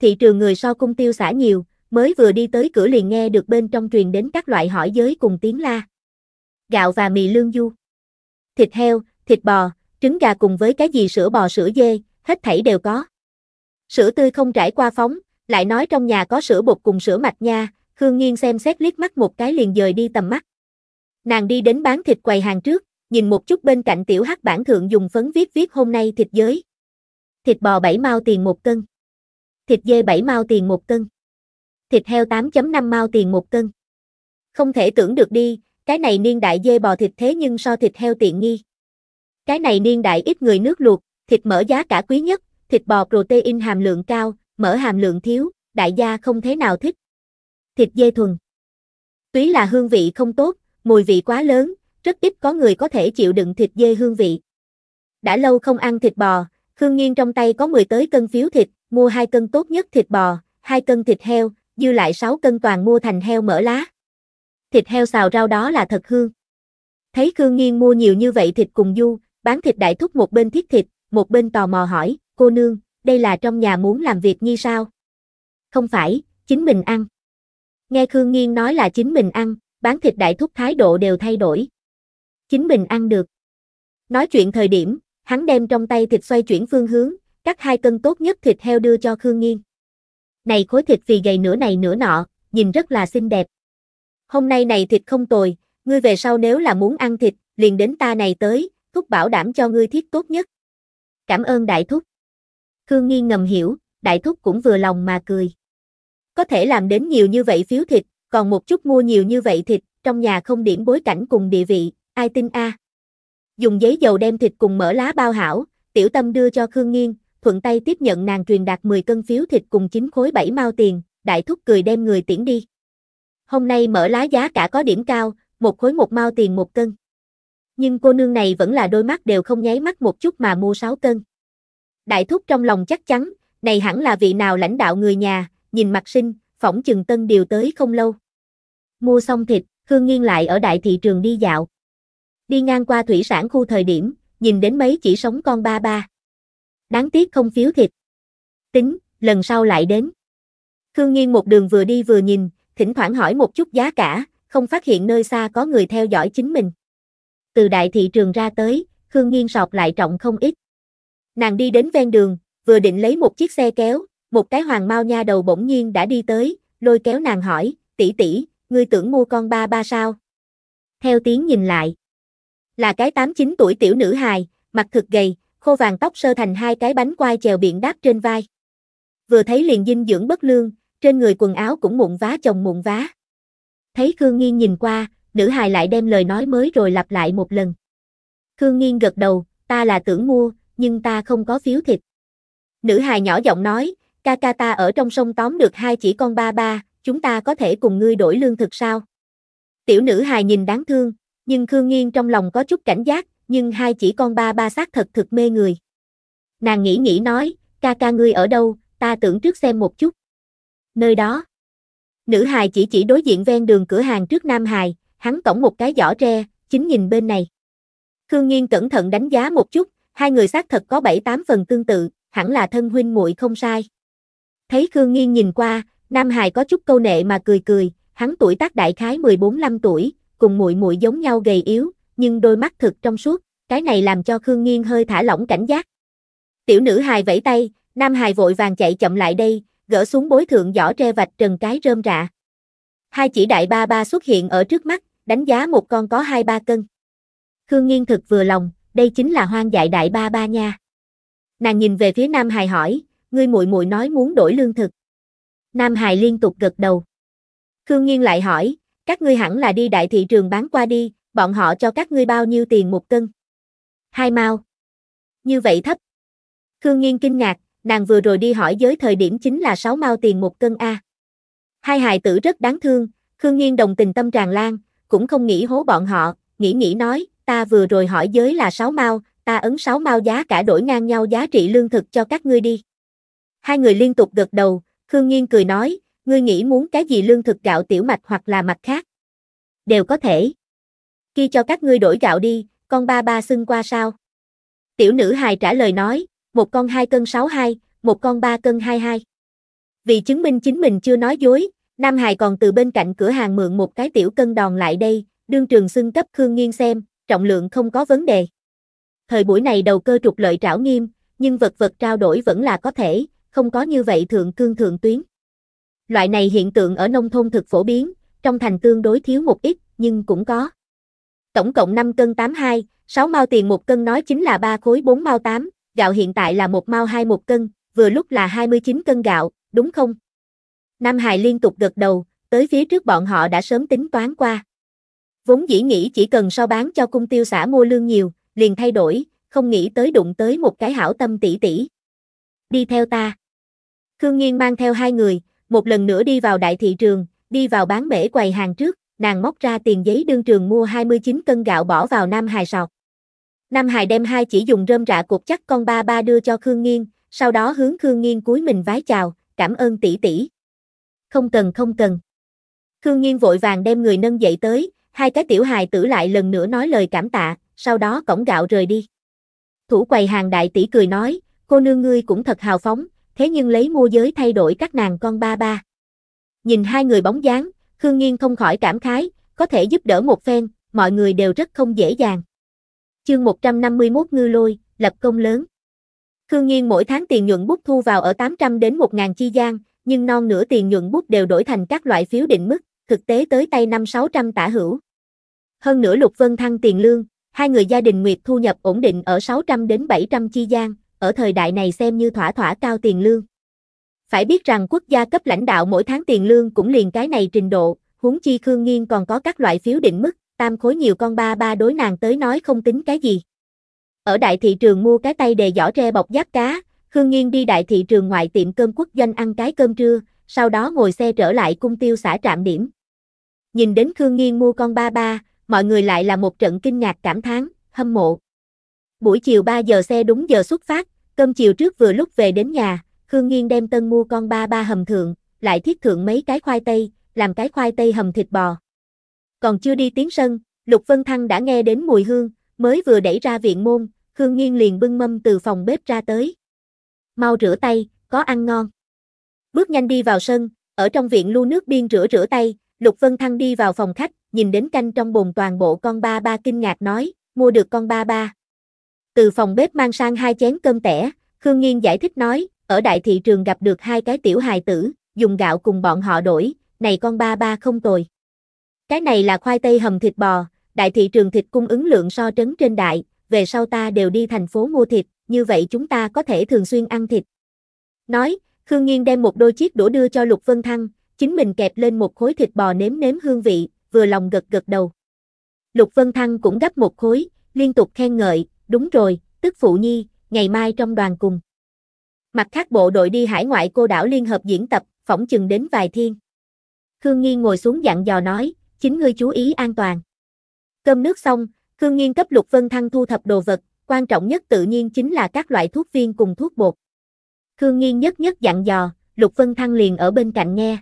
Thị trường người so cung tiêu xả nhiều, mới vừa đi tới cửa liền nghe được bên trong truyền đến các loại hỏi giới cùng tiếng la gạo và mì lương du. Thịt heo, thịt bò, trứng gà cùng với cái gì sữa bò sữa dê, hết thảy đều có. Sữa tươi không trải qua phóng, lại nói trong nhà có sữa bột cùng sữa mạch nha, Khương Nghiên xem xét liếc mắt một cái liền dời đi tầm mắt. Nàng đi đến bán thịt quầy hàng trước, nhìn một chút bên cạnh tiểu hắc bản thượng dùng phấn viết viết hôm nay thịt giới. Thịt bò 7 mao tiền một cân. Thịt dê 7 mao tiền một cân. Thịt heo 8.5 mao tiền một cân. Không thể tưởng được đi, cái này niên đại dê bò thịt thế nhưng so thịt heo tiện nghi. Cái này niên đại ít người nước luộc, thịt mỡ giá cả quý nhất, thịt bò protein hàm lượng cao, mỡ hàm lượng thiếu, đại gia không thế nào thích. Thịt dê thuần. Tuy là hương vị không tốt, mùi vị quá lớn, rất ít có người có thể chịu đựng thịt dê hương vị. Đã lâu không ăn thịt bò, Khương Nghiên trong tay có 10 tới cân phiếu thịt, mua 2 cân tốt nhất thịt bò, 2 cân thịt heo, dư lại 6 cân toàn mua thành heo mỡ lá thịt heo xào rau đó là thật hương. Thấy Khương Nghiên mua nhiều như vậy thịt cùng du, bán thịt đại thúc một bên thiết thịt, một bên tò mò hỏi, cô nương, đây là trong nhà muốn làm việc như sao? Không phải, chính mình ăn. Nghe Khương Nghiên nói là chính mình ăn, bán thịt đại thúc thái độ đều thay đổi. Chính mình ăn được. Nói chuyện thời điểm, hắn đem trong tay thịt xoay chuyển phương hướng, cắt hai cân tốt nhất thịt heo đưa cho Khương Nghiên. Này khối thịt vì gầy nửa này nửa nọ, nhìn rất là xinh đẹp, hôm nay này thịt không tồi, ngươi về sau nếu là muốn ăn thịt, liền đến ta này tới, thúc bảo đảm cho ngươi thiết tốt nhất. Cảm ơn đại thúc. Khương Nghi ngầm hiểu, đại thúc cũng vừa lòng mà cười. Có thể làm đến nhiều như vậy phiếu thịt, còn một chút mua nhiều như vậy thịt, trong nhà không điểm bối cảnh cùng địa vị, ai tin a? Dùng giấy dầu đem thịt cùng mỡ lá bao hảo, tiểu tâm đưa cho Khương Nghiên, thuận tay tiếp nhận nàng truyền đạt 10 cân phiếu thịt cùng 9 khối 7 mao tiền, đại thúc cười đem người tiễn đi. Hôm nay mở lá giá cả có điểm cao, một khối một mao tiền một cân. Nhưng cô nương này vẫn là đôi mắt đều không nháy mắt một chút mà mua sáu cân. Đại thúc trong lòng chắc chắn, này hẳn là vị nào lãnh đạo người nhà, nhìn mặt sinh, phỏng chừng tân điều tới không lâu. Mua xong thịt, hương Nghiên lại ở đại thị trường đi dạo. Đi ngang qua thủy sản khu thời điểm, nhìn đến mấy chỉ sống con ba ba. Đáng tiếc không phiếu thịt. Tính, lần sau lại đến. hương Nghiên một đường vừa đi vừa nhìn, thỉnh thoảng hỏi một chút giá cả, không phát hiện nơi xa có người theo dõi chính mình. Từ đại thị trường ra tới, Khương Nghiên sọt lại trọng không ít. Nàng đi đến ven đường, vừa định lấy một chiếc xe kéo, một cái hoàng mau nha đầu bỗng nhiên đã đi tới, lôi kéo nàng hỏi, tỷ tỷ, ngươi tưởng mua con ba ba sao? Theo tiếng nhìn lại, là cái 8-9 tuổi tiểu nữ hài, mặt thực gầy, khô vàng tóc sơ thành hai cái bánh quai chèo biển đáp trên vai. Vừa thấy liền dinh dưỡng bất lương, trên người quần áo cũng mụn vá chồng mụn vá. Thấy Khương Nghiên nhìn qua, nữ hài lại đem lời nói mới rồi lặp lại một lần. Khương Nghiên gật đầu, ta là tưởng mua, nhưng ta không có phiếu thịt. Nữ hài nhỏ giọng nói, ca ca ta ở trong sông tóm được hai chỉ con ba ba, chúng ta có thể cùng ngươi đổi lương thực sao? Tiểu nữ hài nhìn đáng thương, nhưng Khương Nghiên trong lòng có chút cảnh giác, nhưng hai chỉ con ba ba xác thật thực mê người. Nàng nghĩ nghĩ nói, ca ca ngươi ở đâu, ta tưởng trước xem một chút nơi đó. Nữ hài chỉ chỉ đối diện ven đường cửa hàng trước nam hài, hắn cổng một cái giỏ tre, chính nhìn bên này. Khương Nghiên cẩn thận đánh giá một chút, hai người xác thật có bảy tám phần tương tự, hẳn là thân huynh muội không sai. Thấy Khương Nghiên nhìn qua, Nam hài có chút câu nệ mà cười cười, hắn tuổi tác đại khái 14-15 tuổi, cùng muội muội giống nhau gầy yếu, nhưng đôi mắt thực trong suốt, cái này làm cho Khương Nghiên hơi thả lỏng cảnh giác. Tiểu nữ hài vẫy tay, Nam hài vội vàng chạy chậm lại đây, gỡ xuống bối thượng giỏ tre vạch trần cái rơm rạ. Hai chỉ đại ba ba xuất hiện ở trước mắt, đánh giá một con có hai ba cân. Khương Nghiên thực vừa lòng, đây chính là hoang dại đại ba ba nha. Nàng nhìn về phía Nam Hải hỏi, ngươi muội muội nói muốn đổi lương thực. Nam Hải liên tục gật đầu. Khương Nghiên lại hỏi, các ngươi hẳn là đi đại thị trường bán qua đi, bọn họ cho các ngươi bao nhiêu tiền một cân? Hai mao. Như vậy thấp. Khương Nghiên kinh ngạc, nàng vừa rồi đi hỏi giới thời điểm chính là 6 mao tiền một cân A. Hai hài tử rất đáng thương, Khương nhiên đồng tình tâm tràn lan, cũng không nghĩ hố bọn họ, nghĩ nghĩ nói, ta vừa rồi hỏi giới là 6 mao, ta ấn 6 mao giá cả đổi ngang nhau giá trị lương thực cho các ngươi đi. Hai người liên tục gật đầu, Khương nhiên cười nói, ngươi nghĩ muốn cái gì lương thực gạo tiểu mạch hoặc là mặt khác? Đều có thể. Khi cho các ngươi đổi gạo đi, con ba ba xưng qua sao? Tiểu nữ hài trả lời nói, một con 2 cân 62, một con 3 cân 22. Vì chứng minh chính mình chưa nói dối, Nam Hải còn từ bên cạnh cửa hàng mượn một cái tiểu cân đòn lại đây, đương trường xưng cấp Khương Nghiên xem, trọng lượng không có vấn đề. Thời buổi này đầu cơ trục lợi trảo nghiêm, nhưng vật vật trao đổi vẫn là có thể, không có như vậy thượng cương thượng tuyến. Loại này hiện tượng ở nông thôn thực phổ biến, trong thành tương đối thiếu một ít, nhưng cũng có. Tổng cộng 5 cân 82, 6 mao tiền một cân nói chính là 3 khối 4 mao 8, gạo hiện tại là một mao hai một cân, vừa lúc là 29 cân gạo, đúng không? Nam Hải liên tục gật đầu, tới phía trước bọn họ đã sớm tính toán qua. Vốn dĩ nghĩ chỉ cần so bán cho cung tiêu xã mua lương nhiều, liền thay đổi, không nghĩ tới đụng tới một cái hảo tâm tỷ tỷ. Đi theo ta. Khương Nghiên mang theo hai người, một lần nữa đi vào đại thị trường, đi vào bán bể quầy hàng trước, nàng móc ra tiền giấy đương trường mua 29 cân gạo bỏ vào Nam Hải sọt. Nam hài đem hai chỉ dùng rơm rạ cột chắc con ba ba đưa cho Khương Nghiên, sau đó hướng Khương Nghiên cúi mình vái chào, cảm ơn tỷ tỷ. Không cần không cần. Khương Nghiên vội vàng đem người nâng dậy tới, hai cái tiểu hài tử lại lần nữa nói lời cảm tạ, sau đó cổng gạo rời đi. Thủ quầy hàng đại tỷ cười nói, cô nương ngươi cũng thật hào phóng, thế nhưng lấy mua giới thay đổi các nàng con ba ba. Nhìn hai người bóng dáng, Khương Nghiên không khỏi cảm khái, có thể giúp đỡ một phen, mọi người đều rất không dễ dàng. Chương 151 ngư lôi, lập công lớn. Khương Nhiên mỗi tháng tiền nhuận bút thu vào ở 800 đến 1.000 chi gian, nhưng non nửa tiền nhuận bút đều đổi thành các loại phiếu định mức, thực tế tới tay 5-600 tả hữu. Hơn nữa Lục Vân Thăng tiền lương, hai người gia đình Nguyệt thu nhập ổn định ở 600 đến 700 chi gian, ở thời đại này xem như thỏa thỏa cao tiền lương. Phải biết rằng quốc gia cấp lãnh đạo mỗi tháng tiền lương cũng liền cái này trình độ, huống chi Khương nhiên còn có các loại phiếu định mức, tam khối nhiều con ba ba đối nàng tới nói không tính cái gì. Ở đại thị trường mua cái tay đề giỏ tre bọc giáp cá, Khương Nghiên đi đại thị trường ngoại tiệm cơm quốc doanh ăn cái cơm trưa, sau đó ngồi xe trở lại cung tiêu xã trạm điểm. Nhìn đến Khương Nghiên mua con ba ba, mọi người lại là một trận kinh ngạc cảm thán, hâm mộ. Buổi chiều 3 giờ xe đúng giờ xuất phát, cơm chiều trước vừa lúc về đến nhà, Khương Nghiên đem tân mua con ba ba hầm thượng, lại thiết thượng mấy cái khoai tây, làm cái khoai tây hầm thịt bò. Còn chưa đi tiến sân, Lục Vân Thăng đã nghe đến mùi hương, mới vừa đẩy ra viện môn, khương Nghiên liền bưng mâm từ phòng bếp ra tới. Mau rửa tay, có ăn ngon. Bước nhanh đi vào sân, ở trong viện lu nước biên rửa rửa tay, Lục Vân Thăng đi vào phòng khách, nhìn đến canh trong bồn toàn bộ con ba ba kinh ngạc nói, mua được con ba ba. Từ phòng bếp mang sang hai chén cơm tẻ, Khương Nghiên giải thích nói, ở đại thị trường gặp được hai cái tiểu hài tử, dùng gạo cùng bọn họ đổi, này con ba ba không tồi. Cái này là khoai tây hầm thịt bò, đại thị trường thịt cung ứng lượng so trấn trên đại, về sau ta đều đi thành phố mua thịt, như vậy chúng ta có thể thường xuyên ăn thịt. Nói, Khương Nghiên đem một đôi chiếc đũa đưa cho Lục Vân Thăng, chính mình kẹp lên một khối thịt bò nếm nếm hương vị, vừa lòng gật gật đầu. Lục Vân Thăng cũng gấp một khối, liên tục khen ngợi, đúng rồi, tức phụ nhi, ngày mai trong đoàn cùng. Mặt khác bộ đội đi hải ngoại cô đảo liên hợp diễn tập, phỏng chừng đến vài thiên. Khương Nghi ngồi xuống dặn dò nói, chính ngươi chú ý an toàn. Cơm nước xong, Khương Nghiên cấp Lục Vân Thăng thu thập đồ vật, quan trọng nhất tự nhiên chính là các loại thuốc viên cùng thuốc bột. Khương Nghiên nhất nhất dặn dò, Lục Vân Thăng liền ở bên cạnh nghe.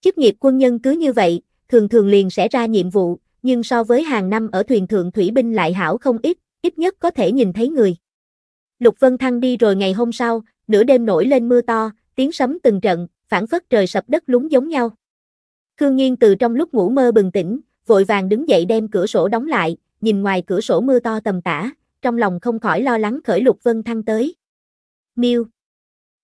Chức nghiệp quân nhân cứ như vậy, thường thường liền sẽ ra nhiệm vụ, nhưng so với hàng năm ở thuyền thượng thủy binh lại hảo không ít, ít nhất có thể nhìn thấy người. Lục Vân Thăng đi rồi ngày hôm sau, nửa đêm nổi lên mưa to, tiếng sấm từng trận, phản phất trời sập đất lúng giống nhau. Khương Nghiên từ trong lúc ngủ mơ bừng tỉnh, vội vàng đứng dậy đem cửa sổ đóng lại, nhìn ngoài cửa sổ mưa to tầm tã, trong lòng không khỏi lo lắng khởi Lục Vân Thăng tới. Miêu.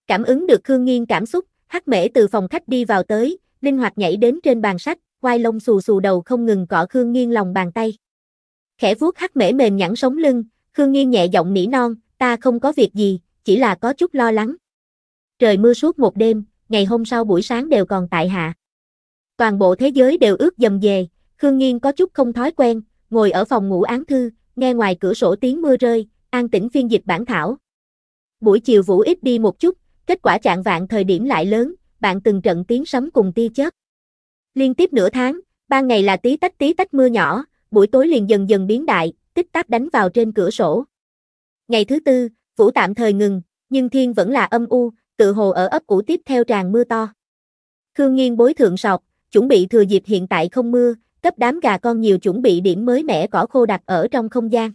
Cảm ứng được Khương Nghiên cảm xúc, Hắc Mễ từ phòng khách đi vào tới, linh hoạt nhảy đến trên bàn sách, quai lông xù xù đầu không ngừng cọ Khương Nghiên lòng bàn tay. Khẽ vuốt Hắc Mễ mềm nhẵn sống lưng, Khương Nghiên nhẹ giọng nỉ non, ta không có việc gì, chỉ là có chút lo lắng. Trời mưa suốt một đêm, ngày hôm sau buổi sáng đều còn tại hạ. Toàn bộ thế giới đều ướt dầm về, Khương Nghiên có chút không thói quen, ngồi ở phòng ngủ án thư, nghe ngoài cửa sổ tiếng mưa rơi, an tĩnh phiên dịch bản thảo. Buổi chiều vũ ít đi một chút, kết quả chạng vạn thời điểm lại lớn, bạn từng trận tiếng sấm cùng tia chớp. Liên tiếp nửa tháng, ban ngày là tí tách tí tách mưa nhỏ, buổi tối liền dần dần biến đại, tích tắc đánh vào trên cửa sổ. Ngày thứ tư, vũ tạm thời ngừng, nhưng thiên vẫn là âm u, tự hồ ở ấp cũ tiếp theo tràn mưa to. Khương Nghiên bối thượng sọc, chuẩn bị thừa dịp hiện tại không mưa, cấp đám gà con nhiều chuẩn bị điểm mới mẻ cỏ khô đặt ở trong không gian.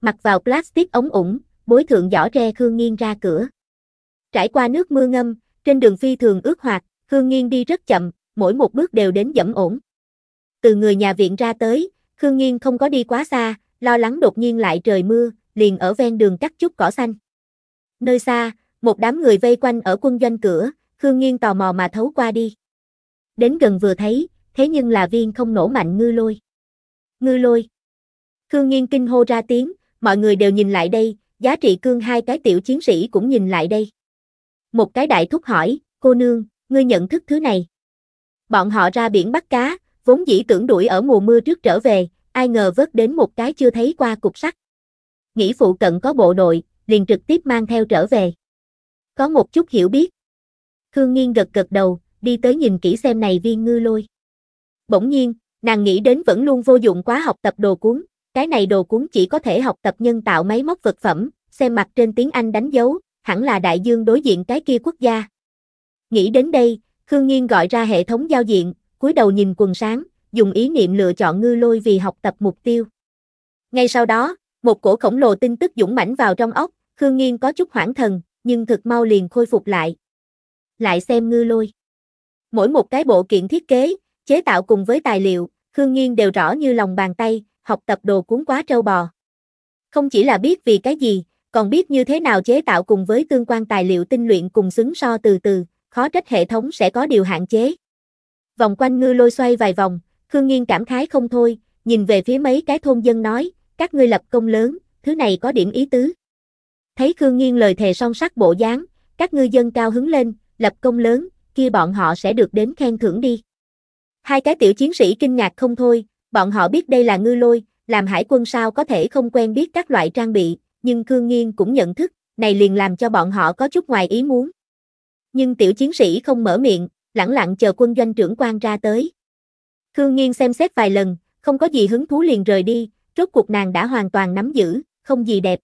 Mặc vào plastic ống ủng, bối thượng giỏ tre Khương Nghiên ra cửa. Trải qua nước mưa ngâm, trên đường phi thường ướt hoạt, Khương Nghiên đi rất chậm, mỗi một bước đều đến dẫm ổn. Từ người nhà viện ra tới, Khương Nghiên không có đi quá xa, lo lắng đột nhiên lại trời mưa, liền ở ven đường cắt chút cỏ xanh. Nơi xa, một đám người vây quanh ở quân doanh cửa, Khương Nghiên tò mò mà thấu qua đi đến gần vừa thấy, thế nhưng là viên không nổ mạnh ngư lôi. Ngư lôi. Khương Nghiên kinh hô ra tiếng, mọi người đều nhìn lại đây, giá trị cương hai cái tiểu chiến sĩ cũng nhìn lại đây. Một cái đại thúc hỏi, cô nương, ngươi nhận thức thứ này. Bọn họ ra biển bắt cá, vốn dĩ tưởng đuổi ở mùa mưa trước trở về, ai ngờ vớt đến một cái chưa thấy qua cục sắt. Nghĩ phụ cận có bộ đội, liền trực tiếp mang theo trở về. Có một chút hiểu biết. Khương Nghiên gật gật đầu, đi tới nhìn kỹ xem này viên ngư lôi. Bỗng nhiên, nàng nghĩ đến vẫn luôn vô dụng quá học tập đồ cuốn, cái này đồ cuốn chỉ có thể học tập nhân tạo máy móc vật phẩm, xem mặt trên tiếng Anh đánh dấu, hẳn là đại dương đối diện cái kia quốc gia. Nghĩ đến đây, Khương Nghiên gọi ra hệ thống giao diện, cúi đầu nhìn quần sáng, dùng ý niệm lựa chọn ngư lôi vì học tập mục tiêu. Ngay sau đó, một cổ khổng lồ tin tức dũng mãnh vào trong óc, Khương Nghiên có chút hoảng thần, nhưng thực mau liền khôi phục lại. Lại xem ngư lôi. Mỗi một cái bộ kiện thiết kế, chế tạo cùng với tài liệu, Khương Nghiên đều rõ như lòng bàn tay, học tập đồ cuốn quá trâu bò. Không chỉ là biết vì cái gì, còn biết như thế nào chế tạo cùng với tương quan tài liệu tinh luyện cùng xứng so từ từ, khó trách hệ thống sẽ có điều hạn chế. Vòng quanh ngư lôi xoay vài vòng, Khương Nghiên cảm khái không thôi, nhìn về phía mấy cái thôn dân nói, các ngươi lập công lớn, thứ này có điểm ý tứ. Thấy Khương Nghiên lời thề son sắc bộ dáng, các ngư dân cao hứng lên, lập công lớn, kia bọn họ sẽ được đến khen thưởng đi. Hai cái tiểu chiến sĩ kinh ngạc không thôi, bọn họ biết đây là ngư lôi, làm hải quân sao có thể không quen biết các loại trang bị, nhưng Khương Nghiên cũng nhận thức, này liền làm cho bọn họ có chút ngoài ý muốn. Nhưng tiểu chiến sĩ không mở miệng, lẳng lặng chờ quân doanh trưởng quan ra tới. Khương Nghiên xem xét vài lần, không có gì hứng thú liền rời đi, rốt cuộc nàng đã hoàn toàn nắm giữ, không gì đẹp.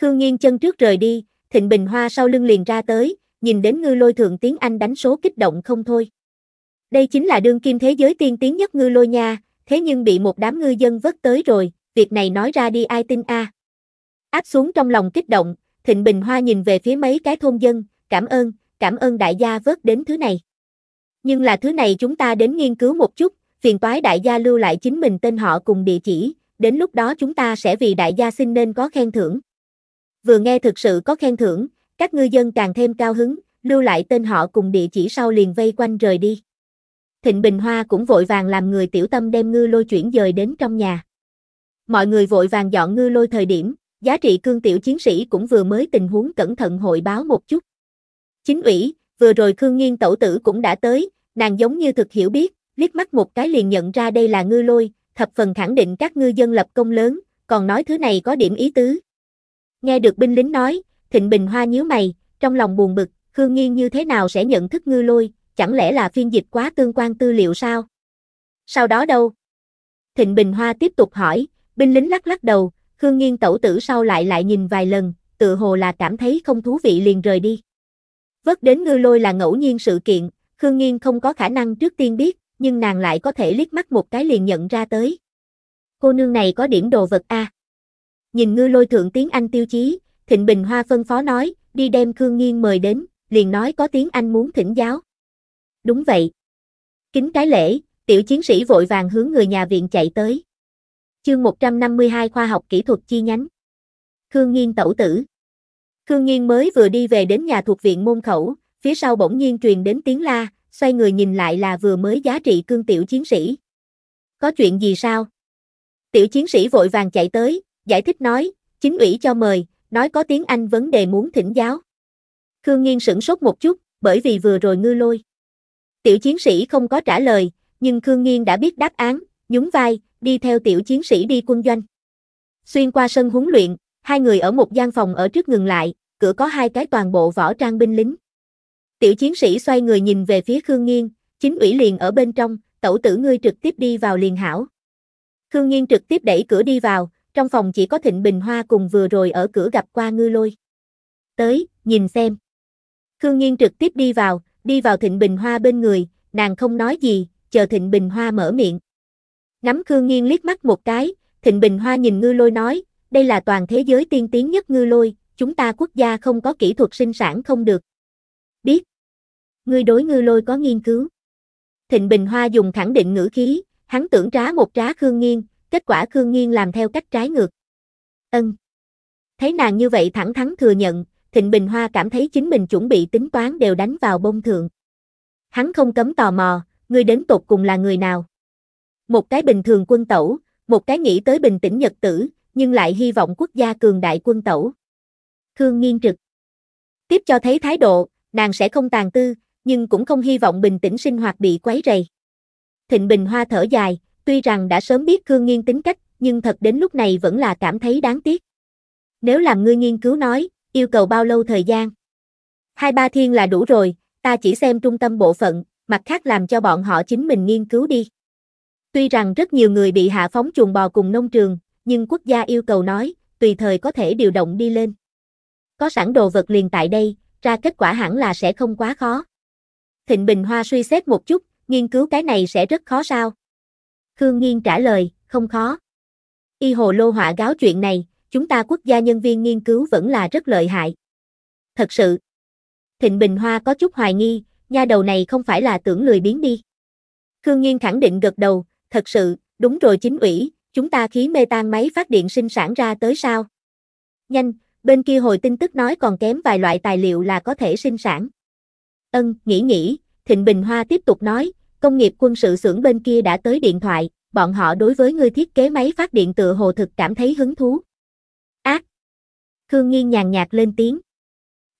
Khương Nghiên chân trước rời đi, Thịnh Bình Hoa sau lưng liền ra tới, nhìn đến ngư lôi thượng tiếng Anh đánh số kích động không thôi. Đây chính là đương kim thế giới tiên tiến nhất ngư lôi nha, thế nhưng bị một đám ngư dân vớt tới rồi, việc này nói ra đi ai tin a. Áp xuống trong lòng kích động, Thịnh Bình Hoa nhìn về phía mấy cái thôn dân, cảm ơn, cảm ơn đại gia vớt đến thứ này. Nhưng là thứ này chúng ta đến nghiên cứu một chút, phiền toái đại gia lưu lại chính mình tên họ cùng địa chỉ, đến lúc đó chúng ta sẽ vì đại gia xin nên có khen thưởng. Vừa nghe thực sự có khen thưởng, các ngư dân càng thêm cao hứng, lưu lại tên họ cùng địa chỉ sau liền vây quanh rời đi. Thịnh Bình Hoa cũng vội vàng làm người tiểu tâm đem ngư lôi chuyển dời đến trong nhà. Mọi người vội vàng dọn ngư lôi thời điểm, giá trị cương tiểu chiến sĩ cũng vừa mới tình huống cẩn thận hội báo một chút. Chính ủy, vừa rồi Khương Nghiên tẩu tử cũng đã tới, nàng giống như thực hiểu biết, liếc mắt một cái liền nhận ra đây là ngư lôi, thập phần khẳng định các ngư dân lập công lớn, còn nói thứ này có điểm ý tứ. Nghe được binh lính nói, Thịnh Bình Hoa nhíu mày, trong lòng buồn bực, Khương Nghiên như thế nào sẽ nhận thức ngư lôi, chẳng lẽ là phiên dịch quá tương quan tư liệu sao? Sau đó đâu? Thịnh Bình Hoa tiếp tục hỏi, binh lính lắc lắc đầu, Khương Nghiên tẩu tử sau lại lại nhìn vài lần, tự hồ là cảm thấy không thú vị liền rời đi. Vớt đến ngư lôi là ngẫu nhiên sự kiện, Khương Nghiên không có khả năng trước tiên biết, nhưng nàng lại có thể liếc mắt một cái liền nhận ra tới. Cô nương này có điểm đồ vật a. À? Nhìn ngư lôi thượng tiếng Anh tiêu chí, Thịnh Bình Hoa phân phó nói, đi đem Khương Nghiên mời đến, liền nói có tiếng Anh muốn thỉnh giáo. Đúng vậy. Kính cái lễ, tiểu chiến sĩ vội vàng hướng người nhà viện chạy tới. Chương 152 Khoa học kỹ thuật chi nhánh. Khương Nghiên tẩu tử. Khương Nghiên mới vừa đi về đến nhà thuộc viện môn khẩu, phía sau bỗng nhiên truyền đến tiếng la, xoay người nhìn lại là vừa mới giá trị cương tiểu chiến sĩ. Có chuyện gì sao? Tiểu chiến sĩ vội vàng chạy tới, giải thích nói, chính ủy cho mời, nói có tiếng Anh vấn đề muốn thỉnh giáo. Khương Nghiên sửng sốt một chút, bởi vì vừa rồi ngư lôi. Tiểu chiến sĩ không có trả lời, nhưng Khương Nghiên đã biết đáp án, nhún vai, đi theo tiểu chiến sĩ đi quân doanh. Xuyên qua sân huấn luyện, hai người ở một gian phòng ở trước ngừng lại, cửa có hai cái toàn bộ võ trang binh lính. Tiểu chiến sĩ xoay người nhìn về phía Khương Nghiên, chính ủy liền ở bên trong, tẩu tử ngươi trực tiếp đi vào liền hảo. Khương Nghiên trực tiếp đẩy cửa đi vào, trong phòng chỉ có Thịnh Bình Hoa cùng vừa rồi ở cửa gặp qua ngư lôi. Tới, nhìn xem. Khương nhiên trực tiếp đi vào, đi vào Thịnh Bình Hoa bên người, nàng không nói gì, chờ Thịnh Bình Hoa mở miệng. Nắm Khương nhiên liếc mắt một cái, Thịnh Bình Hoa nhìn ngư lôi nói, đây là toàn thế giới tiên tiến nhất ngư lôi, chúng ta quốc gia không có kỹ thuật sinh sản không được. Biết. Ngươi đối ngư lôi có nghiên cứu. Thịnh Bình Hoa dùng khẳng định ngữ khí, hắn tưởng trá một trá Khương nhiên Kết quả Khương Nghiên làm theo cách trái ngược. Ân. Thấy nàng như vậy thẳng thắn thừa nhận, Thịnh Bình Hoa cảm thấy chính mình chuẩn bị tính toán đều đánh vào bông thượng. Hắn không cấm tò mò, ngươi đến tột cùng là người nào? Một cái bình thường quân tẩu, một cái nghĩ tới bình tĩnh nhật tử, nhưng lại hy vọng quốc gia cường đại quân tẩu. Khương Nghiên trực. Tiếp cho thấy thái độ, nàng sẽ không tàn tư, nhưng cũng không hy vọng bình tĩnh sinh hoạt bị quấy rầy. Thịnh Bình Hoa thở dài, Tuy rằng đã sớm biết Khương Nghiên tính cách, nhưng thật đến lúc này vẫn là cảm thấy đáng tiếc. Nếu làm ngươi nghiên cứu nói, yêu cầu bao lâu thời gian? Hai ba thiên là đủ rồi, ta chỉ xem trung tâm bộ phận, mặt khác làm cho bọn họ chính mình nghiên cứu đi. Tuy rằng rất nhiều người bị hạ phóng chuồng bò cùng nông trường, nhưng quốc gia yêu cầu nói, tùy thời có thể điều động đi lên. Có sẵn đồ vật liền tại đây, ra kết quả hẳn là sẽ không quá khó. Thịnh Bình Hoa suy xét một chút, nghiên cứu cái này sẽ rất khó sao. Khương Nghiên trả lời, không khó. Y hồ lô họa gáo chuyện này, chúng ta quốc gia nhân viên nghiên cứu vẫn là rất lợi hại. Thật sự. Thịnh Bình Hoa có chút hoài nghi, nha đầu này không phải là tưởng lười biến đi. Khương Nghiên khẳng định gật đầu, thật sự, đúng rồi chính ủy, chúng ta khí mê tan máy phát điện sinh sản ra tới sao? Nhanh, bên kia hồi tin tức nói còn kém vài loại tài liệu là có thể sinh sản. Ân, nghĩ nghĩ, Thịnh Bình Hoa tiếp tục nói, công nghiệp quân sự xưởng bên kia đã tới điện thoại, bọn họ đối với ngươi thiết kế máy phát điện tựa hồ thực cảm thấy hứng thú. Ác! Khương Nghiên nhàn nhạt lên tiếng.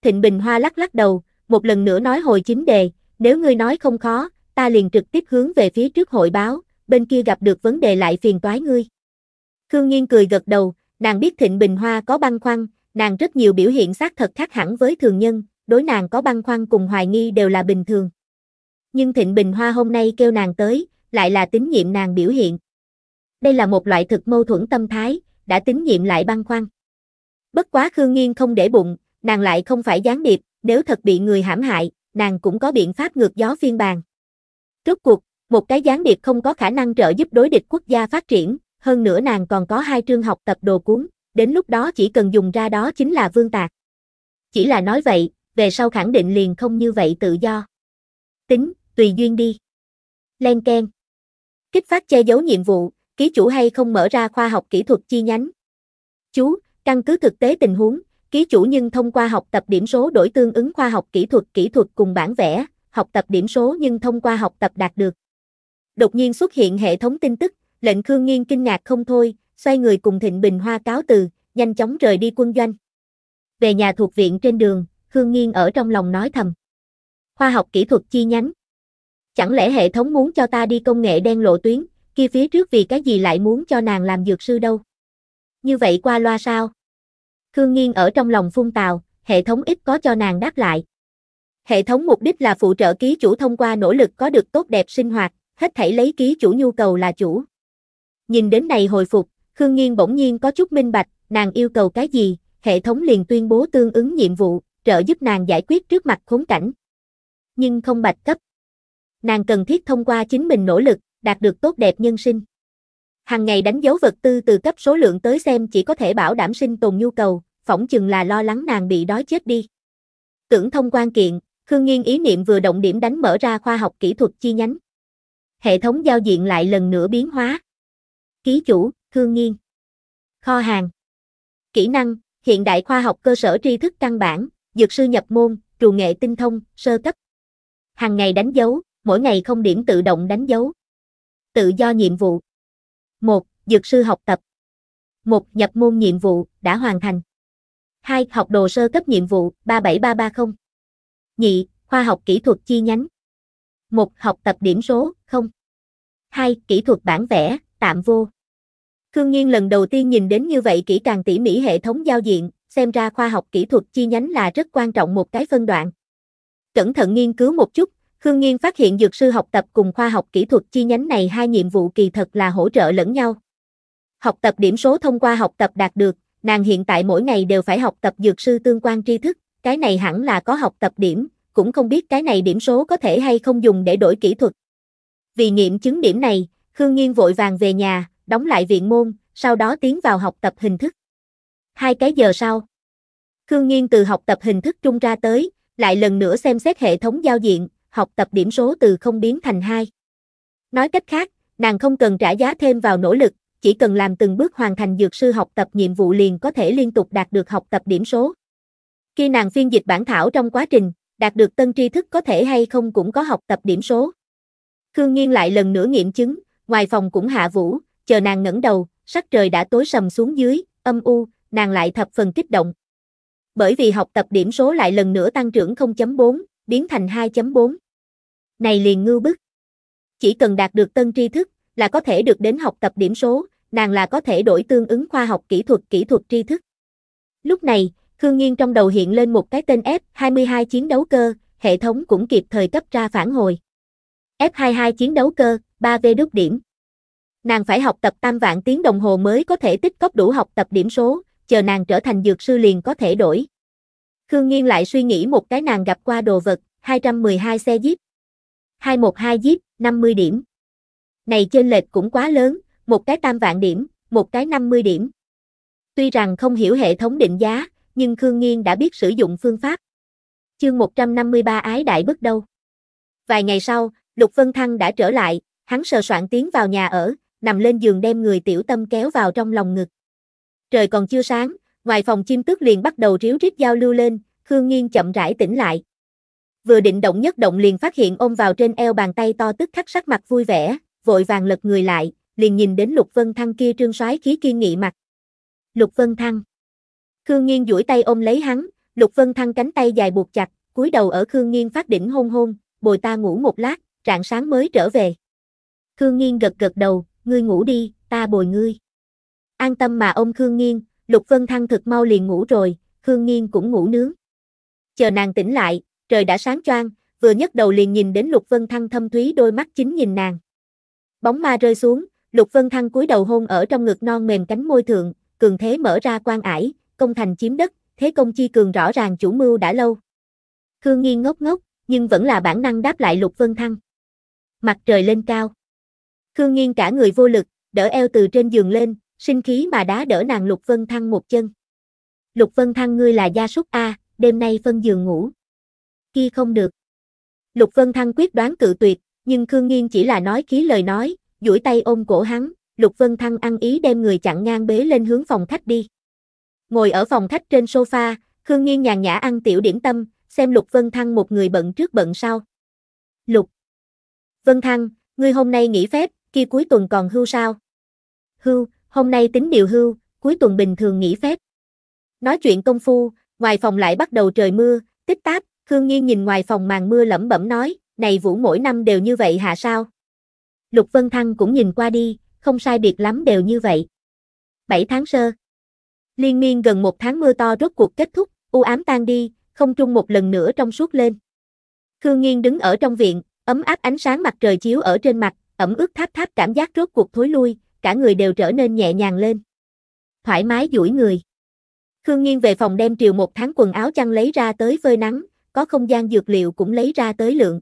Thịnh Bình Hoa lắc lắc đầu, một lần nữa nói hồi chính đề, nếu ngươi nói không khó, ta liền trực tiếp hướng về phía trước hội báo, bên kia gặp được vấn đề lại phiền toái ngươi. Khương Nghiên cười gật đầu, nàng biết Thịnh Bình Hoa có băn khoăn, nàng rất nhiều biểu hiện xác thật khác hẳn với thường nhân, đối nàng có băn khoăn cùng hoài nghi đều là bình thường nhưng Thịnh Bình Hoa hôm nay kêu nàng tới, lại là tín nhiệm nàng biểu hiện. Đây là một loại thực mâu thuẫn tâm thái, đã tín nhiệm lại băng khoăn. Bất quá Khương Nghiên không để bụng, nàng lại không phải gián điệp, nếu thật bị người hãm hại, nàng cũng có biện pháp ngược gió phiên bàn. Rốt cuộc, một cái gián điệp không có khả năng trợ giúp đối địch quốc gia phát triển, hơn nữa nàng còn có hai trương học tập đồ cuốn, đến lúc đó chỉ cần dùng ra đó chính là vương tạc. Chỉ là nói vậy, về sau khẳng định liền không như vậy tự do. Tính, tùy duyên đi. Len Ken Kích phát che giấu nhiệm vụ, ký chủ hay không mở ra khoa học kỹ thuật chi nhánh. Chú, căn cứ thực tế tình huống, ký chủ nhưng thông qua học tập điểm số đổi tương ứng khoa học kỹ thuật kỹ thuật cùng bản vẽ, học tập điểm số nhưng thông qua học tập đạt được. Đột nhiên xuất hiện hệ thống tin tức, lệnh Khương Nghiên kinh ngạc không thôi, xoay người cùng Thịnh Bình Hoa cáo từ, nhanh chóng rời đi quân doanh. Về nhà thuộc viện trên đường, Khương Nghiên ở trong lòng nói thầm. Khoa học kỹ thuật chi nhánh. Chẳng lẽ hệ thống muốn cho ta đi công nghệ đen lộ tuyến, kia phía trước vì cái gì lại muốn cho nàng làm dược sư đâu? Như vậy qua loa sao? Khương Nghiên ở trong lòng phun tào, hệ thống ít có cho nàng đáp lại. Hệ thống mục đích là phụ trợ ký chủ thông qua nỗ lực có được tốt đẹp sinh hoạt, hết thảy lấy ký chủ nhu cầu là chủ. Nhìn đến này hồi phục, Khương Nghiên bỗng nhiên có chút minh bạch, nàng yêu cầu cái gì, hệ thống liền tuyên bố tương ứng nhiệm vụ, trợ giúp nàng giải quyết trước mặt khốn cảnh. Nhưng không bạch cấp nàng cần thiết thông qua chính mình nỗ lực, đạt được tốt đẹp nhân sinh. Hằng ngày đánh dấu vật tư từ cấp số lượng tới xem chỉ có thể bảo đảm sinh tồn nhu cầu, phỏng chừng là lo lắng nàng bị đói chết đi. Tưởng thông quan kiện, Khương Nghiên ý niệm vừa động điểm đánh mở ra khoa học kỹ thuật chi nhánh. Hệ thống giao diện lại lần nữa biến hóa. Ký chủ, Khương Nghiên. Kho hàng. Kỹ năng, hiện đại khoa học cơ sở tri thức căn bản, dược sư nhập môn, trù nghệ tinh thông, sơ cấp. Hằng ngày đánh dấu, mỗi ngày không điểm tự động đánh dấu. Tự do nhiệm vụ. 1. Dược sư học tập. 1. Nhập môn nhiệm vụ, đã hoàn thành. 2. Học đồ sơ cấp nhiệm vụ, 37330. 2. Khoa học kỹ thuật chi nhánh. 1. Học tập điểm số, 0. 2. Kỹ thuật bản vẽ, tạm vô. Khương Nhiên lần đầu tiên nhìn đến như vậy kỹ càng tỉ mỉ hệ thống giao diện, xem ra khoa học kỹ thuật chi nhánh là rất quan trọng một cái phân đoạn. Cẩn thận nghiên cứu một chút, Khương Nghiên phát hiện dược sư học tập cùng khoa học kỹ thuật chi nhánh này hai nhiệm vụ kỳ thật là hỗ trợ lẫn nhau. Học tập điểm số thông qua học tập đạt được, nàng hiện tại mỗi ngày đều phải học tập dược sư tương quan tri thức, cái này hẳn là có học tập điểm, cũng không biết cái này điểm số có thể hay không dùng để đổi kỹ thuật. Vì nghiệm chứng điểm này, Khương Nghiên vội vàng về nhà, đóng lại viện môn, sau đó tiến vào học tập hình thức. Hai cái giờ sau, Khương Nghiên từ học tập hình thức trung ra tới, lại lần nữa xem xét hệ thống giao diện, học tập điểm số từ không biến thành hai. Nói cách khác, nàng không cần trả giá thêm vào nỗ lực, chỉ cần làm từng bước hoàn thành dược sư học tập nhiệm vụ liền có thể liên tục đạt được học tập điểm số. Khi nàng phiên dịch bản thảo trong quá trình, đạt được tân tri thức có thể hay không cũng có học tập điểm số. Khương Nghiên lại lần nữa nghiệm chứng, ngoài phòng cũng hạ vũ, chờ nàng ngẩng đầu, sắc trời đã tối sầm xuống dưới, âm u, nàng lại thập phần kích động. Bởi vì học tập điểm số lại lần nữa tăng trưởng 0.4, biến thành 2.4 này liền ngưu bức. Chỉ cần đạt được tân tri thức, là có thể được đến học tập điểm số, nàng là có thể đổi tương ứng khoa học kỹ thuật kỹ thuật tri thức. Lúc này, Khương Nghiên trong đầu hiện lên một cái tên F-22 chiến đấu cơ, hệ thống cũng kịp thời cấp ra phản hồi. F-22 chiến đấu cơ, 3V đúc điểm. Nàng phải học tập tam vạn tiếng đồng hồ mới có thể tích cóp đủ học tập điểm số, chờ nàng trở thành dược sư liền có thể đổi. Khương Nghiên lại suy nghĩ một cái nàng gặp qua đồ vật, 212 xe jeep. 212 Jeep, 50 điểm. Này chênh lệch cũng quá lớn, một cái tam vạn điểm, một cái 50 điểm. Tuy rằng không hiểu hệ thống định giá, nhưng Khương Nghiên đã biết sử dụng phương pháp. Chương 153 Ái Đại bước Đâu Vài ngày sau, Lục Vân Thăng đã trở lại, hắn sờ soạn tiến vào nhà ở, nằm lên giường đem người tiểu tâm kéo vào trong lòng ngực. Trời còn chưa sáng, ngoài phòng chim tước liền bắt đầu ríu rít giao lưu lên, Khương Nghiên chậm rãi tỉnh lại vừa định động nhất động liền phát hiện ôm vào trên eo bàn tay to tức khắc sắc mặt vui vẻ, vội vàng lật người lại, liền nhìn đến Lục Vân Thăng kia trương soái khí kiên nghị mặt. Lục Vân Thăng. Khương Nghiên duỗi tay ôm lấy hắn, Lục Vân Thăng cánh tay dài buộc chặt, cúi đầu ở Khương Nghiên phát đỉnh hôn hôn, bồi ta ngủ một lát, rạng sáng mới trở về. Khương Nghiên gật gật đầu, ngươi ngủ đi, ta bồi ngươi. An tâm mà ôm Khương Nghiên, Lục Vân Thăng thực mau liền ngủ rồi, Khương Nghiên cũng ngủ nướng. Chờ nàng tỉnh lại, trời đã sáng choang, vừa nhấc đầu liền nhìn đến Lục Vân Thăng thâm thúy đôi mắt chính nhìn nàng. Bóng ma rơi xuống, Lục Vân Thăng cúi đầu hôn ở trong ngực non mềm cánh môi thượng, cường thế mở ra quan ải, công thành chiếm đất, thế công chi cường rõ ràng chủ mưu đã lâu. Khương Nghi ngốc ngốc, nhưng vẫn là bản năng đáp lại Lục Vân Thăng. Mặt trời lên cao. Khương Nghiên cả người vô lực, đỡ eo từ trên giường lên, sinh khí mà đá đỡ nàng Lục Vân Thăng một chân. Lục Vân Thăng ngươi là gia súc A, đêm nay phân giường ngủ kia không được. Lục Vân Thăng quyết đoán cự tuyệt, nhưng Khương Nghiên chỉ là nói khí lời nói, duỗi tay ôm cổ hắn, Lục Vân Thăng ăn ý đem người chặn ngang bế lên hướng phòng khách đi. Ngồi ở phòng khách trên sofa, Khương Nghiên nhàn nhã ăn tiểu điểm tâm, xem Lục Vân Thăng một người bận trước bận sau. Lục Vân Thăng, ngươi hôm nay nghỉ phép, kia cuối tuần còn hưu sao? Hưu, hôm nay tính điều hưu, cuối tuần bình thường nghỉ phép. Nói chuyện công phu, ngoài phòng lại bắt đầu trời mưa, tích táp, Khương Nghiên nhìn ngoài phòng màn mưa lẩm bẩm nói, này vũ mỗi năm đều như vậy hả sao? Lục Vân Thăng cũng nhìn qua đi, không sai biệt lắm đều như vậy. 7 tháng sơ. Liên miên gần một tháng mưa to rốt cuộc kết thúc, u ám tan đi, không trung một lần nữa trong suốt lên. Khương Nghiên đứng ở trong viện, ấm áp ánh sáng mặt trời chiếu ở trên mặt, ẩm ướt tháp tháp cảm giác rốt cuộc thối lui, cả người đều trở nên nhẹ nhàng lên. Thoải mái duỗi người. Khương Nghiên về phòng đem triều một tháng quần áo chăn lấy ra tới phơi nắng, có không gian dược liệu cũng lấy ra tới lượng.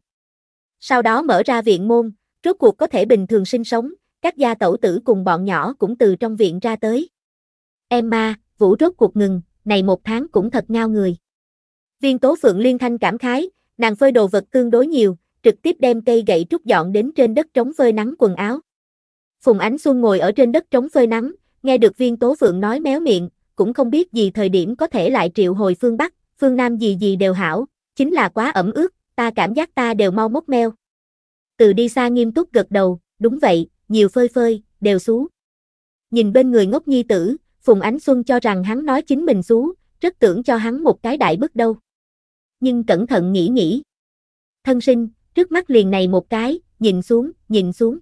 Sau đó mở ra viện môn, rốt cuộc có thể bình thường sinh sống, các gia tẩu tử cùng bọn nhỏ cũng từ trong viện ra tới. Em ma, vũ rốt cuộc ngừng, này một tháng cũng thật ngao người. Viên tố phượng liên thanh cảm khái, nàng phơi đồ vật tương đối nhiều, trực tiếp đem cây gậy trúc dọn đến trên đất trống phơi nắng quần áo. Phùng Ánh Xuân ngồi ở trên đất trống phơi nắng, nghe được viên tố phượng nói méo miệng, cũng không biết gì thời điểm có thể lại triệu hồi phương Bắc, phương Nam gì gì đều hảo, chính là quá ẩm ướt, ta cảm giác ta đều mau mốc meo. Từ đi xa nghiêm túc gật đầu, đúng vậy, nhiều phơi phơi, đều xú. Nhìn bên người ngốc nhi tử, Phùng Ánh Xuân cho rằng hắn nói chính mình xú, rất tưởng cho hắn một cái đại bức đâu. Nhưng cẩn thận nghĩ nghĩ. Thân sinh, trước mắt liền này một cái, nhìn xuống, nhìn xuống.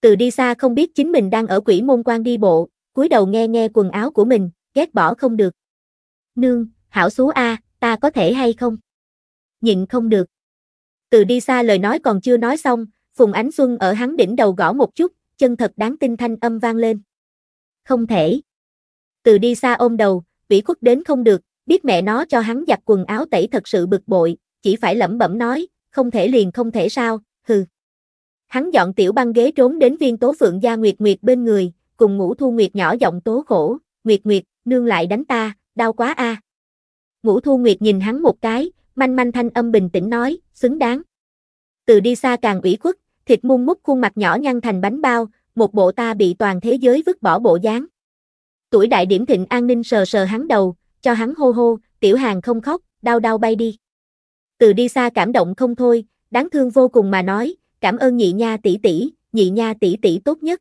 Từ đi xa không biết chính mình đang ở quỷ môn quan đi bộ, cúi đầu nghe nghe quần áo của mình, ghét bỏ không được. Nương, hảo xú a, ta có thể hay không? nhịn không được. Từ đi xa lời nói còn chưa nói xong, Phùng Ánh Xuân ở hắn đỉnh đầu gõ một chút, chân thật đáng tin thanh âm vang lên. Không thể. Từ đi xa ôm đầu, vĩ khuất đến không được, biết mẹ nó cho hắn giặt quần áo tẩy thật sự bực bội, chỉ phải lẩm bẩm nói, không thể liền không thể sao, hừ. Hắn dọn tiểu băng ghế trốn đến viên tố phượng gia Nguyệt Nguyệt bên người, cùng ngũ thu Nguyệt nhỏ giọng tố khổ, Nguyệt Nguyệt, nương lại đánh ta, đau quá a. À. Ngũ thu Nguyệt nhìn hắn một cái, manh manh thanh âm bình tĩnh nói, xứng đáng. Từ đi xa càng ủy khuất, thịt muôn mút khuôn mặt nhỏ nhăn thành bánh bao, một bộ ta bị toàn thế giới vứt bỏ bộ dáng. Tuổi đại điểm thịnh an ninh sờ sờ hắn đầu, cho hắn hô hô, tiểu hàng không khóc, đau đau bay đi. Từ đi xa cảm động không thôi, đáng thương vô cùng mà nói, cảm ơn nhị nha tỷ tỷ, nhị nha tỷ tỷ tốt nhất.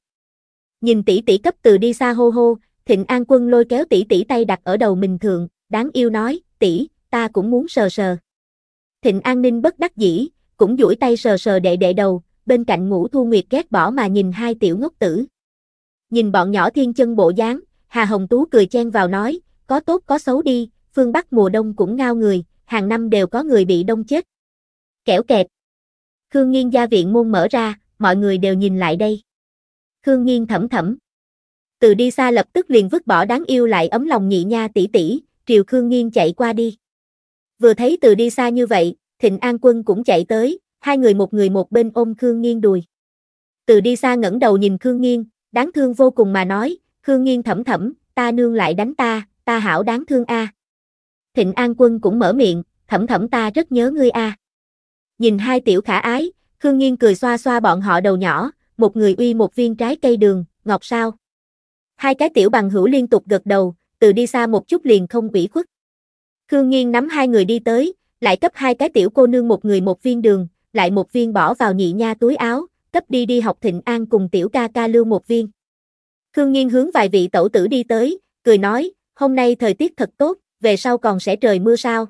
Nhìn tỷ tỷ cấp từ đi xa hô hô, Thịnh An Quân lôi kéo tỷ tỷ tay đặt ở đầu mình thường, đáng yêu nói, tỷ, ta cũng muốn sờ sờ. Thịnh An Ninh bất đắc dĩ, cũng duỗi tay sờ sờ đệ đệ đầu, bên cạnh Ngũ Thu Nguyệt ghét bỏ mà nhìn hai tiểu ngốc tử. Nhìn bọn nhỏ thiên chân bộ dáng, Hà Hồng Tú cười chen vào nói, có tốt có xấu đi, phương Bắc mùa đông cũng ngao người, hàng năm đều có người bị đông chết. Kẻo kẹt. Khương Nghiên gia viện môn mở ra, mọi người đều nhìn lại đây. Khương Nghiên thẩm thẩm. Từ đi xa lập tức liền vứt bỏ đáng yêu lại ấm lòng nhị nha tỷ tỷ, Triều Khương Nghiên chạy qua đi. Vừa thấy từ đi xa như vậy, Thịnh An Quân cũng chạy tới, hai người một người một bên ôm Khương Nghiên đùi. Từ đi xa ngẩng đầu nhìn Khương Nghiên, đáng thương vô cùng mà nói, Khương Nghiên thẩm thẩm, ta nương lại đánh ta, ta hảo đáng thương a. Thịnh An Quân cũng mở miệng, thẩm thẩm ta rất nhớ ngươi a. Nhìn hai tiểu khả ái, Khương Nghiên cười xoa xoa bọn họ đầu nhỏ, một người uy một viên trái cây đường, ngọt sao. Hai cái tiểu bằng hữu liên tục gật đầu, từ đi xa một chút liền không ủy khuất. Khương Nghiên nắm hai người đi tới, lại cấp hai cái tiểu cô nương một người một viên đường, lại một viên bỏ vào nhị nha túi áo, cấp đi đi học thịnh an cùng tiểu ca ca lưu một viên. Khương Nghiên hướng vài vị tẩu tử đi tới, cười nói, hôm nay thời tiết thật tốt, về sau còn sẽ trời mưa sao?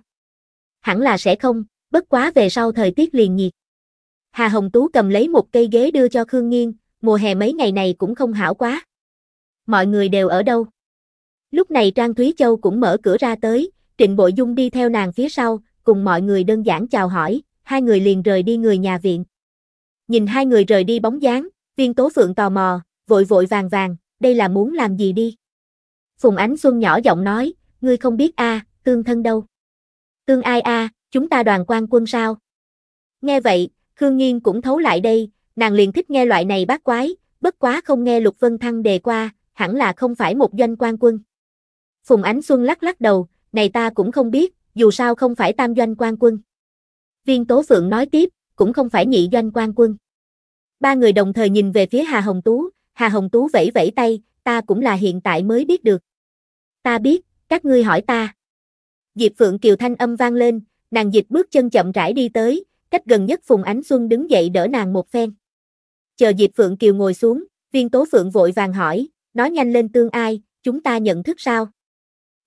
Hẳn là sẽ không, bất quá về sau thời tiết liền nhiệt. Hà Hồng Tú cầm lấy một cây ghế đưa cho Khương Nghiên, mùa hè mấy ngày này cũng không hảo quá. Mọi người đều ở đâu? Lúc này Trang Thúy Châu cũng mở cửa ra tới, Trịnh Bộ Dung đi theo nàng phía sau, cùng mọi người đơn giản chào hỏi, hai người liền rời đi người nhà viện. Nhìn hai người rời đi bóng dáng, viên tố phượng tò mò, vội vội vàng vàng, đây là muốn làm gì đi? Phùng Ánh Xuân nhỏ giọng nói, ngươi không biết a, à, tương thân đâu. Tương ai a, à, chúng ta đoàn quan quân sao? Nghe vậy, Khương Nghiên cũng thấu lại đây, nàng liền thích nghe loại này bác quái, bất quá không nghe Lục Vân Thăng đề qua, hẳn là không phải một doanh quan quân. Phùng Ánh Xuân lắc lắc đầu, này ta cũng không biết, dù sao không phải tam doanh quan quân. Viên Tố Phượng nói tiếp, cũng không phải nhị doanh quan quân. Ba người đồng thời nhìn về phía Hà Hồng Tú, Hà Hồng Tú vẫy vẫy tay, ta cũng là hiện tại mới biết được. Ta biết, các ngươi hỏi ta. Diệp Phượng Kiều Thanh âm vang lên, nàng dịch bước chân chậm rãi đi tới, cách gần nhất Phùng Ánh Xuân đứng dậy đỡ nàng một phen. Chờ Diệp Phượng Kiều ngồi xuống, viên tố Phượng vội vàng hỏi, nói nhanh lên tương ai, chúng ta nhận thức sao?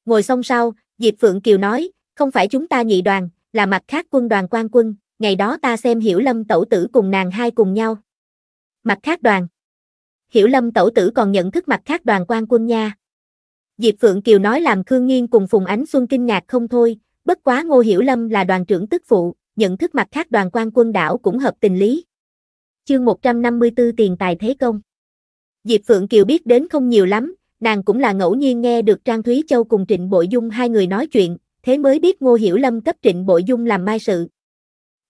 Ngồi xong sau, Diệp Phượng Kiều nói, không phải chúng ta nhị đoàn, là mặt khác quân đoàn quan quân, ngày đó ta xem hiểu lâm tẩu tử cùng nàng hai cùng nhau. Mặt khác đoàn. Hiểu lâm tẩu tử còn nhận thức mặt khác đoàn quan quân nha. Diệp Phượng Kiều nói làm Khương Nghiên cùng Phùng Ánh Xuân kinh ngạc không thôi, bất quá Ngô Hiểu Lâm là đoàn trưởng tức phụ, nhận thức mặt khác đoàn quan quân đảo cũng hợp tình lý. Chương 154 tiền tài thế công. Diệp Phượng Kiều biết đến không nhiều lắm, nàng cũng là ngẫu nhiên nghe được Trang Thúy Châu cùng Trịnh Bội Dung hai người nói chuyện, thế mới biết Ngô Hiểu Lâm cấp Trịnh Bội Dung làm mai sự.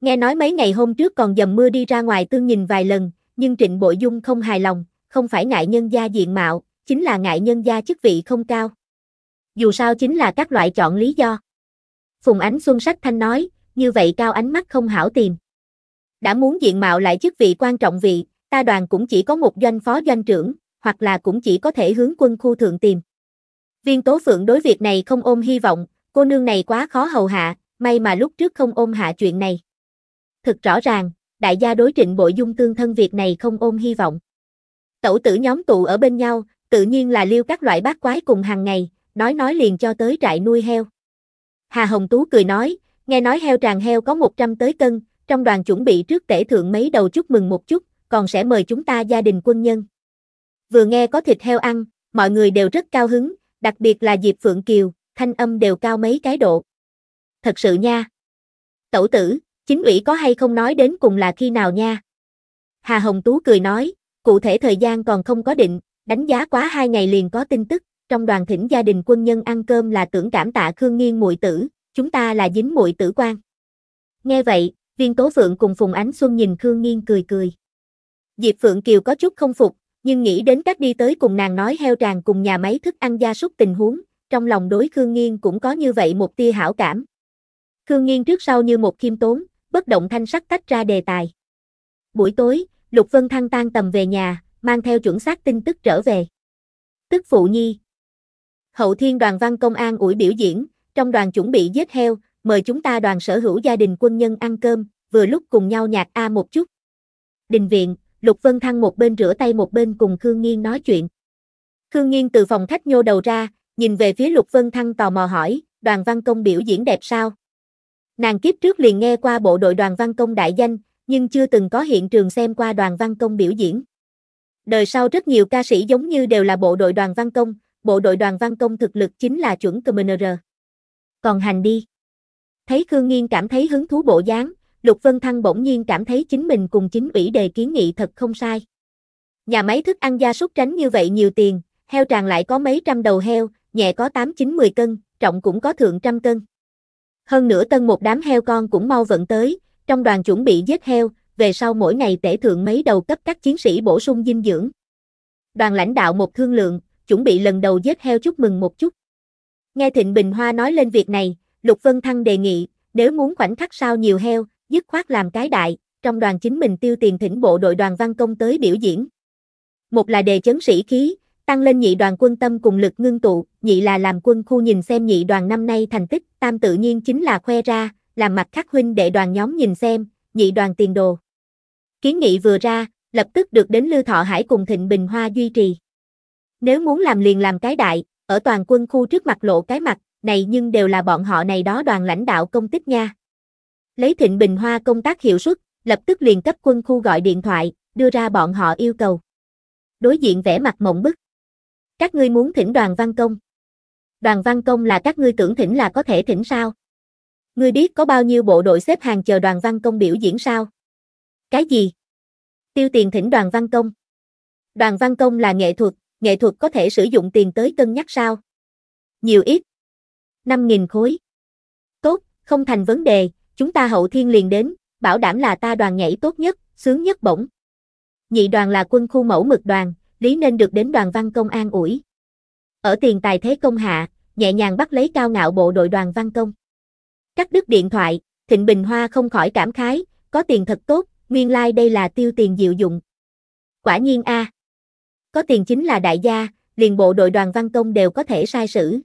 Nghe nói mấy ngày hôm trước còn dầm mưa đi ra ngoài tương nhìn vài lần, nhưng Trịnh Bội Dung không hài lòng, không phải ngại nhân gia diện mạo, chính là ngại nhân gia chức vị không cao. Dù sao chính là các loại chọn lý do. Phùng Ánh Xuân Sách Thanh nói, như vậy cao ánh mắt không hảo tìm. Đã muốn diện mạo lại chức vị quan trọng vị, ta đoàn cũng chỉ có một doanh phó doanh trưởng, hoặc là cũng chỉ có thể hướng quân khu thượng tìm. Viên Tố Phượng đối việc này không ôm hy vọng, cô nương này quá khó hầu hạ, may mà lúc trước không ôm hạ chuyện này. Thực rõ ràng, đại gia đối trịnh bộ dung tương thân việc này không ôm hy vọng. Tẩu tử nhóm tụ ở bên nhau, tự nhiên là liêu các loại bát quái cùng hàng ngày, nói nói liền cho tới trại nuôi heo. Hà Hồng Tú cười nói, nghe nói heo tràng heo có 100 tới cân, trong đoàn chuẩn bị trước tể thượng mấy đầu chúc mừng một chút, còn sẽ mời chúng ta gia đình quân nhân vừa nghe có thịt heo ăn, mọi người đều rất cao hứng, đặc biệt là Diệp Phượng Kiều, thanh âm đều cao mấy cái độ. Thật sự nha. Tẩu tử, chính ủy có hay không nói đến cùng là khi nào nha? Hà Hồng Tú cười nói, cụ thể thời gian còn không có định, đánh giá quá hai ngày liền có tin tức, trong đoàn thỉnh gia đình quân nhân ăn cơm là tưởng cảm tạ Khương Nghiên muội tử, chúng ta là dính muội tử quan. Nghe vậy, Viên Tố Phượng cùng Phùng Ánh Xuân nhìn Khương Nghiên cười cười. Diệp Phượng Kiều có chút không phục, nhưng nghĩ đến cách đi tới cùng nàng nói heo tràn cùng nhà máy thức ăn gia súc tình huống, trong lòng đối Khương Nghiên cũng có như vậy một tia hảo cảm. Khương Nghiên trước sau như một khiêm tốn, bất động thanh sắc tách ra đề tài. Buổi tối, Lục Vân Thăng tan tầm về nhà, mang theo chuẩn xác tin tức trở về. Tức Phụ Nhi Hậu thiên đoàn văn công an ủi biểu diễn, trong đoàn chuẩn bị giết heo, mời chúng ta đoàn sở hữu gia đình quân nhân ăn cơm, vừa lúc cùng nhau nhạc A một chút. Đình viện, Lục Vân Thăng một bên rửa tay một bên cùng Khương Nghiên nói chuyện. Khương Nghiên từ phòng khách nhô đầu ra, nhìn về phía Lục Vân Thăng tò mò hỏi, đoàn văn công biểu diễn đẹp sao? Nàng kiếp trước liền nghe qua bộ đội đoàn văn công đại danh, nhưng chưa từng có hiện trường xem qua đoàn văn công biểu diễn. Đời sau rất nhiều ca sĩ giống như đều là bộ đội đoàn văn công, bộ đội đoàn văn công thực lực chính là chuẩn Commoner. Còn hành đi. Thấy Khương Nghiên cảm thấy hứng thú bộ dáng, Lục Vân Thăng bỗng nhiên cảm thấy chính mình cùng chính ủy đề kiến nghị thật không sai. Nhà máy thức ăn gia súc tránh như vậy nhiều tiền, heo tràn lại có mấy trăm đầu heo, nhẹ có 8-9-10 cân, trọng cũng có thượng trăm cân. Hơn nữa tân một đám heo con cũng mau vận tới, trong đoàn chuẩn bị giết heo, về sau mỗi ngày tể thượng mấy đầu cấp các chiến sĩ bổ sung dinh dưỡng. Đoàn lãnh đạo một thương lượng, chuẩn bị lần đầu giết heo chúc mừng một chút. Nghe Thịnh Bình Hoa nói lên việc này, Lục Vân Thăng đề nghị, nếu muốn khoảnh khắc sao nhiều heo, dứt khoát làm cái đại, trong đoàn chính mình tiêu tiền thỉnh bộ đội đoàn văn công tới biểu diễn. Một là đề chấn sĩ khí, tăng lên nhị đoàn quân tâm cùng lực ngưng tụ, nhị là làm quân khu nhìn xem nhị đoàn năm nay thành tích, tam tự nhiên chính là khoe ra, làm mặt khắc huynh để đoàn nhóm nhìn xem, nhị đoàn tiền đồ. Kiến nghị vừa ra, lập tức được đến Lưu Thọ Hải cùng Thịnh Bình Hoa duy trì. Nếu muốn làm liền làm cái đại, ở toàn quân khu trước mặt lộ cái mặt, này nhưng đều là bọn họ này đó đoàn lãnh đạo công tích nha. Lấy Thịnh Bình Hoa công tác hiệu suất, lập tức liền cấp quân khu gọi điện thoại, đưa ra bọn họ yêu cầu. Đối diện vẻ mặt mộng bức. Các ngươi muốn thỉnh đoàn văn công. Đoàn văn công là các ngươi tưởng thỉnh là có thể thỉnh sao? Ngươi biết có bao nhiêu bộ đội xếp hàng chờ đoàn văn công biểu diễn sao? Cái gì? Tiêu tiền thỉnh đoàn văn công. Đoàn văn công là nghệ thuật, nghệ thuật có thể sử dụng tiền tới cân nhắc sao? Nhiều ít. 5.000 khối. Tốt, không thành vấn đề, chúng ta hậu thiên liền đến, bảo đảm là ta đoàn nhảy tốt nhất, sướng nhất bổng. Nhị đoàn là quân khu mẫu mực đoàn, lý nên được đến đoàn văn công an ủi. Ở tiền tài thế công hạ, nhẹ nhàng bắt lấy cao ngạo bộ đội đoàn văn công. Cắt đứt điện thoại, Thịnh Bình Hoa không khỏi cảm khái, có tiền thật tốt, nguyên lai like đây là tiêu tiền diệu dụng. Quả nhiên a. À. Có tiền chính là đại gia, liền bộ đội đoàn văn công đều có thể sai sử.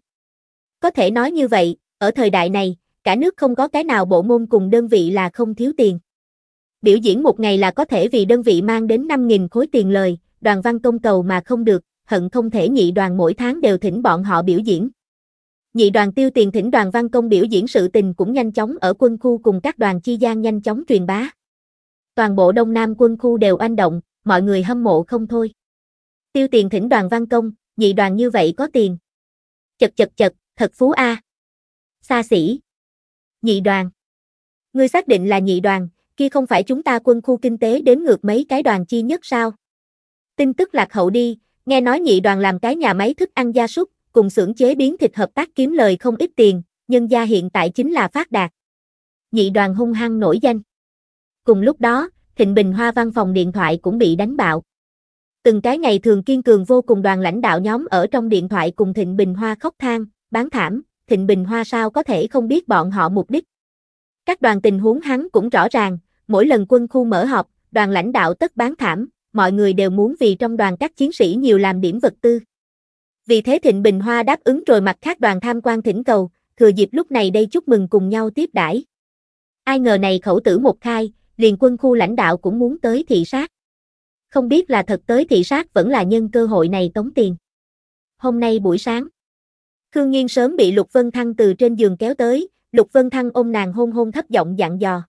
Có thể nói như vậy, ở thời đại này, cả nước không có cái nào bộ môn cùng đơn vị là không thiếu tiền. Biểu diễn một ngày là có thể vì đơn vị mang đến 5.000 khối tiền lời, đoàn văn công cầu mà không được, hận không thể nhị đoàn mỗi tháng đều thỉnh bọn họ biểu diễn. Nhị đoàn tiêu tiền thỉnh đoàn văn công biểu diễn sự tình cũng nhanh chóng ở quân khu cùng các đoàn chi gian nhanh chóng truyền bá. Toàn bộ Đông Nam quân khu đều anh động, mọi người hâm mộ không thôi. Tiêu tiền thỉnh đoàn văn công, nhị đoàn như vậy có tiền. Chật chật chật, thật phú a. Xa xỉ. Nhị đoàn. Ngươi xác định là nhị đoàn, kia không phải chúng ta quân khu kinh tế đến ngược mấy cái đoàn chi nhất sao? Tin tức lạc hậu đi, nghe nói nhị đoàn làm cái nhà máy thức ăn gia súc, cùng xưởng chế biến thịt hợp tác kiếm lời không ít tiền, nhân gia hiện tại chính là phát đạt. Nhị đoàn hung hăng nổi danh. Cùng lúc đó, Thịnh Bình Hoa văn phòng điện thoại cũng bị đánh bạo. Từng cái ngày thường kiên cường vô cùng đoàn lãnh đạo nhóm ở trong điện thoại cùng Thịnh Bình Hoa khóc than, bán thảm, Thịnh Bình Hoa sao có thể không biết bọn họ mục đích. Các đoàn tình huống hắn cũng rõ ràng, mỗi lần quân khu mở họp, đoàn lãnh đạo tất bán thảm, mọi người đều muốn vì trong đoàn các chiến sĩ nhiều làm điểm vật tư. Vì thế Thịnh Bình Hoa đáp ứng rồi mặt khác đoàn tham quan thỉnh cầu, thừa dịp lúc này đây chúc mừng cùng nhau tiếp đãi. Ai ngờ này khẩu tử một khai, liền quân khu lãnh đạo cũng muốn tới thị sát. Không biết là thật tới thị sát vẫn là nhân cơ hội này tống tiền. Hôm nay buổi sáng, Khương Nghiên sớm bị Lục Vân Thăng từ trên giường kéo tới, Lục Vân Thăng ôm nàng hôn hôn thấp giọng dặn dò.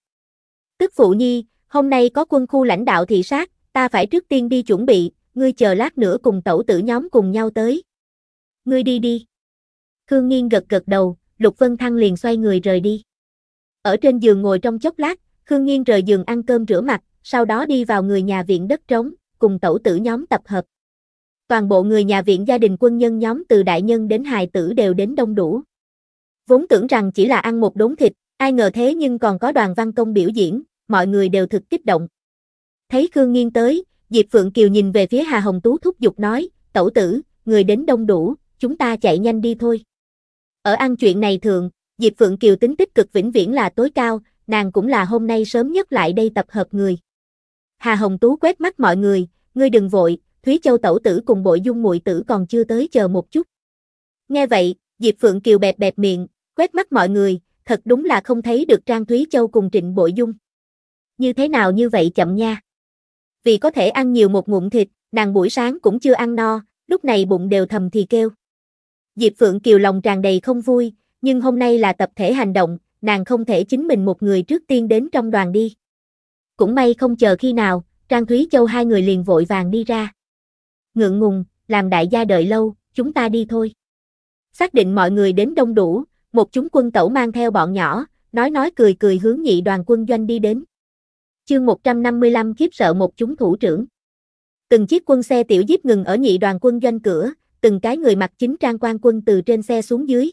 Tức phụ nhi, hôm nay có quân khu lãnh đạo thị sát, ta phải trước tiên đi chuẩn bị, ngươi chờ lát nữa cùng tẩu tử nhóm cùng nhau tới. Ngươi đi đi. Khương Nghiên gật gật đầu, Lục Vân Thăng liền xoay người rời đi. Ở trên giường ngồi trong chốc lát, Khương Nghiên rời giường ăn cơm rửa mặt, sau đó đi vào người nhà viện đất trống, cùng tẩu tử nhóm tập hợp toàn bộ người nhà viện gia đình quân nhân nhóm từ đại nhân đến hài tử đều đến đông đủ. Vốn tưởng rằng chỉ là ăn một đống thịt, ai ngờ thế nhưng còn có đoàn văn công biểu diễn, mọi người đều thực kích động. Thấy Khương Nghiên tới, Diệp Phượng Kiều nhìn về phía Hà Hồng Tú thúc giục nói, tẩu tử, người đến đông đủ, chúng ta chạy nhanh đi thôi. Ở ăn chuyện này thường, Diệp Phượng Kiều tính tích cực vĩnh viễn là tối cao, nàng cũng là hôm nay sớm nhất lại đây tập hợp người. Hà Hồng Tú quét mắt mọi người, ngươi đừng vội, Thúy Châu tẩu tử cùng bội dung muội tử còn chưa tới chờ một chút. Nghe vậy, Diệp Phượng Kiều bẹp bẹp miệng, quét mắt mọi người, thật đúng là không thấy được Trang Thúy Châu cùng Trịnh Bội Dung. Như thế nào như vậy chậm nha. Vì có thể ăn nhiều một ngụm thịt, nàng buổi sáng cũng chưa ăn no, lúc này bụng đều thầm thì kêu. Diệp Phượng Kiều lòng tràn đầy không vui, nhưng hôm nay là tập thể hành động, nàng không thể chính mình một người trước tiên đến trong đoàn đi. Cũng may không chờ khi nào, Trang Thúy Châu hai người liền vội vàng đi ra ngượng ngùng, làm đại gia đợi lâu, chúng ta đi thôi. Xác định mọi người đến đông đủ, một chúng quân tẩu mang theo bọn nhỏ, nói nói cười cười hướng nhị đoàn quân doanh đi đến. Chương 155 khiếp sợ một chúng thủ trưởng. Từng chiếc quân xe tiểu giếp ngừng ở nhị đoàn quân doanh cửa, từng cái người mặc chính trang quan quân từ trên xe xuống dưới.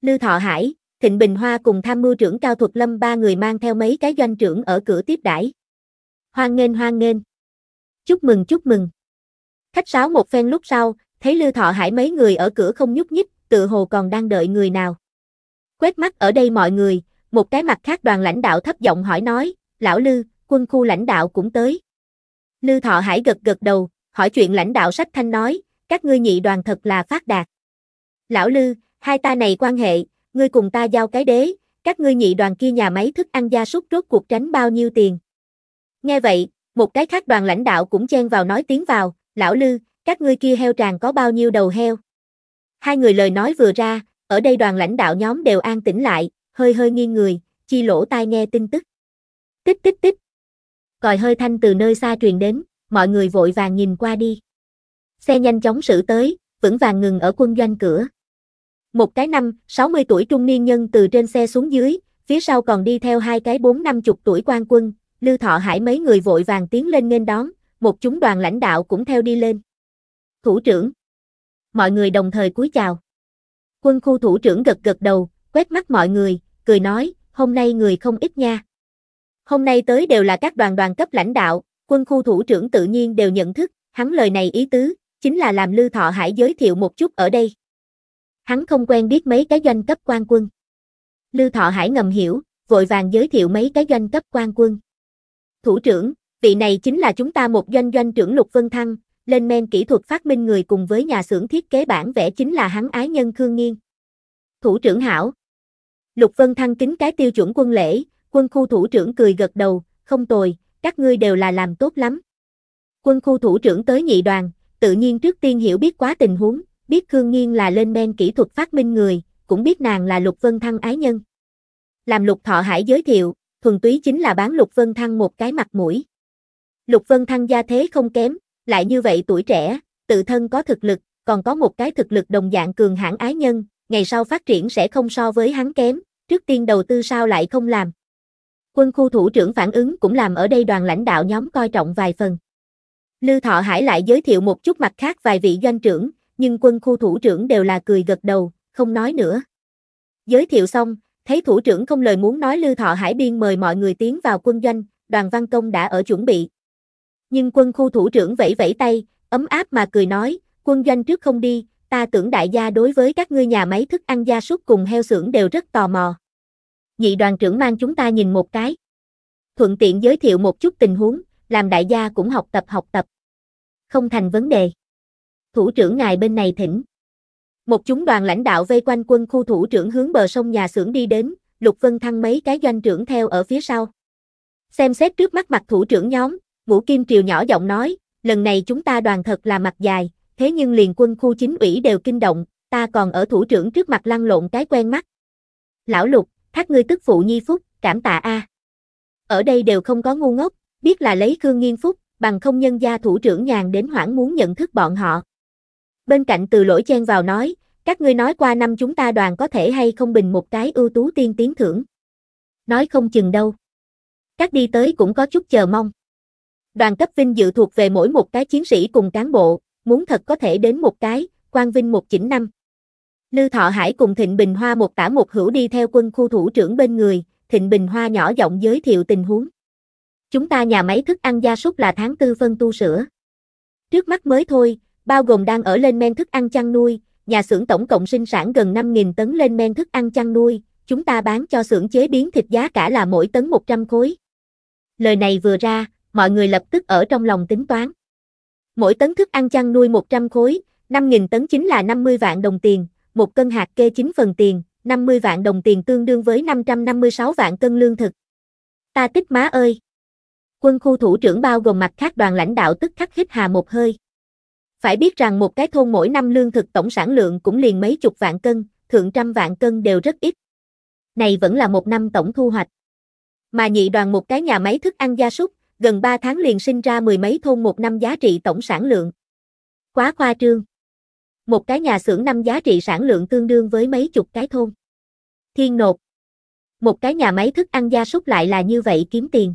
Lư Thọ Hải, Thịnh Bình Hoa cùng tham mưu trưởng Cao Thuật Lâm ba người mang theo mấy cái doanh trưởng ở cửa tiếp đãi. Hoan nghênh hoan nghênh. Chúc mừng chúc mừng. Khách sáo một phen lúc sau, thấy Lư Thọ Hải mấy người ở cửa không nhúc nhích, tự hồ còn đang đợi người nào. Quét mắt ở đây mọi người, một cái mặt khác đoàn lãnh đạo thấp giọng hỏi nói, lão Lư, quân khu lãnh đạo cũng tới. Lư Thọ Hải gật gật đầu, hỏi chuyện lãnh đạo sách thanh nói, các ngươi nhị đoàn thật là phát đạt. Lão Lư, hai ta này quan hệ, ngươi cùng ta giao cái đế, các ngươi nhị đoàn kia nhà máy thức ăn gia súc rốt cuộc tránh bao nhiêu tiền. Nghe vậy, một cái khác đoàn lãnh đạo cũng chen vào nói tiếng vào, lão lư, các ngươi kia heo tràng có bao nhiêu đầu heo? Hai người lời nói vừa ra, ở đây đoàn lãnh đạo nhóm đều an tĩnh lại, hơi hơi nghiêng người, chi lỗ tai nghe tin tức. Tích tích tích. Còi hơi thanh từ nơi xa truyền đến, mọi người vội vàng nhìn qua đi. Xe nhanh chóng xử tới, vững vàng ngừng ở quân doanh cửa. Một cái năm, 60 tuổi trung niên nhân từ trên xe xuống dưới, phía sau còn đi theo hai cái bốn năm chục tuổi quan quân, Lưu Thọ Hải mấy người vội vàng tiến lên nghênh đón, một chúng đoàn lãnh đạo cũng theo đi lên. Thủ trưởng. Mọi người đồng thời cúi chào. Quân khu thủ trưởng gật gật đầu, quét mắt mọi người, cười nói, hôm nay người không ít nha. Hôm nay tới đều là các đoàn đoàn cấp lãnh đạo, quân khu thủ trưởng tự nhiên đều nhận thức, hắn lời này ý tứ, chính là làm Lưu Thọ Hải giới thiệu một chút ở đây. Hắn không quen biết mấy cái doanh cấp quan quân. Lưu Thọ Hải ngầm hiểu, vội vàng giới thiệu mấy cái doanh cấp quan quân. Thủ trưởng, Vị này chính là chúng ta một doanh doanh trưởng Lục Vân Thăng, lên men kỹ thuật phát minh người cùng với nhà xưởng thiết kế bản vẽ chính là hắn ái nhân Khương Nghiên. Thủ trưởng hảo. Lục Vân Thăng kính cái tiêu chuẩn quân lễ, quân khu thủ trưởng cười gật đầu, không tồi, các ngươi đều là làm tốt lắm. Quân khu thủ trưởng tới nhị đoàn, tự nhiên trước tiên hiểu biết quá tình huống, biết Khương Nghiên là lên men kỹ thuật phát minh người, cũng biết nàng là Lục Vân Thăng ái nhân. Làm Lục Thọ Hải giới thiệu, thuần túy chính là bán Lục Vân Thăng một cái mặt mũi. Lục Vân Thăng gia thế không kém, lại như vậy tuổi trẻ, tự thân có thực lực, còn có một cái thực lực đồng dạng cường hãn ái nhân, ngày sau phát triển sẽ không so với hắn kém, trước tiên đầu tư sao lại không làm. Quân khu thủ trưởng phản ứng cũng làm ở đây đoàn lãnh đạo nhóm coi trọng vài phần. Lư Thọ Hải lại giới thiệu một chút mặt khác vài vị doanh trưởng, nhưng quân khu thủ trưởng đều là cười gật đầu, không nói nữa. Giới thiệu xong, thấy thủ trưởng không lời muốn nói Lư Thọ Hải biên mời mọi người tiến vào quân doanh, đoàn văn công đã ở chuẩn bị, nhưng quân khu thủ trưởng vẫy vẫy tay, ấm áp mà cười nói, quân doanh trước không đi, ta tưởng đại gia đối với các ngươi nhà máy thức ăn gia súc cùng heo xưởng đều rất tò mò. Nhị đoàn trưởng mang chúng ta nhìn một cái. Thuận tiện giới thiệu một chút tình huống, làm đại gia cũng học tập học tập. Không thành vấn đề. Thủ trưởng ngài bên này thỉnh. Một chúng đoàn lãnh đạo vây quanh quân khu thủ trưởng hướng bờ sông nhà xưởng đi đến, Lục Vân Thăng mấy cái doanh trưởng theo ở phía sau. Xem xét trước mắt mặt thủ trưởng nhóm, Ngũ Kim Triều nhỏ giọng nói, lần này chúng ta đoàn thật là mặt dài, thế nhưng liền quân khu chính ủy đều kinh động, ta còn ở thủ trưởng trước mặt lăn lộn cái quen mắt. Lão Lục, thác ngươi tức phụ nhi phúc, cảm tạ a. Ở đây đều không có ngu ngốc, biết là lấy Khương Nghiên Phúc, bằng không nhân gia thủ trưởng nhàn đến hoảng muốn nhận thức bọn họ. Bên cạnh từ lỗi chen vào nói, các ngươi nói qua năm chúng ta đoàn có thể hay không bình một cái ưu tú tiên tiến thưởng. Nói không chừng đâu. Các đi tới cũng có chút chờ mong. Đoàn cấp vinh dự thuộc về mỗi một cái chiến sĩ cùng cán bộ, muốn thật có thể đến một cái, quan vinh một chỉnh năm. Lư Thọ Hải cùng Thịnh Bình Hoa một tả một hữu đi theo quân khu thủ trưởng bên người, Thịnh Bình Hoa nhỏ giọng giới thiệu tình huống. Chúng ta nhà máy thức ăn gia súc là tháng tư phân tu sữa. Trước mắt mới thôi, bao gồm đang ở lên men thức ăn chăn nuôi, nhà xưởng tổng cộng sinh sản gần 5.000 tấn lên men thức ăn chăn nuôi, chúng ta bán cho xưởng chế biến thịt giá cả là mỗi tấn 100 khối. Lời này vừa ra, mọi người lập tức ở trong lòng tính toán. Mỗi tấn thức ăn chăn nuôi 100 khối, 5.000 tấn chính là 50 vạn đồng tiền, một cân hạt kê 9 phần tiền, 50 vạn đồng tiền tương đương với 556 vạn cân lương thực. Ta tích má ơi! Quân khu thủ trưởng bao gồm mặt khác đoàn lãnh đạo tức khắc hít hà một hơi. Phải biết rằng một cái thôn mỗi năm lương thực tổng sản lượng cũng liền mấy chục vạn cân, thượng trăm vạn cân đều rất ít. Này vẫn là một năm tổng thu hoạch. Mà nhị đoàn một cái nhà máy thức ăn gia súc, gần 3 tháng liền sinh ra mười mấy thôn một năm giá trị tổng sản lượng. Quá khoa trương. Một cái nhà xưởng năm giá trị sản lượng tương đương với mấy chục cái thôn. Thiên nột. Một cái nhà máy thức ăn gia súc lại là như vậy kiếm tiền.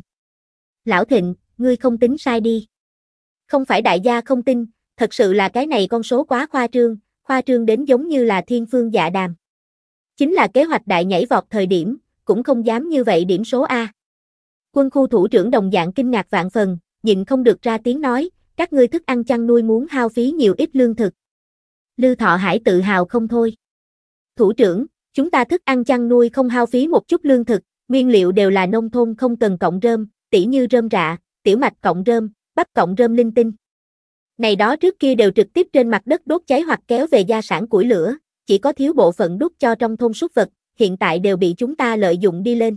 Lão Thịnh, ngươi không tính sai đi. Không phải đại gia không tin, thật sự là cái này con số quá khoa trương, khoa trương đến giống như là thiên phương dạ đàm. Chính là kế hoạch đại nhảy vọt thời điểm, cũng không dám như vậy điểm số A. Quân khu thủ trưởng đồng dạng kinh ngạc vạn phần, nhịn không được ra tiếng nói, các ngươi thức ăn chăn nuôi muốn hao phí nhiều ít lương thực. Lưu Thọ Hải tự hào không thôi. Thủ trưởng, chúng ta thức ăn chăn nuôi không hao phí một chút lương thực, nguyên liệu đều là nông thôn không cần cộng rơm, tỉ như rơm rạ, tiểu mạch cộng rơm, bắp cộng rơm linh tinh. Này đó trước kia đều trực tiếp trên mặt đất đốt cháy hoặc kéo về gia sản củi lửa, chỉ có thiếu bộ phận đúc cho trong thôn súc vật, hiện tại đều bị chúng ta lợi dụng đi lên.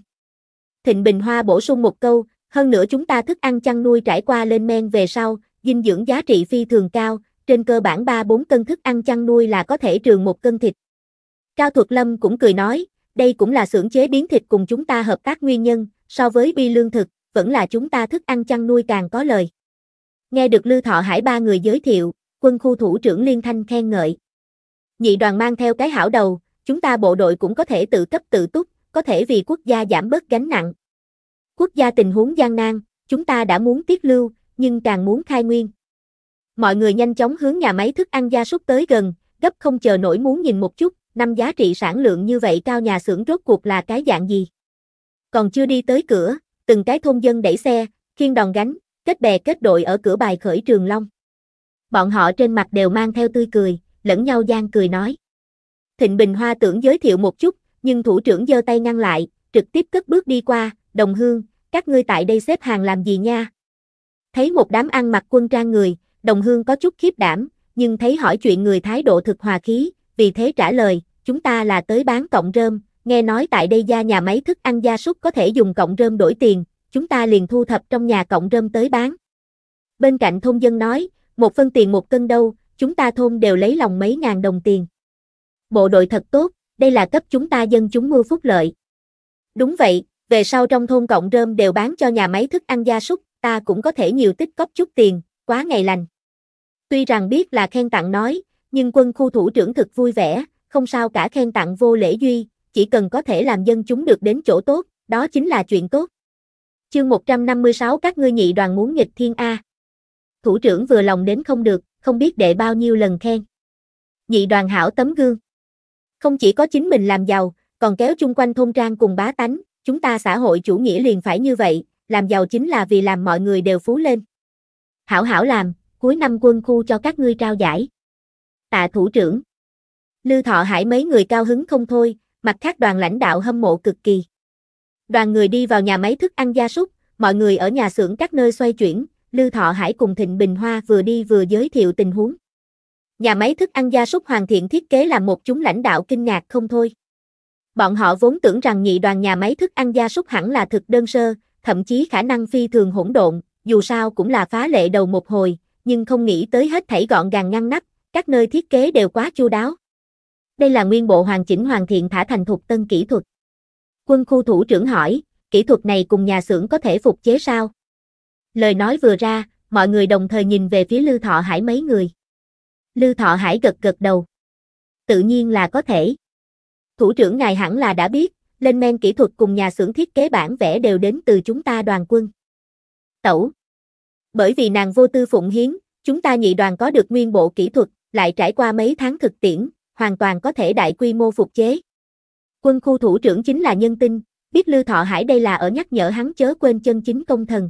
Thịnh Bình Hoa bổ sung một câu, hơn nữa chúng ta thức ăn chăn nuôi trải qua lên men về sau, dinh dưỡng giá trị phi thường cao, trên cơ bản 3-4 cân thức ăn chăn nuôi là có thể trường một cân thịt. Cao Thuật Lâm cũng cười nói, đây cũng là xưởng chế biến thịt cùng chúng ta hợp tác nguyên nhân, so với bi lương thực, vẫn là chúng ta thức ăn chăn nuôi càng có lời. Nghe được Lư Thọ Hải ba người giới thiệu, quân khu thủ trưởng Liên Thanh khen ngợi. Nhị đoàn mang theo cái hảo đầu, chúng ta bộ đội cũng có thể tự cấp tự túc, có thể vì quốc gia giảm bớt gánh nặng. Quốc gia tình huống gian nan, chúng ta đã muốn tiết lưu, nhưng càng muốn khai nguyên. Mọi người nhanh chóng hướng nhà máy thức ăn gia súc tới gần, gấp không chờ nổi muốn nhìn một chút, năm giá trị sản lượng như vậy cao nhà xưởng rốt cuộc là cái dạng gì. Còn chưa đi tới cửa, từng cái thôn dân đẩy xe, khiên đòn gánh, kết bè kết đội ở cửa bài khởi trường long. Bọn họ trên mặt đều mang theo tươi cười, lẫn nhau gian cười nói. Thịnh Bình Hoa tưởng giới thiệu một chút, nhưng thủ trưởng giơ tay ngăn lại, trực tiếp cất bước đi qua, đồng hương, các ngươi tại đây xếp hàng làm gì nha? Thấy một đám ăn mặc quân trang người, đồng hương có chút khiếp đảm, nhưng thấy hỏi chuyện người thái độ thực hòa khí, vì thế trả lời, chúng ta là tới bán cộng rơm, nghe nói tại đây gia nhà máy thức ăn gia súc có thể dùng cộng rơm đổi tiền, chúng ta liền thu thập trong nhà cộng rơm tới bán. Bên cạnh thôn dân nói, một phân tiền một cân đâu, chúng ta thôn đều lấy lòng mấy ngàn đồng tiền. Bộ đội thật tốt đây là cấp chúng ta dân chúng mua phúc lợi. Đúng vậy, về sau trong thôn cộng rơm đều bán cho nhà máy thức ăn gia súc, ta cũng có thể nhiều tích cóp chút tiền, quá ngày lành. Tuy rằng biết là khen tặng nói, nhưng quân khu thủ trưởng thực vui vẻ, không sao cả khen tặng vô lễ duy, chỉ cần có thể làm dân chúng được đến chỗ tốt, đó chính là chuyện tốt. Chương 156 các ngươi nhị đoàn muốn nghịch thiên A. Thủ trưởng vừa lòng đến không được, không biết để bao nhiêu lần khen. Nhị đoàn hảo tấm gương. Không chỉ có chính mình làm giàu, còn kéo chung quanh thôn trang cùng bá tánh, chúng ta xã hội chủ nghĩa liền phải như vậy, làm giàu chính là vì làm mọi người đều phú lên. Hảo hảo làm, cuối năm quân khu cho các ngươi trao giải. Tạ thủ trưởng. lưu Thọ Hải mấy người cao hứng không thôi, mặt khác đoàn lãnh đạo hâm mộ cực kỳ. Đoàn người đi vào nhà máy thức ăn gia súc, mọi người ở nhà xưởng các nơi xoay chuyển, lưu Thọ Hải cùng Thịnh Bình Hoa vừa đi vừa giới thiệu tình huống. Nhà máy thức ăn gia súc hoàn thiện thiết kế làm một chúng lãnh đạo kinh ngạc không thôi. Bọn họ vốn tưởng rằng nhị đoàn nhà máy thức ăn gia súc hẳn là thực đơn sơ, thậm chí khả năng phi thường hỗn độn, dù sao cũng là phá lệ đầu một hồi, nhưng không nghĩ tới hết thảy gọn gàng ngăn nắp, các nơi thiết kế đều quá chu đáo. Đây là nguyên bộ hoàn chỉnh hoàn thiện thả thành thục tân kỹ thuật. Quân khu thủ trưởng hỏi, kỹ thuật này cùng nhà xưởng có thể phục chế sao? Lời nói vừa ra, mọi người đồng thời nhìn về phía lưu Thọ Hải mấy người. Lưu Thọ Hải gật gật đầu. Tự nhiên là có thể. Thủ trưởng ngài hẳn là đã biết, lên men kỹ thuật cùng nhà xưởng thiết kế bản vẽ đều đến từ chúng ta đoàn quân. Tẩu. Bởi vì nàng vô tư phụng hiến, chúng ta nhị đoàn có được nguyên bộ kỹ thuật, lại trải qua mấy tháng thực tiễn, hoàn toàn có thể đại quy mô phục chế. Quân khu thủ trưởng chính là nhân tinh, biết Lưu Thọ Hải đây là ở nhắc nhở hắn chớ quên chân chính công thần.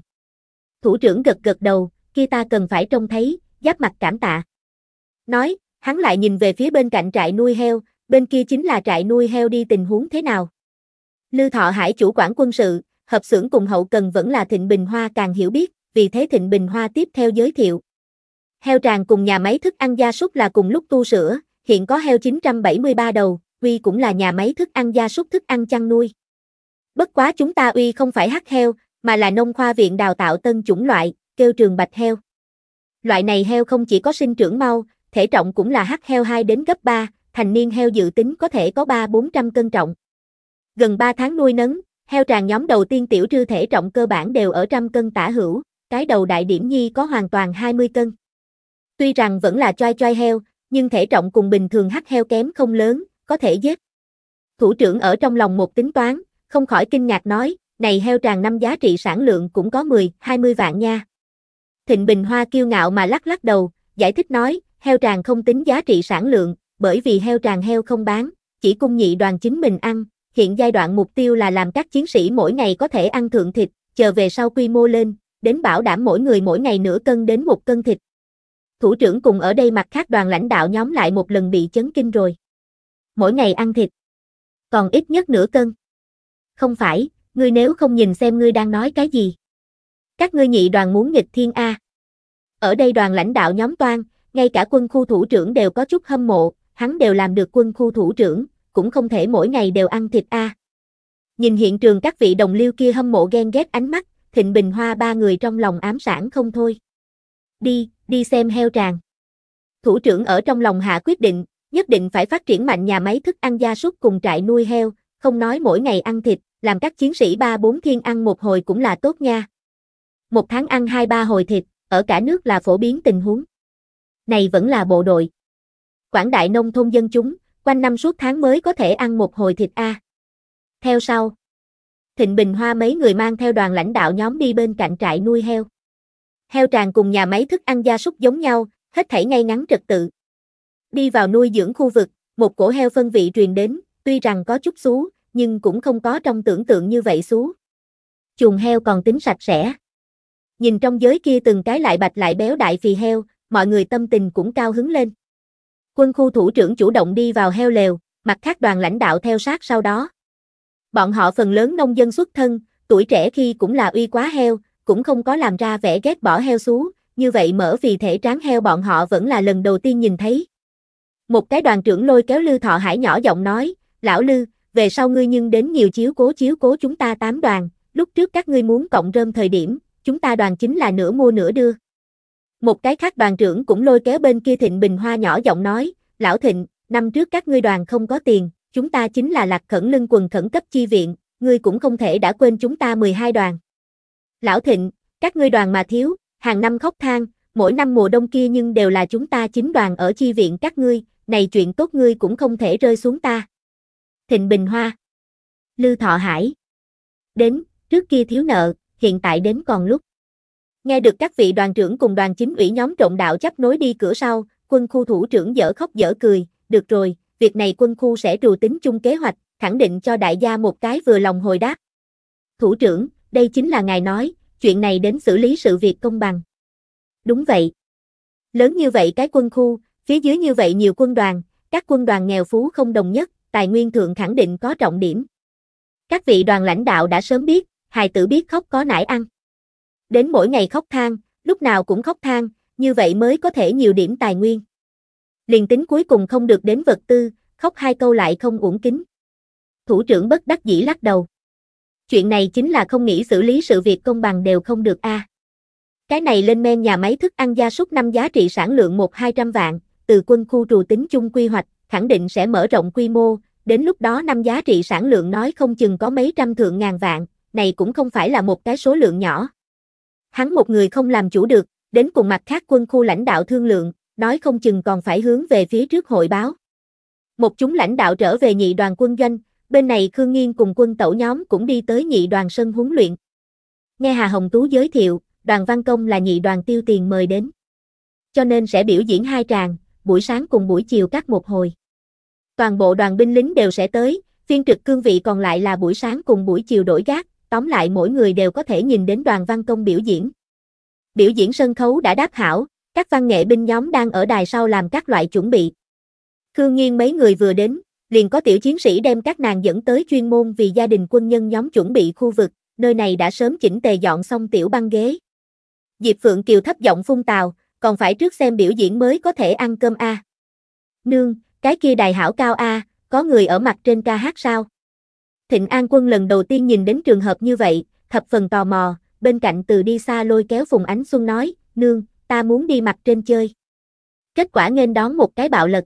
Thủ trưởng gật gật đầu, kia ta cần phải trông thấy, giáp mặt cảm tạ. Nói, hắn lại nhìn về phía bên cạnh trại nuôi heo, bên kia chính là trại nuôi heo đi tình huống thế nào. Lư Thọ Hải chủ quản quân sự, hợp xưởng cùng hậu cần vẫn là Thịnh Bình Hoa càng hiểu biết, vì thế Thịnh Bình Hoa tiếp theo giới thiệu. Heo tràng cùng nhà máy thức ăn gia súc là cùng lúc tu sữa, hiện có heo 973 đầu, Uy cũng là nhà máy thức ăn gia súc thức ăn chăn nuôi. Bất quá chúng ta Uy không phải hắc heo, mà là nông khoa viện đào tạo tân chủng loại, kêu trường bạch heo. Loại này heo không chỉ có sinh trưởng mau, thể trọng cũng là hắc heo 2 đến gấp 3, thành niên heo dự tính có thể có 3-400 cân trọng. Gần 3 tháng nuôi nấng, heo tràng nhóm đầu tiên tiểu trư thể trọng cơ bản đều ở trăm cân tả hữu, cái đầu đại điểm nhi có hoàn toàn 20 cân. Tuy rằng vẫn là choi choi heo, nhưng thể trọng cùng bình thường hắc heo kém không lớn, có thể giết. Thủ trưởng ở trong lòng một tính toán, không khỏi kinh ngạc nói, này heo tràng năm giá trị sản lượng cũng có 10, 20 vạn nha. Thịnh Bình Hoa kiêu ngạo mà lắc lắc đầu, giải thích nói, Heo tràng không tính giá trị sản lượng, bởi vì heo tràng heo không bán, chỉ cung nhị đoàn chính mình ăn. Hiện giai đoạn mục tiêu là làm các chiến sĩ mỗi ngày có thể ăn thượng thịt, chờ về sau quy mô lên, đến bảo đảm mỗi người mỗi ngày nửa cân đến một cân thịt. Thủ trưởng cùng ở đây mặt khác đoàn lãnh đạo nhóm lại một lần bị chấn kinh rồi. Mỗi ngày ăn thịt. Còn ít nhất nửa cân. Không phải, ngươi nếu không nhìn xem ngươi đang nói cái gì. Các ngươi nhị đoàn muốn nghịch thiên A. Ở đây đoàn lãnh đạo nhóm toan, ngay cả quân khu thủ trưởng đều có chút hâm mộ, hắn đều làm được quân khu thủ trưởng, cũng không thể mỗi ngày đều ăn thịt a. Nhìn hiện trường các vị đồng liêu kia hâm mộ ghen ghét ánh mắt, Thịnh Bình Hoa ba người trong lòng ám sản không thôi. Đi, đi xem heo tràng. Thủ trưởng ở trong lòng hạ quyết định, nhất định phải phát triển mạnh nhà máy thức ăn gia súc cùng trại nuôi heo, không nói mỗi ngày ăn thịt, làm các chiến sĩ ba bốn thiên ăn một hồi cũng là tốt nha. Một tháng ăn hai ba hồi thịt, ở cả nước là phổ biến tình huống này vẫn là bộ đội. Quảng đại nông thôn dân chúng, quanh năm suốt tháng mới có thể ăn một hồi thịt A. Theo sau, Thịnh Bình Hoa mấy người mang theo đoàn lãnh đạo nhóm đi bên cạnh trại nuôi heo. Heo tràn cùng nhà máy thức ăn gia súc giống nhau, hết thảy ngay ngắn trật tự. Đi vào nuôi dưỡng khu vực, một cổ heo phân vị truyền đến, tuy rằng có chút xú, nhưng cũng không có trong tưởng tượng như vậy xú. Chuồng heo còn tính sạch sẽ. Nhìn trong giới kia từng cái lại bạch lại béo đại phì heo, mọi người tâm tình cũng cao hứng lên. Quân khu thủ trưởng chủ động đi vào heo lều, mặt khác đoàn lãnh đạo theo sát sau đó. Bọn họ phần lớn nông dân xuất thân, tuổi trẻ khi cũng là uy quá heo, cũng không có làm ra vẻ ghét bỏ heo xú, như vậy mở vì thể tráng heo bọn họ vẫn là lần đầu tiên nhìn thấy. Một cái đoàn trưởng lôi kéo Lư Thọ Hải nhỏ giọng nói, lão Lư, về sau ngươi nhưng đến nhiều chiếu cố chiếu cố chúng ta tám đoàn, lúc trước các ngươi muốn cộng rơm thời điểm, chúng ta đoàn chính là nửa mua nửa đưa. Một cái khác đoàn trưởng cũng lôi kéo bên kia Thịnh Bình Hoa nhỏ giọng nói, Lão Thịnh, năm trước các ngươi đoàn không có tiền, chúng ta chính là lạc khẩn lưng quần khẩn cấp chi viện, ngươi cũng không thể đã quên chúng ta 12 đoàn. Lão Thịnh, các ngươi đoàn mà thiếu, hàng năm khóc than, mỗi năm mùa đông kia nhưng đều là chúng ta chính đoàn ở chi viện các ngươi, này chuyện tốt ngươi cũng không thể rơi xuống ta. Thịnh Bình Hoa Lư Thọ Hải Đến, trước kia thiếu nợ, hiện tại đến còn lúc. Nghe được các vị đoàn trưởng cùng đoàn chính ủy nhóm trộn đạo chấp nối đi cửa sau, quân khu thủ trưởng dở khóc dở cười, được rồi, việc này quân khu sẽ trù tính chung kế hoạch, khẳng định cho đại gia một cái vừa lòng hồi đáp. Thủ trưởng, đây chính là ngài nói, chuyện này đến xử lý sự việc công bằng. Đúng vậy. Lớn như vậy cái quân khu, phía dưới như vậy nhiều quân đoàn, các quân đoàn nghèo phú không đồng nhất, tài nguyên thượng khẳng định có trọng điểm. Các vị đoàn lãnh đạo đã sớm biết, hài tử biết khóc có nải ăn đến mỗi ngày khóc than, lúc nào cũng khóc than, như vậy mới có thể nhiều điểm tài nguyên. Liền tính cuối cùng không được đến vật tư, khóc hai câu lại không uổng kính. Thủ trưởng bất đắc dĩ lắc đầu. Chuyện này chính là không nghĩ xử lý sự việc công bằng đều không được a. À. Cái này lên men nhà máy thức ăn gia súc năm giá trị sản lượng 1-200 vạn, từ quân khu trù tính chung quy hoạch, khẳng định sẽ mở rộng quy mô, đến lúc đó năm giá trị sản lượng nói không chừng có mấy trăm thượng ngàn vạn, này cũng không phải là một cái số lượng nhỏ. Hắn một người không làm chủ được, đến cùng mặt khác quân khu lãnh đạo thương lượng, nói không chừng còn phải hướng về phía trước hội báo. Một chúng lãnh đạo trở về nhị đoàn quân doanh, bên này Khương Nghiên cùng quân tẩu nhóm cũng đi tới nhị đoàn sân huấn luyện. Nghe Hà Hồng Tú giới thiệu, đoàn văn công là nhị đoàn tiêu tiền mời đến. Cho nên sẽ biểu diễn hai tràng, buổi sáng cùng buổi chiều các một hồi. Toàn bộ đoàn binh lính đều sẽ tới, phiên trực cương vị còn lại là buổi sáng cùng buổi chiều đổi gác, tóm lại mỗi người đều có thể nhìn đến đoàn văn công biểu diễn. Biểu diễn sân khấu đã đáp hảo, các văn nghệ binh nhóm đang ở đài sau làm các loại chuẩn bị. Khương nhiên mấy người vừa đến, liền có tiểu chiến sĩ đem các nàng dẫn tới chuyên môn vì gia đình quân nhân nhóm chuẩn bị khu vực, nơi này đã sớm chỉnh tề dọn xong tiểu băng ghế. Diệp Phượng Kiều thấp giọng phun tào, còn phải trước xem biểu diễn mới có thể ăn cơm a. Nương, cái kia đài hảo cao a, có người ở mặt trên ca hát sao? Thịnh An Quân lần đầu tiên nhìn đến trường hợp như vậy, thập phần tò mò, bên cạnh từ đi xa lôi kéo Phùng Ánh Xuân nói, nương, ta muốn đi mặt trên chơi. Kết quả nghênh đón một cái bạo lực.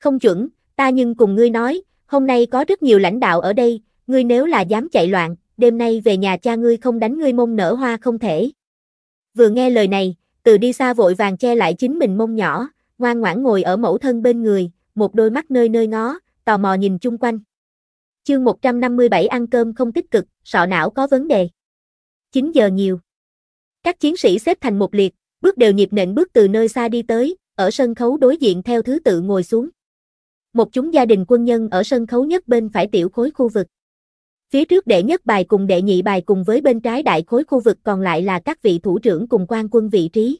Không chuẩn, ta nhưng cùng ngươi nói, hôm nay có rất nhiều lãnh đạo ở đây, ngươi nếu là dám chạy loạn, đêm nay về nhà cha ngươi không đánh ngươi mông nở hoa không thể. Vừa nghe lời này, từ đi xa vội vàng che lại chính mình mông nhỏ, ngoan ngoãn ngồi ở mẫu thân bên người, một đôi mắt nơi nơi ngó, tò mò nhìn chung quanh. Chương 157 ăn cơm không tích cực, sọ não có vấn đề. 9 giờ nhiều. Các chiến sĩ xếp thành một liệt, bước đều nhịp nện bước từ nơi xa đi tới, ở sân khấu đối diện theo thứ tự ngồi xuống. Một chúng gia đình quân nhân ở sân khấu nhất bên phải tiểu khối khu vực. Phía trước đệ nhất bài cùng đệ nhị bài cùng với bên trái đại khối khu vực còn lại là các vị thủ trưởng cùng quan quân vị trí.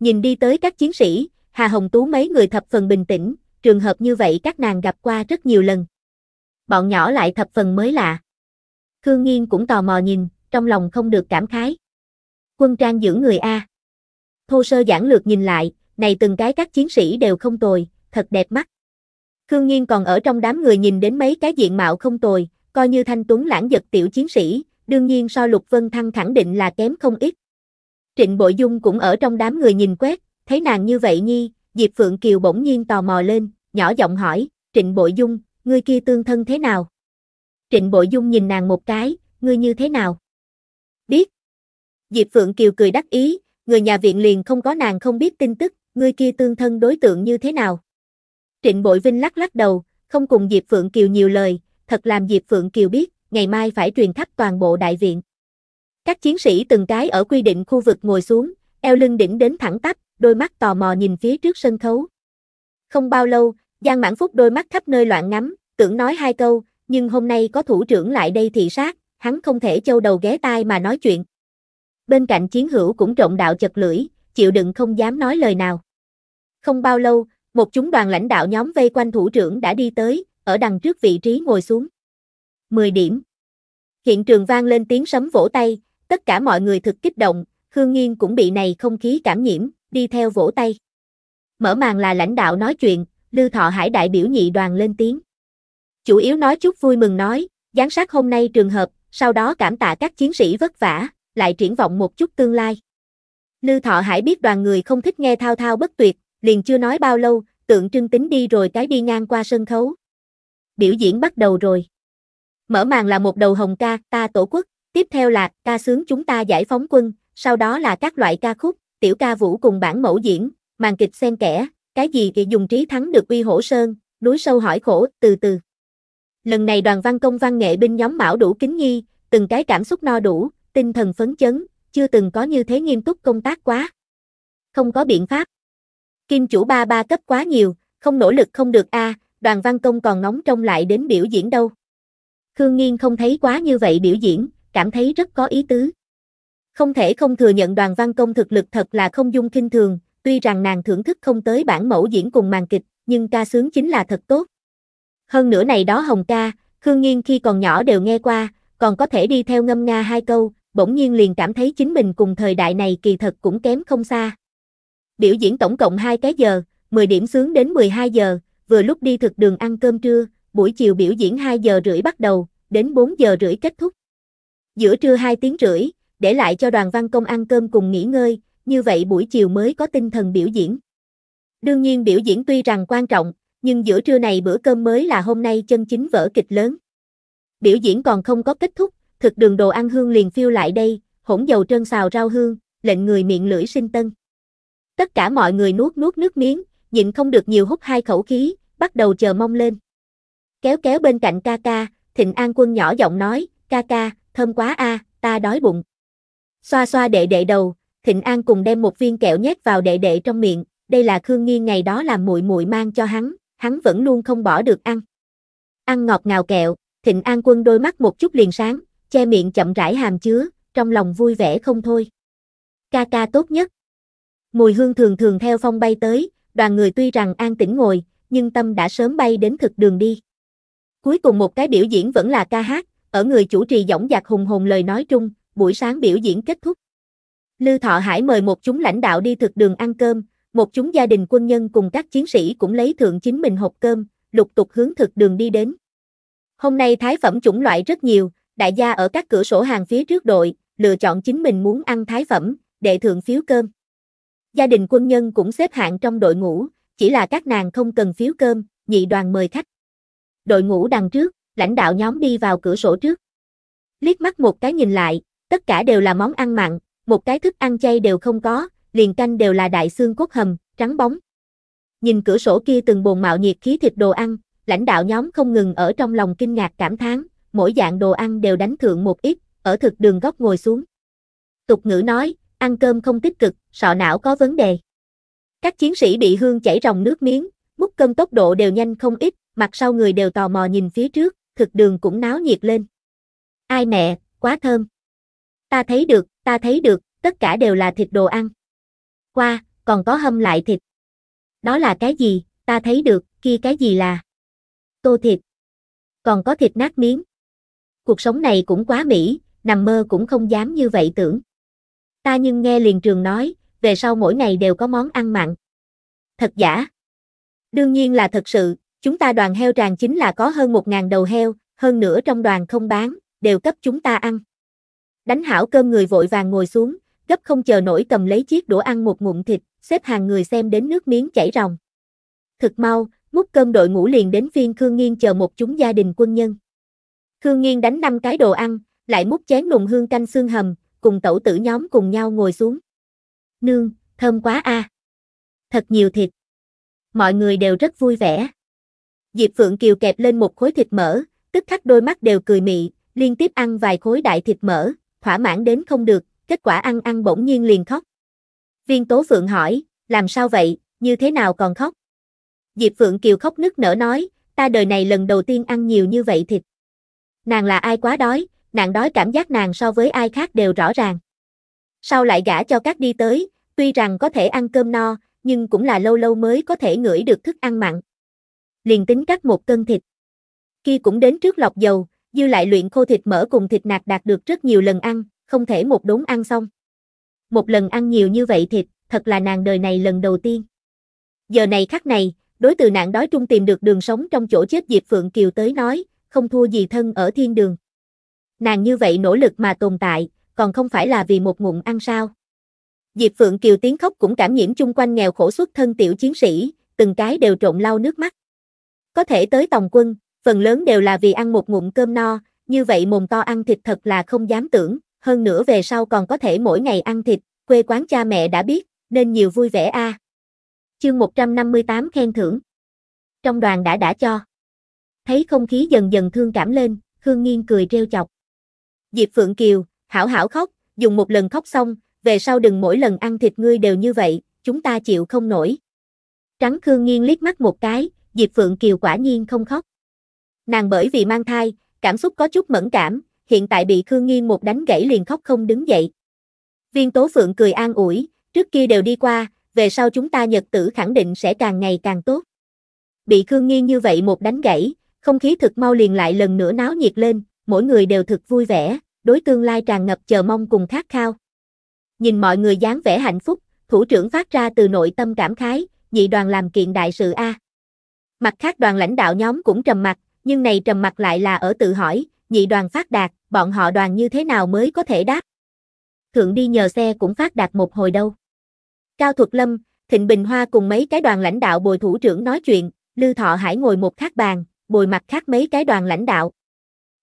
Nhìn đi tới các chiến sĩ, Hà Hồng Tú mấy người thập phần bình tĩnh, trường hợp như vậy các nàng gặp qua rất nhiều lần bọn nhỏ lại thập phần mới lạ. Khương Nghiên cũng tò mò nhìn, trong lòng không được cảm khái. Quân trang giữ người A. Thô sơ giản lược nhìn lại, này từng cái các chiến sĩ đều không tồi, thật đẹp mắt. Khương Nghiên còn ở trong đám người nhìn đến mấy cái diện mạo không tồi, coi như thanh tuấn lãng giật tiểu chiến sĩ, đương nhiên so Lục Vân Thăng khẳng định là kém không ít. Trịnh Bội Dung cũng ở trong đám người nhìn quét, thấy nàng như vậy nhi, Diệp Phượng Kiều bỗng nhiên tò mò lên, nhỏ giọng hỏi, Trịnh Bội Dung, ngươi kia tương thân thế nào? Trịnh Bội Dung nhìn nàng một cái, ngươi như thế nào? Biết. Diệp Phượng Kiều cười đắc ý, người nhà viện liền không có nàng không biết tin tức, ngươi kia tương thân đối tượng như thế nào? Trịnh Bội Vinh lắc lắc đầu, không cùng Diệp Phượng Kiều nhiều lời, thật làm Diệp Phượng Kiều biết, ngày mai phải truyền khắp toàn bộ đại viện. Các chiến sĩ từng cái ở quy định khu vực ngồi xuống, eo lưng đỉnh đến thẳng tắp, đôi mắt tò mò nhìn phía trước sân khấu. Không bao lâu, Giang Mãn Phúc đôi mắt khắp nơi loạn ngắm, tưởng nói hai câu, nhưng hôm nay có thủ trưởng lại đây thị sát, hắn không thể châu đầu ghé tai mà nói chuyện. Bên cạnh chiến hữu cũng trộn đạo chật lưỡi, chịu đựng không dám nói lời nào. Không bao lâu, một chúng đoàn lãnh đạo nhóm vây quanh thủ trưởng đã đi tới, ở đằng trước vị trí ngồi xuống. 10 điểm. Hiện trường vang lên tiếng sấm vỗ tay, tất cả mọi người thực kích động, Hương Nghiên cũng bị này không khí cảm nhiễm, đi theo vỗ tay. Mở màn là lãnh đạo nói chuyện, Lưu Thọ Hải đại biểu nhị đoàn lên tiếng. Chủ yếu nói chút vui mừng nói, giám sát hôm nay trường hợp, sau đó cảm tạ các chiến sĩ vất vả, lại triển vọng một chút tương lai. Lưu Thọ Hải biết đoàn người không thích nghe thao thao bất tuyệt, liền chưa nói bao lâu, tượng trưng tính đi rồi cái đi ngang qua sân khấu. Biểu diễn bắt đầu rồi. Mở màn là một đầu hồng ca, ta tổ quốc, tiếp theo là ca sướng chúng ta giải phóng quân, sau đó là các loại ca khúc, tiểu ca vũ cùng bản mẫu diễn, màn kịch xen kẽ, cái gì thì dùng trí thắng được uy hổ sơn, núi sâu hỏi khổ, từ từ. Lần này đoàn văn công văn nghệ binh nhóm bảo đủ kính nhi, từng cái cảm xúc no đủ, tinh thần phấn chấn, chưa từng có như thế nghiêm túc công tác quá. Không có biện pháp. Kim chủ ba ba cấp quá nhiều, không nỗ lực không được a, à, đoàn văn công còn nóng trông lại đến biểu diễn đâu. Khương Nghiên không thấy quá như vậy biểu diễn, cảm thấy rất có ý tứ. Không thể không thừa nhận đoàn văn công thực lực thật là không dung kinh thường, tuy rằng nàng thưởng thức không tới bản mẫu diễn cùng màn kịch, nhưng ca sướng chính là thật tốt. Hơn nữa này đó Hồng ca, Khương Nghiên khi còn nhỏ đều nghe qua, còn có thể đi theo ngâm nga hai câu, bỗng nhiên liền cảm thấy chính mình cùng thời đại này kỳ thật cũng kém không xa. Biểu diễn tổng cộng 2 cái giờ, 10 điểm sướng đến 12 giờ, vừa lúc đi thực đường ăn cơm trưa, buổi chiều biểu diễn 2 giờ rưỡi bắt đầu, đến 4 giờ rưỡi kết thúc. Giữa trưa 2 tiếng rưỡi, để lại cho đoàn văn công ăn cơm cùng nghỉ ngơi, như vậy buổi chiều mới có tinh thần biểu diễn. Đương nhiên biểu diễn tuy rằng quan trọng, nhưng giữa trưa này bữa cơm mới là hôm nay chân chính vở kịch lớn. Biểu diễn còn không có kết thúc, thực đường đồ ăn hương liền phiêu lại đây, hỗn dầu trơn xào rau hương, lệnh người miệng lưỡi sinh tân. Tất cả mọi người nuốt nuốt nước miếng, nhịn không được nhiều hút hai khẩu khí, bắt đầu chờ mong lên. Kéo kéo bên cạnh ca ca, Thịnh An Quân nhỏ giọng nói, ca ca, thơm quá a, ta đói bụng. Xoa xoa đệ đệ đầu, Thịnh An cùng đem một viên kẹo nhét vào đệ đệ trong miệng, đây là Khương Nghi ngày đó làm muội muội mang cho hắn, hắn vẫn luôn không bỏ được ăn. Ăn ngọt ngào kẹo, Thịnh An quân đôi mắt một chút liền sáng, che miệng chậm rãi hàm chứa, trong lòng vui vẻ không thôi. Ca ca tốt nhất. Mùi hương thường thường theo phong bay tới, đoàn người tuy rằng an tĩnh ngồi, nhưng tâm đã sớm bay đến thực đường đi. Cuối cùng một cái biểu diễn vẫn là ca hát, ở người chủ trì giọng giạc hùng hồn lời nói trung, buổi sáng biểu diễn kết thúc. Lưu Thọ Hải mời một chúng lãnh đạo đi thực đường ăn cơm, một chúng gia đình quân nhân cùng các chiến sĩ cũng lấy thượng chính mình hộp cơm, lục tục hướng thực đường đi đến. Hôm nay thái phẩm chủng loại rất nhiều, đại gia ở các cửa sổ hàng phía trước đội, lựa chọn chính mình muốn ăn thái phẩm, để thượng phiếu cơm. Gia đình quân nhân cũng xếp hạng trong đội ngũ, chỉ là các nàng không cần phiếu cơm, nhị đoàn mời khách. Đội ngũ đằng trước, lãnh đạo nhóm đi vào cửa sổ trước. Liếc mắt một cái nhìn lại, tất cả đều là món ăn mặn, một cái thức ăn chay đều không có, liền canh đều là đại xương cốt hầm, trắng bóng. Nhìn cửa sổ kia từng bồn mạo nhiệt khí thịt đồ ăn, lãnh đạo nhóm không ngừng ở trong lòng kinh ngạc cảm thán, mỗi dạng đồ ăn đều đánh thượng một ít, ở thực đường góc ngồi xuống. Tục ngữ nói, ăn cơm không tích cực, sọ não có vấn đề. Các chiến sĩ bị hương chảy ròng nước miếng, múc cơm tốc độ đều nhanh không ít, mặt sau người đều tò mò nhìn phía trước, thực đường cũng náo nhiệt lên. Ai mẹ, quá thơm. Ta thấy được, ta thấy được, tất cả đều là thịt đồ ăn. Qua, còn có hâm lại thịt. Đó là cái gì, ta thấy được, kia cái gì là tô thịt. Còn có thịt nát miếng. Cuộc sống này cũng quá mỹ, nằm mơ cũng không dám như vậy tưởng. Ta nhưng nghe liền trường nói, về sau mỗi ngày đều có món ăn mặn. Thật giả? Đương nhiên là thật sự, chúng ta đoàn heo tràng chính là có hơn 1.000 đầu heo, hơn nữa trong đoàn không bán, đều cấp chúng ta ăn. Đánh hảo cơm người vội vàng ngồi xuống, gấp không chờ nổi cầm lấy chiếc đũa ăn một ngụm thịt, xếp hàng người xem đến nước miếng chảy ròng. Thực mau, múc cơm đội ngũ liền đến phiên Khương Nghiên chờ một chúng gia đình quân nhân. Khương Nghiên đánh năm cái đồ ăn, lại múc chén nùng hương canh xương hầm, cùng tẩu tử nhóm cùng nhau ngồi xuống. Nương, thơm quá a. À. Thật nhiều thịt. Mọi người đều rất vui vẻ. Diệp Phượng Kiều kẹp lên một khối thịt mỡ, tức khắc đôi mắt đều cười mị, liên tiếp ăn vài khối đại thịt mỡ, thỏa mãn đến không được, kết quả ăn ăn bỗng nhiên liền khóc. Viên Tố Phượng hỏi, làm sao vậy, như thế nào còn khóc? Diệp Phượng Kiều khóc nức nở nói, ta đời này lần đầu tiên ăn nhiều như vậy thịt. Nàng là ai quá đói, nàng đói cảm giác nàng so với ai khác đều rõ ràng. Sau lại gả cho các đi tới, tuy rằng có thể ăn cơm no, nhưng cũng là lâu lâu mới có thể ngửi được thức ăn mặn. Liền tính cắt một cân thịt. Khi cũng đến trước lọc dầu, dư lại luyện khô thịt mỡ cùng thịt nạc đạt được rất nhiều lần ăn, không thể một đốn ăn xong. Một lần ăn nhiều như vậy thịt, thật là nàng đời này lần đầu tiên. Giờ này khắc này, đối từ nạn đói trung tìm được đường sống trong chỗ chết Diệp Phượng Kiều tới nói, không thua gì thân ở thiên đường. Nàng như vậy nỗ lực mà tồn tại, còn không phải là vì một ngụm ăn sao. Diệp Phượng Kiều tiếng khóc cũng cảm nhiễm chung quanh nghèo khổ xuất thân tiểu chiến sĩ, từng cái đều trộn lau nước mắt. Có thể tới tòng quân, phần lớn đều là vì ăn một ngụm cơm no, như vậy mồm to ăn thịt thật là không dám tưởng, hơn nữa về sau còn có thể mỗi ngày ăn thịt, quê quán cha mẹ đã biết, nên nhiều vui vẻ a. À. Chương 158 khen thưởng. Trong đoàn đã đã cho. Thấy không khí dần dần thương cảm lên, Khương Nghiên cười trêu chọc. Diệp Phượng Kiều, hảo hảo khóc, dùng một lần khóc xong, về sau đừng mỗi lần ăn thịt ngươi đều như vậy, chúng ta chịu không nổi. Trắng Khương Nghiên liếc mắt một cái, Diệp Phượng Kiều quả nhiên không khóc. Nàng bởi vì mang thai, cảm xúc có chút mẫn cảm, hiện tại bị Khương Nghiên một đánh gãy liền khóc không đứng dậy. Viên Tố Phượng cười an ủi, trước kia đều đi qua, về sau chúng ta nhật tử khẳng định sẽ càng ngày càng tốt. Bị Khương Nghiên như vậy một đánh gãy, không khí thực mau liền lại lần nữa náo nhiệt lên, mỗi người đều thực vui vẻ, đối tương lai tràn ngập chờ mong cùng khát khao. Nhìn mọi người dáng vẻ hạnh phúc, thủ trưởng phát ra từ nội tâm cảm khái, nhị đoàn làm kiện đại sự A. Mặt khác đoàn lãnh đạo nhóm cũng trầm mặt, nhưng này trầm mặt lại là ở tự hỏi, nhị đoàn phát đạt, bọn họ đoàn như thế nào mới có thể đáp. Thượng đi nhờ xe cũng phát đạt một hồi đâu. Cao Thuật Lâm, Thịnh Bình Hoa cùng mấy cái đoàn lãnh đạo bồi thủ trưởng nói chuyện, Lư Thọ Hải ngồi một khác bàn, bồi mặt khác mấy cái đoàn lãnh đạo.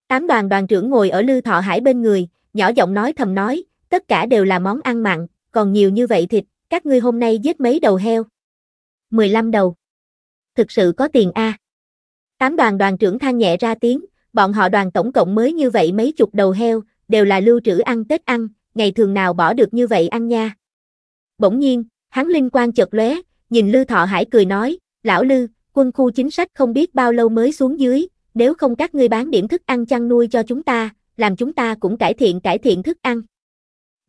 Tám đoàn đoàn trưởng ngồi ở Lư Thọ Hải bên người, nhỏ giọng nói thầm nói, tất cả đều là món ăn mặn, còn nhiều như vậy thịt, các ngươi hôm nay giết mấy đầu heo? 15 đầu. Thực sự có tiền a. À. Tám đoàn đoàn trưởng than nhẹ ra tiếng, bọn họ đoàn tổng cộng mới như vậy mấy chục đầu heo, đều là lưu trữ ăn Tết ăn, ngày thường nào bỏ được như vậy ăn nha. Bỗng nhiên, hắn linh quan chợt lóe, nhìn Lư Thọ Hải cười nói, lão Lư, quân khu chính sách không biết bao lâu mới xuống dưới, nếu không các ngươi bán điểm thức ăn chăn nuôi cho chúng ta, làm chúng ta cũng cải thiện cải thiện thức ăn.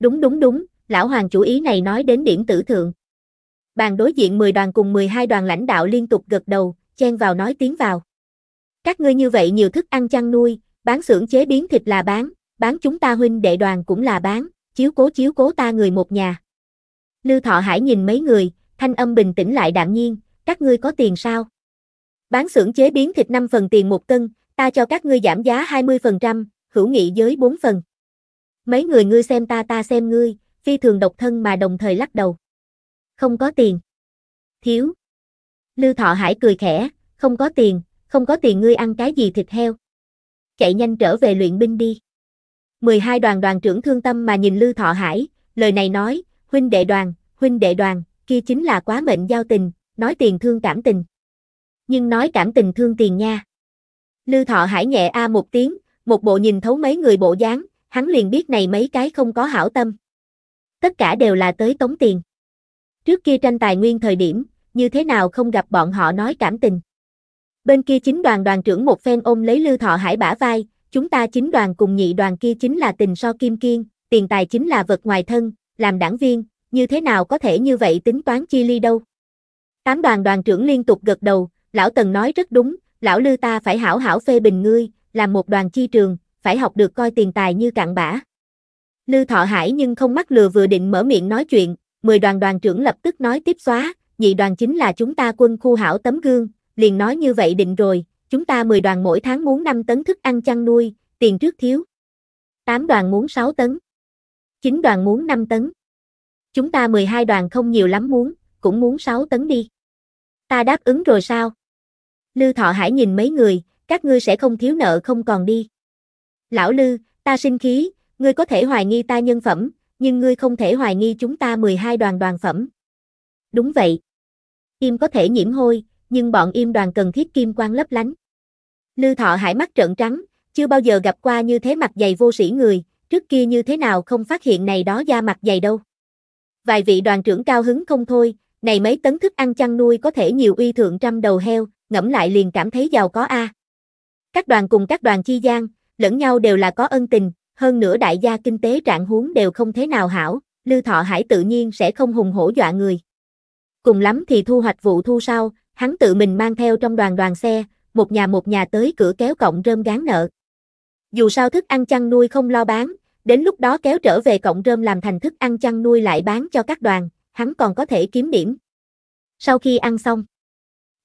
Đúng đúng đúng, lão hoàng chủ ý này nói đến điểm tử thượng. Bàn đối diện 10 đoàn cùng 12 đoàn lãnh đạo liên tục gật đầu, chen vào nói tiếng vào. Các ngươi như vậy nhiều thức ăn chăn nuôi, bán xưởng chế biến thịt là bán, bán chúng ta huynh đệ đoàn cũng là bán, chiếu cố chiếu cố ta người một nhà. Lưu Thọ Hải nhìn mấy người, thanh âm bình tĩnh lại đạm nhiên, các ngươi có tiền sao? Bán xưởng chế biến thịt 5 phần tiền một cân, ta cho các ngươi giảm giá 20%, hữu nghị giới 4 phần. Mấy người ngươi xem ta ta xem ngươi, phi thường độc thân mà đồng thời lắc đầu. Không có tiền. Thiếu. Lưu Thọ Hải cười khẽ, không có tiền, không có tiền ngươi ăn cái gì thịt heo. Chạy nhanh trở về luyện binh đi. 12 đoàn đoàn trưởng thương tâm mà nhìn Lư Thọ Hải, lời này nói, huynh đệ đoàn, huynh đệ đoàn, kia chính là quá mệnh giao tình, nói tiền thương cảm tình. Nhưng nói cảm tình thương tiền nha. Lư Thọ Hải nhẹ a một tiếng, một bộ nhìn thấu mấy người bộ dáng, hắn liền biết này mấy cái không có hảo tâm. Tất cả đều là tới tống tiền. Trước kia tranh tài nguyên thời điểm, như thế nào không gặp bọn họ nói cảm tình. Bên kia chính đoàn đoàn trưởng một phen ôm lấy Lưu Thọ Hải bả vai, chúng ta chính đoàn cùng nhị đoàn kia chính là tình so kim kiên, tiền tài chính là vật ngoài thân, làm đảng viên, như thế nào có thể như vậy tính toán chi ly đâu. Tám đoàn đoàn trưởng liên tục gật đầu, lão Tần nói rất đúng, lão lưu ta phải hảo hảo phê bình ngươi, làm một đoàn chi trường, phải học được coi tiền tài như cặn bã. lưu Thọ Hải nhưng không mắc lừa vừa định mở miệng nói chuyện, mười đoàn đoàn trưởng lập tức nói tiếp xóa, nhị đoàn chính là chúng ta quân khu hảo tấm gương, liền nói như vậy định rồi, chúng ta 10 đoàn mỗi tháng muốn 5 tấn thức ăn chăn nuôi, tiền trước thiếu. 8 đoàn muốn 6 tấn. 9 đoàn muốn 5 tấn. Chúng ta 12 đoàn không nhiều lắm muốn, cũng muốn 6 tấn đi. Ta đáp ứng rồi sao? Lư Thọ Hải nhìn mấy người, các ngươi sẽ không thiếu nợ không còn đi. Lão Lư, ta sinh khí, ngươi có thể hoài nghi ta nhân phẩm, nhưng ngươi không thể hoài nghi chúng ta 12 đoàn đoàn phẩm. Đúng vậy. Kim có thể nhiễm hôi, nhưng bọn im đoàn cần thiết kim quang lấp lánh. Lư Thọ Hải mắt trợn trắng, chưa bao giờ gặp qua như thế mặt dày vô sĩ người, trước kia như thế nào không phát hiện này đó da mặt dày đâu. Vài vị đoàn trưởng cao hứng không thôi, này mấy tấn thức ăn chăn nuôi có thể nhiều uy thượng trăm đầu heo, ngẫm lại liền cảm thấy giàu có a. Các đoàn cùng các đoàn chi gian, lẫn nhau đều là có ân tình, hơn nữa đại gia kinh tế trạng huống đều không thế nào hảo, Lư Thọ Hải tự nhiên sẽ không hùng hổ dọa người. Cùng lắm thì thu hoạch vụ thu sau, hắn tự mình mang theo trong đoàn đoàn xe, một nhà một nhà tới cửa kéo cộng rơm gán nợ. Dù sao thức ăn chăn nuôi không lo bán, đến lúc đó kéo trở về cộng rơm làm thành thức ăn chăn nuôi lại bán cho các đoàn, hắn còn có thể kiếm điểm. Sau khi ăn xong,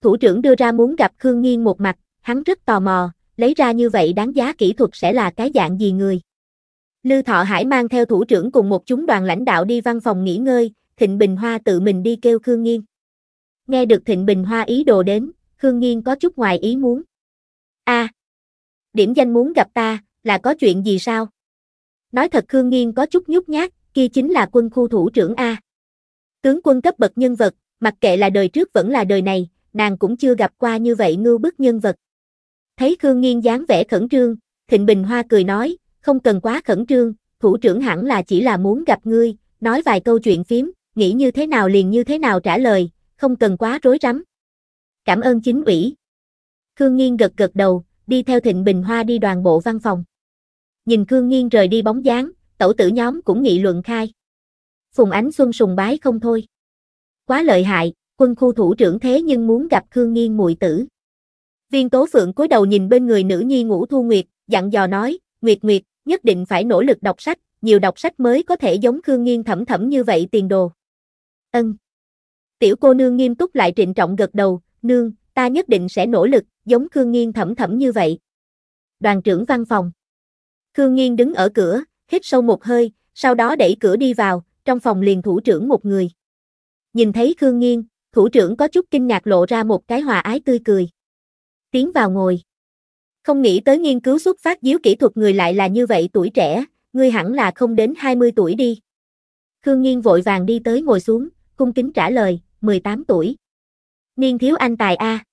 thủ trưởng đưa ra muốn gặp Khương Nghiên một mặt, hắn rất tò mò, lấy ra như vậy đánh giá kỹ thuật sẽ là cái dạng gì người. Lư Thọ Hải mang theo thủ trưởng cùng một chúng đoàn lãnh đạo đi văn phòng nghỉ ngơi, Thịnh Bình Hoa tự mình đi kêu Khương Nghiên. Nghe được Thịnh Bình Hoa ý đồ đến, Khương Nghiên có chút ngoài ý muốn. A, à, điểm danh muốn gặp ta, là có chuyện gì sao? Nói thật Khương Nghiên có chút nhút nhát, kia chính là quân khu thủ trưởng A. Tướng quân cấp bậc nhân vật, mặc kệ là đời trước vẫn là đời này, nàng cũng chưa gặp qua như vậy ngưu bức nhân vật. Thấy Khương Nghiên dáng vẻ khẩn trương, Thịnh Bình Hoa cười nói, không cần quá khẩn trương, thủ trưởng hẳn là chỉ là muốn gặp ngươi, nói vài câu chuyện phím, nghĩ như thế nào liền như thế nào trả lời, không cần quá rối rắm. Cảm ơn chính ủy. Khương Nghiên gật gật đầu, đi theo Thịnh Bình Hoa đi đoàn bộ văn phòng. Nhìn Khương Nghiên rời đi bóng dáng, tẩu tử nhóm cũng nghị luận khai. Phùng Ánh Xuân sùng bái không thôi. Quá lợi hại, quân khu thủ trưởng thế nhưng muốn gặp Khương Nghiên muội tử. Viên Tố Phượng cúi đầu nhìn bên người nữ nhi Ngũ Thu Nguyệt, dặn dò nói, Nguyệt Nguyệt, nhất định phải nỗ lực đọc sách, nhiều đọc sách mới có thể giống Khương Nghiên thẩm thẩm như vậy tiền đồ. Ân. Tiểu cô nương nghiêm túc lại trịnh trọng gật đầu, nương, ta nhất định sẽ nỗ lực, giống Khương Nghiên thẩm thẩm như vậy. Đoàn trưởng văn phòng. Khương Nghiên đứng ở cửa, hít sâu một hơi, sau đó đẩy cửa đi vào, trong phòng liền thủ trưởng một người. Nhìn thấy Khương Nghiên, thủ trưởng có chút kinh ngạc lộ ra một cái hòa ái tươi cười. Tiến vào ngồi. Không nghĩ tới nghiên cứu xuất phát díu kỹ thuật người lại là như vậy tuổi trẻ, ngươi hẳn là không đến 20 tuổi đi. Khương Nghiên vội vàng đi tới ngồi xuống, cung kính trả lời, 18 tuổi. Niên thiếu anh tài A.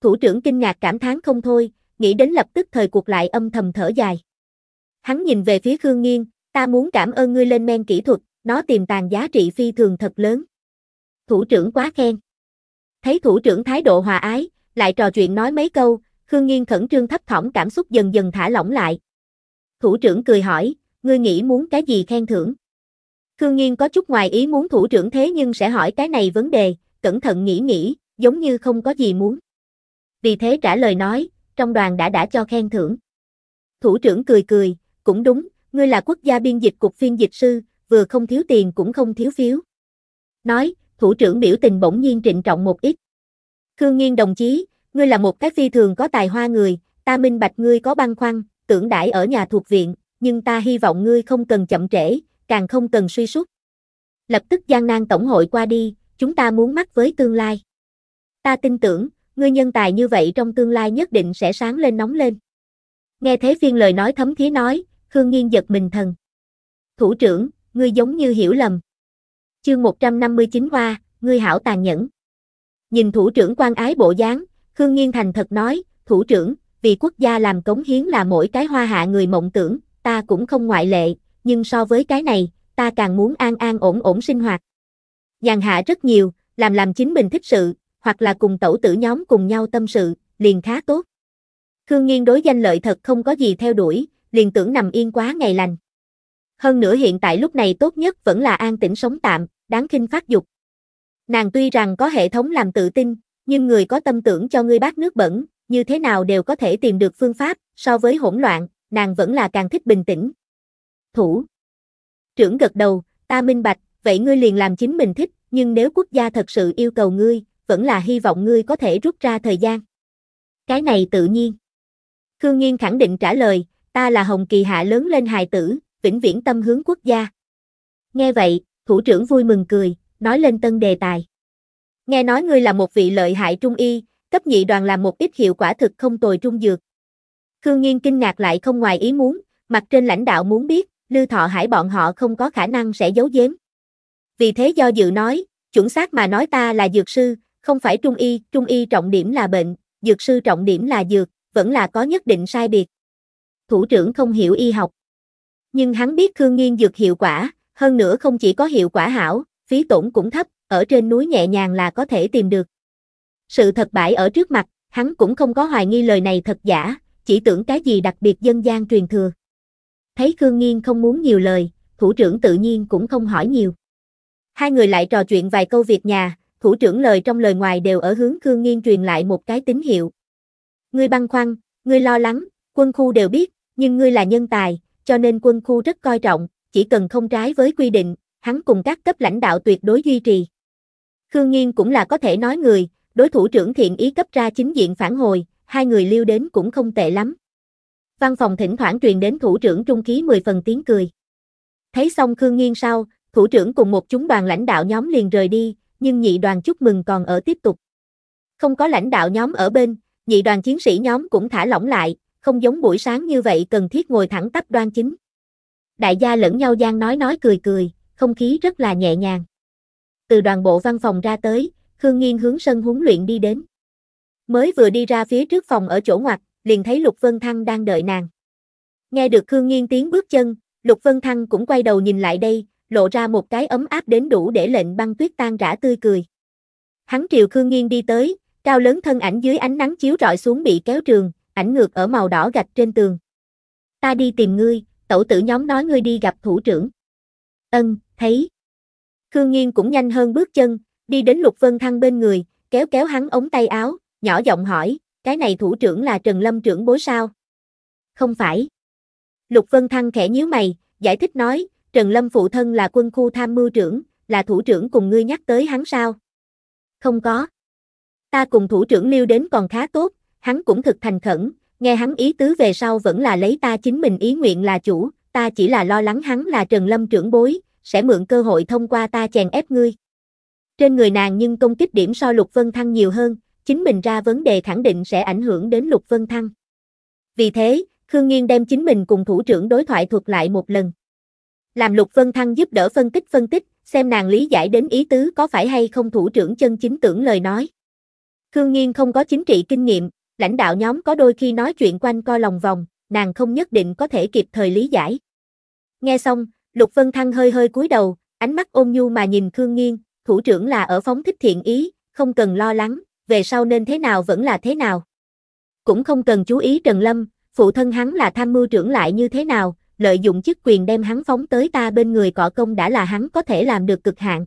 Thủ trưởng kinh ngạc cảm thán không thôi, nghĩ đến lập tức thời cuộc lại âm thầm thở dài. Hắn nhìn về phía Khương Nghiên, ta muốn cảm ơn ngươi lên men kỹ thuật, nó tiềm tàng giá trị phi thường thật lớn. Thủ trưởng quá khen. Thấy thủ trưởng thái độ hòa ái, lại trò chuyện nói mấy câu, Khương Nghiên khẩn trương thấp thỏm cảm xúc dần dần thả lỏng lại. Thủ trưởng cười hỏi, ngươi nghĩ muốn cái gì khen thưởng? Khương Nghiên có chút ngoài ý muốn thủ trưởng thế nhưng sẽ hỏi cái này vấn đề, cẩn thận nghĩ nghĩ, giống như không có gì muốn. Vì thế trả lời nói, trong đoàn đã đã cho khen thưởng. Thủ trưởng cười cười, cũng đúng, ngươi là quốc gia biên dịch cục phiên dịch sư, vừa không thiếu tiền cũng không thiếu phiếu. Nói, thủ trưởng biểu tình bỗng nhiên trịnh trọng một ít. Khương Nghiên đồng chí, ngươi là một cái phi thường có tài hoa người, ta minh bạch ngươi có băng khoăn, tưởng đãi ở nhà thuộc viện, nhưng ta hy vọng ngươi không cần chậm trễ, càng không cần suy sút. Lập tức gian nan tổng hội qua đi, chúng ta muốn mắt với tương lai. Ta tin tưởng, ngươi nhân tài như vậy trong tương lai nhất định sẽ sáng lên nóng lên. Nghe thế phiên lời nói thấm thía nói, Khương Nghiên giật mình thần. Thủ trưởng, ngươi giống như hiểu lầm. Chương 159 hoa, ngươi hảo tàn nhẫn. Nhìn thủ trưởng quan ái bộ dáng, Khương Nghiên thành thật nói, thủ trưởng, vì quốc gia làm cống hiến là mỗi cái hoa hạ người mộng tưởng, ta cũng không ngoại lệ, nhưng so với cái này, ta càng muốn an an ổn ổn sinh hoạt. Nhàn hạ rất nhiều, làm làm chính mình thích sự, hoặc là cùng tẩu tử nhóm cùng nhau tâm sự, liền khá tốt. Khương Nghiên đối danh lợi thật không có gì theo đuổi, liền tưởng nằm yên quá ngày lành. Hơn nữa hiện tại lúc này tốt nhất vẫn là an tĩnh sống tạm, đáng khinh phát dục. Nàng tuy rằng có hệ thống làm tự tin, nhưng người có tâm tưởng cho ngươi bát nước bẩn, như thế nào đều có thể tìm được phương pháp, so với hỗn loạn, nàng vẫn là càng thích bình tĩnh thủ. Trưởng gật đầu, ta minh bạch, vậy ngươi liền làm chính mình thích, nhưng nếu quốc gia thật sự yêu cầu ngươi, vẫn là hy vọng ngươi có thể rút ra thời gian. Cái này tự nhiên. Khương Nghiên khẳng định trả lời, ta là Hồng Kỳ Hạ lớn lên hài tử, vĩnh viễn tâm hướng quốc gia. Nghe vậy, thủ trưởng vui mừng cười, nói lên tân đề tài. Nghe nói ngươi là một vị lợi hại trung y, cấp nhị đoàn làm một ít hiệu quả thực không tồi trung dược. Khương Nghiên kinh ngạc lại không ngoài ý muốn, mặt trên lãnh đạo muốn biết, Lư Thọ Hải bọn họ không có khả năng sẽ giấu giếm. Vì thế do dự nói, chuẩn xác mà nói ta là dược sư, không phải trung y, trung y trọng điểm là bệnh, dược sư trọng điểm là dược, vẫn là có nhất định sai biệt. Thủ trưởng không hiểu y học. Nhưng hắn biết Khương Nghiên dược hiệu quả, hơn nữa không chỉ có hiệu quả hảo, phí tổn cũng thấp, ở trên núi nhẹ nhàng là có thể tìm được. Sự thật bại ở trước mặt, hắn cũng không có hoài nghi lời này thật giả, chỉ tưởng cái gì đặc biệt dân gian truyền thừa. Thấy Khương Nghiên không muốn nhiều lời, thủ trưởng tự nhiên cũng không hỏi nhiều. Hai người lại trò chuyện vài câu việc nhà, thủ trưởng lời trong lời ngoài đều ở hướng Khương Nghiên truyền lại một cái tín hiệu. Ngươi băn khoăn, ngươi lo lắng, quân khu đều biết, nhưng ngươi là nhân tài, cho nên quân khu rất coi trọng, chỉ cần không trái với quy định, hắn cùng các cấp lãnh đạo tuyệt đối duy trì. Khương Nghiên cũng là có thể nói người, đối thủ trưởng thiện ý cấp ra chính diện phản hồi, hai người lưu đến cũng không tệ lắm. Văn phòng thỉnh thoảng truyền đến thủ trưởng trung ký 10 phần tiếng cười. Thấy xong Khương Nghiên sau, thủ trưởng cùng một chúng đoàn lãnh đạo nhóm liền rời đi, nhưng nhị đoàn chúc mừng còn ở tiếp tục. Không có lãnh đạo nhóm ở bên, nhị đoàn chiến sĩ nhóm cũng thả lỏng lại, không giống buổi sáng như vậy cần thiết ngồi thẳng tắp đoan chính. Đại gia lẫn nhau gian nói nói cười cười, không khí rất là nhẹ nhàng. Từ đoàn bộ văn phòng ra tới, Khương Nghiên hướng sân huấn luyện đi đến. Mới vừa đi ra phía trước phòng ở chỗ ngoặt, liền thấy Lục Vân Thăng đang đợi nàng. Nghe được Khương Nghiên tiếng bước chân, Lục Vân Thăng cũng quay đầu nhìn lại đây, lộ ra một cái ấm áp đến đủ để lệnh băng tuyết tan rã tươi cười. Hắn triều Khương Nghiên đi tới, cao lớn thân ảnh dưới ánh nắng chiếu rọi xuống bị kéo trường, ảnh ngược ở màu đỏ gạch trên tường. Ta đi tìm ngươi, tẩu tử nhóm nói ngươi đi gặp thủ trưởng. Ân, thấy. Khương Nghiên cũng nhanh hơn bước chân, đi đến Lục Vân Thăng bên người, kéo kéo hắn ống tay áo, nhỏ giọng hỏi, cái này thủ trưởng là Trần Lâm trưởng bối sao? Không phải. Lục Vân Thăng khẽ nhíu mày, giải thích nói, Trần Lâm phụ thân là quân khu tham mưu trưởng, là thủ trưởng cùng ngươi nhắc tới hắn sao? Không có. Ta cùng thủ trưởng lưu đến còn khá tốt, hắn cũng thực thành khẩn, nghe hắn ý tứ về sau vẫn là lấy ta chính mình ý nguyện là chủ, ta chỉ là lo lắng hắn là Trần Lâm trưởng bối, sẽ mượn cơ hội thông qua ta chèn ép ngươi. Trên người nàng nhưng công kích điểm so Lục Vân Thăng nhiều hơn, chính mình ra vấn đề khẳng định sẽ ảnh hưởng đến Lục Vân Thăng. Vì thế, Khương Nghiên đem chính mình cùng thủ trưởng đối thoại thuật lại một lần. Làm Lục Vân Thăng giúp đỡ phân tích phân tích, xem nàng lý giải đến ý tứ có phải hay không thủ trưởng chân chính tưởng lời nói. Khương Nghiên không có chính trị kinh nghiệm, lãnh đạo nhóm có đôi khi nói chuyện quanh co lòng vòng, nàng không nhất định có thể kịp thời lý giải. Nghe xong, Lục Vân Thăng hơi hơi cúi đầu, ánh mắt ôn nhu mà nhìn Khương Nghiên, thủ trưởng là ở phóng thích thiện ý, không cần lo lắng, về sau nên thế nào vẫn là thế nào. Cũng không cần chú ý Trần Lâm, phụ thân hắn là tham mưu trưởng lại như thế nào, lợi dụng chức quyền đem hắn phóng tới ta bên người cọ công đã là hắn có thể làm được cực hạn.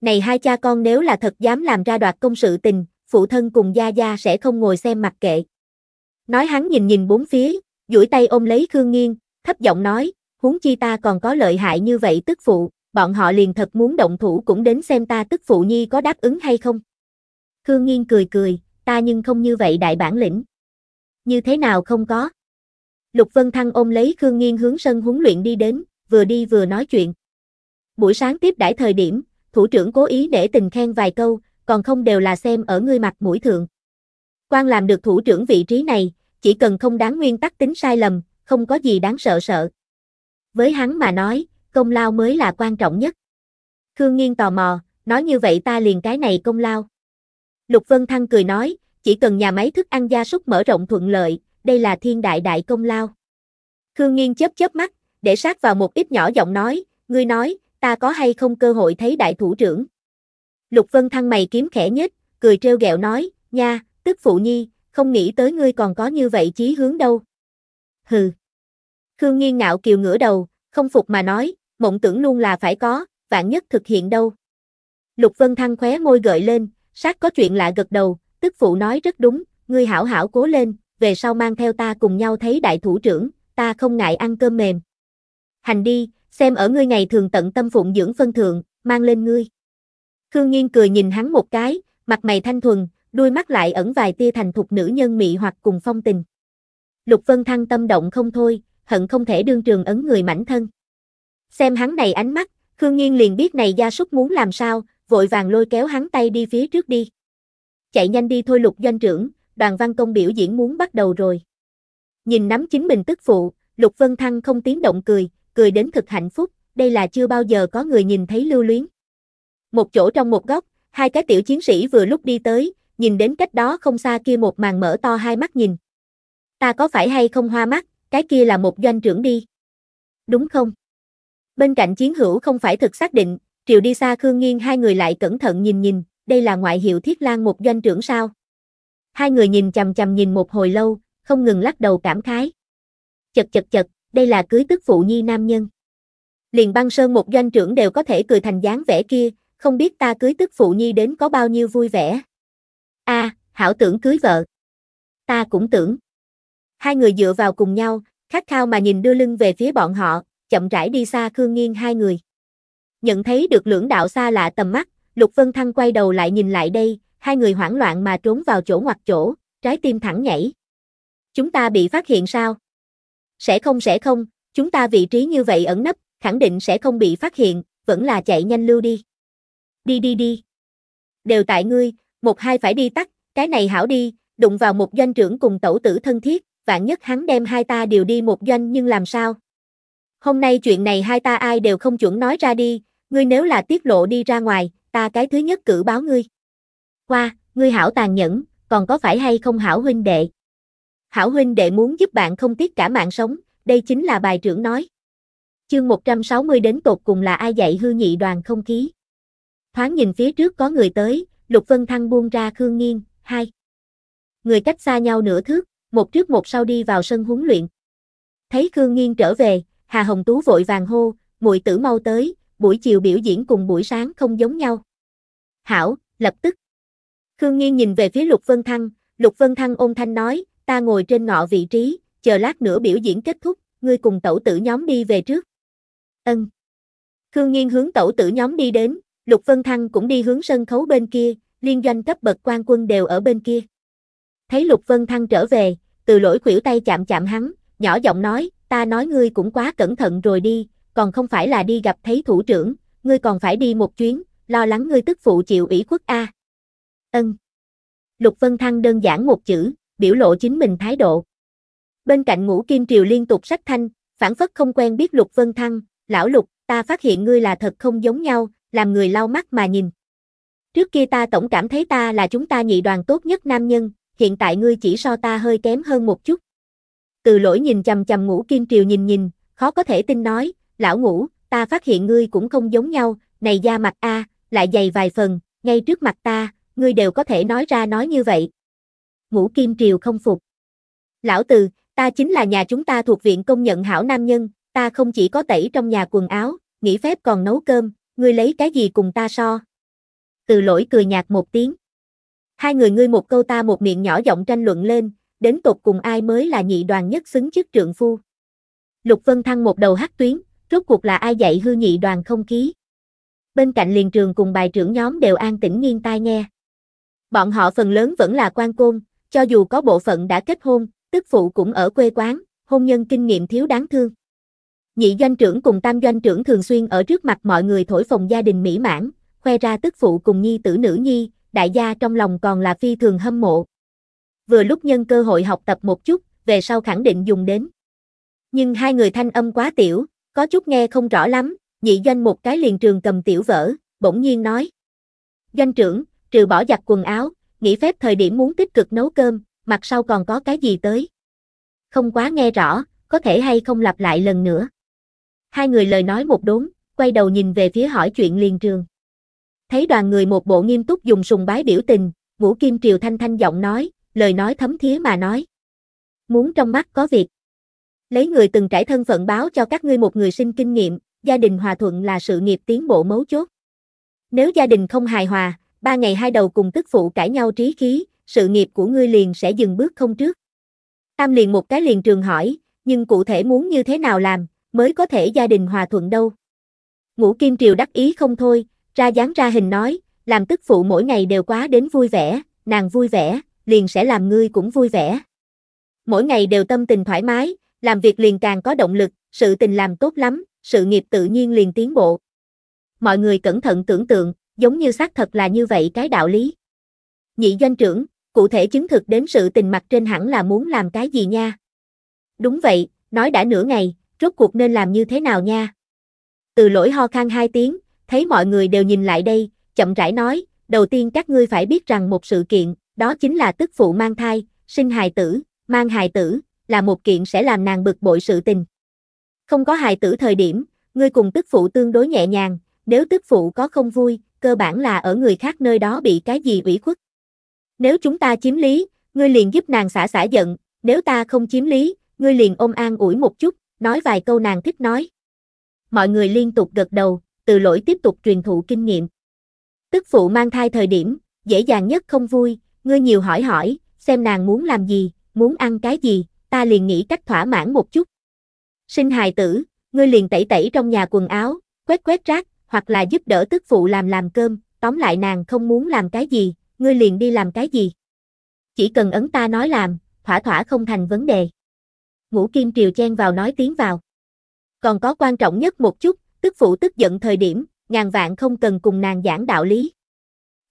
Này hai cha con nếu là thật dám làm ra đoạt công sự tình, phụ thân cùng Gia Gia sẽ không ngồi xem mặc kệ. Nói hắn nhìn nhìn bốn phía, duỗi tay ôm lấy Khương Nghiên, thấp giọng nói, huống chi ta còn có lợi hại như vậy tức phụ, bọn họ liền thật muốn động thủ cũng đến xem ta tức phụ nhi có đáp ứng hay không. Khương Nghiên cười cười, ta nhưng không như vậy đại bản lĩnh. Như thế nào không có? Lục Vân Thăng ôm lấy Khương Nghiên hướng sân huấn luyện đi đến, vừa đi vừa nói chuyện. Buổi sáng tiếp đãi thời điểm, thủ trưởng cố ý để tình khen vài câu, còn không đều là xem ở ngươi mặt mũi thượng. Quan làm được thủ trưởng vị trí này, chỉ cần không đáng nguyên tắc tính sai lầm, không có gì đáng sợ sợ. Với hắn mà nói, công lao mới là quan trọng nhất. Khương Nghiên tò mò, nói như vậy ta liền cái này công lao. Lục Vân Thăng cười nói, chỉ cần nhà máy thức ăn gia súc mở rộng thuận lợi, đây là thiên đại đại công lao. Khương Nghiên chớp chớp mắt, để sát vào một ít nhỏ giọng nói, ngươi nói, ta có hay không cơ hội thấy đại thủ trưởng. Lục Vân Thăng mày kiếm khẽ nhất, cười trêu ghẹo nói, nha, tức phụ nhi, không nghĩ tới ngươi còn có như vậy chí hướng đâu. Hừ. Khương Nghiên ngạo kiều ngửa đầu, không phục mà nói, mộng tưởng luôn là phải có, vạn nhất thực hiện đâu. Lục Vân Thăng khóe môi gợi lên, Sát có chuyện lạ gật đầu, tức phụ nói rất đúng, ngươi hảo hảo cố lên, về sau mang theo ta cùng nhau thấy đại thủ trưởng, ta không ngại ăn cơm mềm. Hành đi, xem ở ngươi ngày thường tận tâm phụng dưỡng phân thượng, mang lên ngươi. Khương Nghiên cười nhìn hắn một cái, mặt mày thanh thuần, đôi mắt lại ẩn vài tia thành thục nữ nhân mị hoặc cùng phong tình. Lục Vân Thăng tâm động không thôi, hận không thể đương trường ấn người mảnh thân. Xem hắn này ánh mắt, Khương Nghiên liền biết này gia súc muốn làm sao, vội vàng lôi kéo hắn tay đi phía trước đi. Chạy nhanh đi thôi lục doanh trưởng, đoàn văn công biểu diễn muốn bắt đầu rồi. Nhìn nắm chính mình tức phụ, lục vân thăng không tiếng động cười, cười đến thực hạnh phúc, đây là chưa bao giờ có người nhìn thấy lưu luyến. Một chỗ trong một góc, hai cái tiểu chiến sĩ vừa lúc đi tới, nhìn đến cách đó không xa kia một màn mở to hai mắt nhìn. Ta có phải hay không hoa mắt, cái kia là một doanh trưởng đi. Đúng không? Bên cạnh chiến hữu không phải thực xác định, Triệu đi xa Khương Nghiên hai người lại cẩn thận nhìn nhìn, đây là ngoại hiệu Thiết Lan một doanh trưởng sao? Hai người nhìn chằm chằm nhìn một hồi lâu, không ngừng lắc đầu cảm khái. Chật chật chật, đây là cưới tức phụ nhi nam nhân. Liền băng sơn một doanh trưởng đều có thể cười thành dáng vẻ kia, không biết ta cưới tức phụ nhi đến có bao nhiêu vui vẻ. a à, hảo tưởng cưới vợ. Ta cũng tưởng. Hai người dựa vào cùng nhau, khát khao mà nhìn đưa lưng về phía bọn họ, chậm rãi đi xa Khương Nghiên hai người. Nhận thấy được lưỡng đạo xa lạ tầm mắt, Lục Vân Thăng quay đầu lại nhìn lại đây, hai người hoảng loạn mà trốn vào chỗ ngoặt chỗ, trái tim thẳng nhảy. Chúng ta bị phát hiện sao? Sẽ không sẽ không, chúng ta vị trí như vậy ẩn nấp, khẳng định sẽ không bị phát hiện, vẫn là chạy nhanh lưu đi. Đi đi đi. Đều tại ngươi, một hai phải đi tắt, cái này hảo đi, đụng vào một doanh trưởng cùng tẩu tử thân thiết, vạn nhất hắn đem hai ta đều đi một doanh nhưng làm sao? Hôm nay chuyện này hai ta ai đều không chuẩn nói ra đi, ngươi nếu là tiết lộ đi ra ngoài, ta cái thứ nhất cử báo ngươi. Qua, ngươi hảo tàn nhẫn, còn có phải hay không hảo huynh đệ? Hảo huynh đệ muốn giúp bạn không tiếc cả mạng sống, đây chính là bài trưởng nói. Chương 160 đến tột cùng là ai dạy hư nhị đoàn không khí. Thoáng nhìn phía trước có người tới, Lục Vân Thăng buông ra Khương Nghiên, hai. Người cách xa nhau nửa thước, một trước một sau đi vào sân huấn luyện. Thấy Khương Nghiên trở về, Hà Hồng Tú vội vàng hô, muội tử mau tới, buổi chiều biểu diễn cùng buổi sáng không giống nhau. Hảo, lập tức. Khương Nghiên nhìn về phía Lục Vân Thăng, Lục Vân Thăng ôn thanh nói, ta ngồi trên ngọ vị trí, chờ lát nữa biểu diễn kết thúc, ngươi cùng tẩu tử nhóm đi về trước. Ân. Khương Nghiên hướng tẩu tử nhóm đi đến, Lục Vân Thăng cũng đi hướng sân khấu bên kia, liên doanh cấp bậc quan quân đều ở bên kia. Thấy Lục Vân Thăng trở về, từ lỗi khuỷu tay chạm chạm hắn, nhỏ giọng nói, ta nói ngươi cũng quá cẩn thận rồi đi, còn không phải là đi gặp thấy thủ trưởng, ngươi còn phải đi một chuyến, lo lắng ngươi tức phụ chịu ủy khuất a. Ân. Lục Vân Thăng đơn giản một chữ, biểu lộ chính mình thái độ. Bên cạnh Ngũ Kim Triều liên tục sách thanh, phản phất không quen biết Lục Vân Thăng, lão Lục, ta phát hiện ngươi là thật không giống nhau, làm người lau mắt mà nhìn. Trước kia ta tổng cảm thấy ta là chúng ta nhị đoàn tốt nhất nam nhân, hiện tại ngươi chỉ so ta hơi kém hơn một chút. Từ lỗi nhìn chầm chầm Ngũ Kim Triều nhìn nhìn, khó có thể tin nói, lão ngủ, ta phát hiện ngươi cũng không giống nhau, này da mặt a, lại dày vài phần, ngay trước mặt ta, ngươi đều có thể nói ra nói như vậy. Ngũ Kim Triều không phục. Lão từ, ta chính là nhà chúng ta thuộc viện công nhận hảo nam nhân, ta không chỉ có tẩy trong nhà quần áo, nghỉ phép còn nấu cơm, ngươi lấy cái gì cùng ta so. Từ lỗi cười nhạt một tiếng. Hai người ngươi một câu ta một miệng nhỏ giọng tranh luận lên, đến tột cùng ai mới là nhị đoàn nhất xứng chức trượng phu. Lục Vân Thăng một đầu hắc tuyến, rốt cuộc là ai dạy hư nhị đoàn không khí. Bên cạnh liền trường cùng bài trưởng nhóm đều an tĩnh nghiêng tai nghe. Bọn họ phần lớn vẫn là quan côn, cho dù có bộ phận đã kết hôn, tức phụ cũng ở quê quán, hôn nhân kinh nghiệm thiếu đáng thương. Nhị doanh trưởng cùng tam doanh trưởng thường xuyên ở trước mặt mọi người thổi phồng gia đình mỹ mãn, khoe ra tức phụ cùng nhi tử nữ nhi, đại gia trong lòng còn là phi thường hâm mộ. Vừa lúc nhân cơ hội học tập một chút, về sau khẳng định dùng đến. Nhưng hai người thanh âm quá tiểu, có chút nghe không rõ lắm, nhị doanh một cái liền trường cầm tiểu vỡ, bỗng nhiên nói. Doanh trưởng, trừ bỏ giặt quần áo, nghỉ phép thời điểm muốn tích cực nấu cơm, mặt sau còn có cái gì tới. Không quá nghe rõ, có thể hay không lặp lại lần nữa. Hai người lời nói một đốn, quay đầu nhìn về phía hỏi chuyện liền trường. Thấy đoàn người một bộ nghiêm túc dùng sùng bái biểu tình, ngũ Kim Triều Thanh Thanh giọng nói, lời nói thấm thía mà nói. Muốn trong mắt có việc lấy người từng trải thân phận báo cho các ngươi một người sinh kinh nghiệm, gia đình hòa thuận là sự nghiệp tiến bộ mấu chốt. Nếu gia đình không hài hòa, ba ngày hai đầu cùng tức phụ cãi nhau trí khí, sự nghiệp của ngươi liền sẽ dừng bước không trước. Tam liền một cái liền trường hỏi, nhưng cụ thể muốn như thế nào làm, mới có thể gia đình hòa thuận đâu. Ngũ Kim Triều đắc ý không thôi, ra dáng ra hình nói, làm tức phụ mỗi ngày đều quá đến vui vẻ, nàng vui vẻ, liền sẽ làm ngươi cũng vui vẻ. Mỗi ngày đều tâm tình thoải mái, làm việc liền càng có động lực, sự tình làm tốt lắm, sự nghiệp tự nhiên liền tiến bộ. Mọi người cẩn thận tưởng tượng, giống như xác thật là như vậy cái đạo lý. Nhị doanh trưởng, cụ thể chứng thực đến sự tình mặt trên hẳn là muốn làm cái gì nha. Đúng vậy, nói đã nửa ngày, rốt cuộc nên làm như thế nào nha. Từ lỗi ho khan hai tiếng, thấy mọi người đều nhìn lại đây, chậm rãi nói, đầu tiên các ngươi phải biết rằng một sự kiện, đó chính là tức phụ mang thai, sinh hài tử, mang hài tử, là một kiện sẽ làm nàng bực bội sự tình. Không có hài tử thời điểm, ngươi cùng tức phụ tương đối nhẹ nhàng, nếu tức phụ có không vui, cơ bản là ở người khác nơi đó bị cái gì ủy khuất. Nếu chúng ta chiếm lý, ngươi liền giúp nàng xả xả giận, nếu ta không chiếm lý, ngươi liền ôm an ủi một chút, nói vài câu nàng thích nói. Mọi người liên tục gật đầu, từ lỗi tiếp tục truyền thụ kinh nghiệm. Tức phụ mang thai thời điểm, dễ dàng nhất không vui, ngươi nhiều hỏi hỏi, xem nàng muốn làm gì, muốn ăn cái gì, ta liền nghĩ cách thỏa mãn một chút. Sinh hài tử, ngươi liền tẩy tẩy trong nhà quần áo, quét quét rác, hoặc là giúp đỡ tức phụ làm làm cơm, tóm lại nàng không muốn làm cái gì, ngươi liền đi làm cái gì. Chỉ cần ấn ta nói làm, thỏa thỏa không thành vấn đề. Ngũ Kim Triều chen vào nói tiếng vào. Còn có quan trọng nhất một chút, tức phụ tức giận thời điểm, ngàn vạn không cần cùng nàng giảng đạo lý.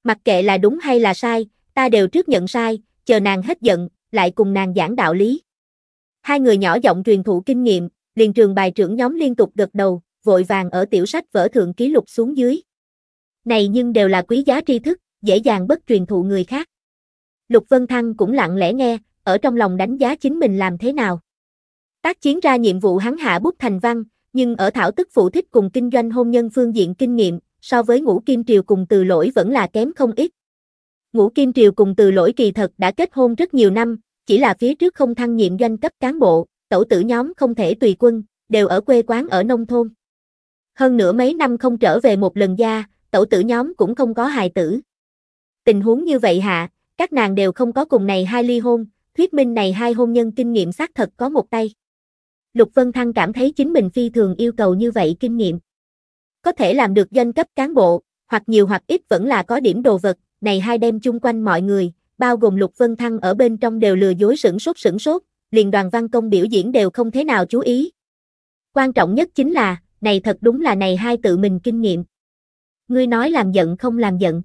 Mặc kệ là đúng hay là sai, ta đều trước nhận sai, chờ nàng hết giận, lại cùng nàng giảng đạo lý. Hai người nhỏ giọng truyền thụ kinh nghiệm, liền trường bài trưởng nhóm liên tục gật đầu, vội vàng ở tiểu sách vỡ thượng ký lục xuống dưới. Này nhưng đều là quý giá tri thức, dễ dàng bất truyền thụ người khác. Lục Vân Thăng cũng lặng lẽ nghe, ở trong lòng đánh giá chính mình làm thế nào. Tác chiến ra nhiệm vụ hắn hạ bút thành văn, nhưng ở thảo tức phụ thích cùng kinh doanh hôn nhân phương diện kinh nghiệm, so với ngũ kim triều cùng từ lỗi vẫn là kém không ít. Ngũ kim triều cùng từ lỗi kỳ thật đã kết hôn rất nhiều năm, chỉ là phía trước không thăng nhiệm doanh cấp cán bộ, tẩu tử nhóm không thể tùy quân, đều ở quê quán ở nông thôn. Hơn nửa mấy năm không trở về một lần gia, tẩu tử nhóm cũng không có hài tử. Tình huống như vậy hạ, các nàng đều không có cùng này hai ly hôn, thuyết minh này hai hôn nhân kinh nghiệm xác thật có một tay. Lục Vân Thăng cảm thấy chính mình phi thường yêu cầu như vậy kinh nghiệm. Có thể làm được danh cấp cán bộ, hoặc nhiều hoặc ít vẫn là có điểm đồ vật, này hai đem chung quanh mọi người, bao gồm Lục Vân Thăng ở bên trong đều lừa dối sửng sốt sửng sốt, liền đoàn văn công biểu diễn đều không thế nào chú ý. Quan trọng nhất chính là, này thật đúng là này hai tự mình kinh nghiệm. Ngươi nói làm giận không làm giận.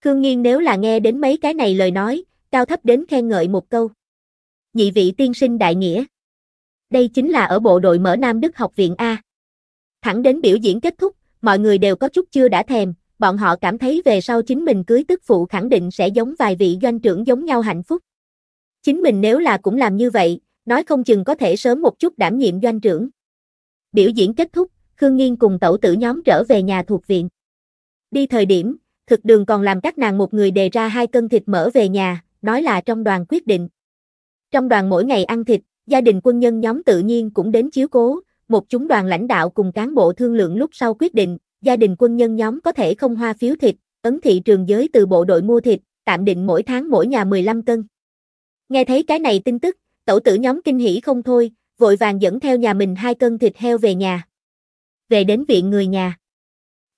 Khương Nghiên nếu là nghe đến mấy cái này lời nói, cao thấp đến khen ngợi một câu. Nhị vị tiên sinh đại nghĩa. Đây chính là ở bộ đội mở Nam Đức học viện A. Thẳng đến biểu diễn kết thúc, mọi người đều có chút chưa đã thèm, bọn họ cảm thấy về sau chính mình cưới tức phụ khẳng định sẽ giống vài vị doanh trưởng giống nhau hạnh phúc. Chính mình nếu là cũng làm như vậy, nói không chừng có thể sớm một chút đảm nhiệm doanh trưởng. Biểu diễn kết thúc, Khương Nghiên cùng tẩu tử nhóm trở về nhà thuộc viện. Đi thời điểm, thực đường còn làm các nàng một người đề ra hai cân thịt mỡ về nhà, nói là trong đoàn quyết định. Trong đoàn mỗi ngày ăn thịt, gia đình quân nhân nhóm tự nhiên cũng đến chiếu cố, một chúng đoàn lãnh đạo cùng cán bộ thương lượng lúc sau quyết định, gia đình quân nhân nhóm có thể không hoa phiếu thịt, ấn thị trường giới từ bộ đội mua thịt, tạm định mỗi tháng mỗi nhà 15 cân. Nghe thấy cái này tin tức, tẩu tử nhóm kinh hỉ không thôi, vội vàng dẫn theo nhà mình hai cân thịt heo về nhà. Về đến viện người nhà.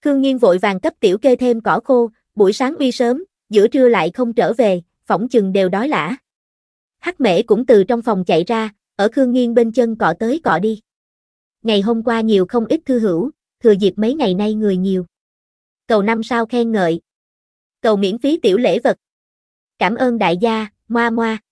Khương Nhiên vội vàng cấp tiểu kê thêm cỏ khô, buổi sáng uy sớm, giữa trưa lại không trở về, phỏng chừng đều đói lã. Hắc mễ cũng từ trong phòng chạy ra, ở Khương Nhiên bên chân cọ tới cọ đi. Ngày hôm qua nhiều không ít thư hữu, thừa dịp mấy ngày nay người nhiều. Cầu năm sao khen ngợi. Cầu miễn phí tiểu lễ vật. Cảm ơn đại gia, moa moa.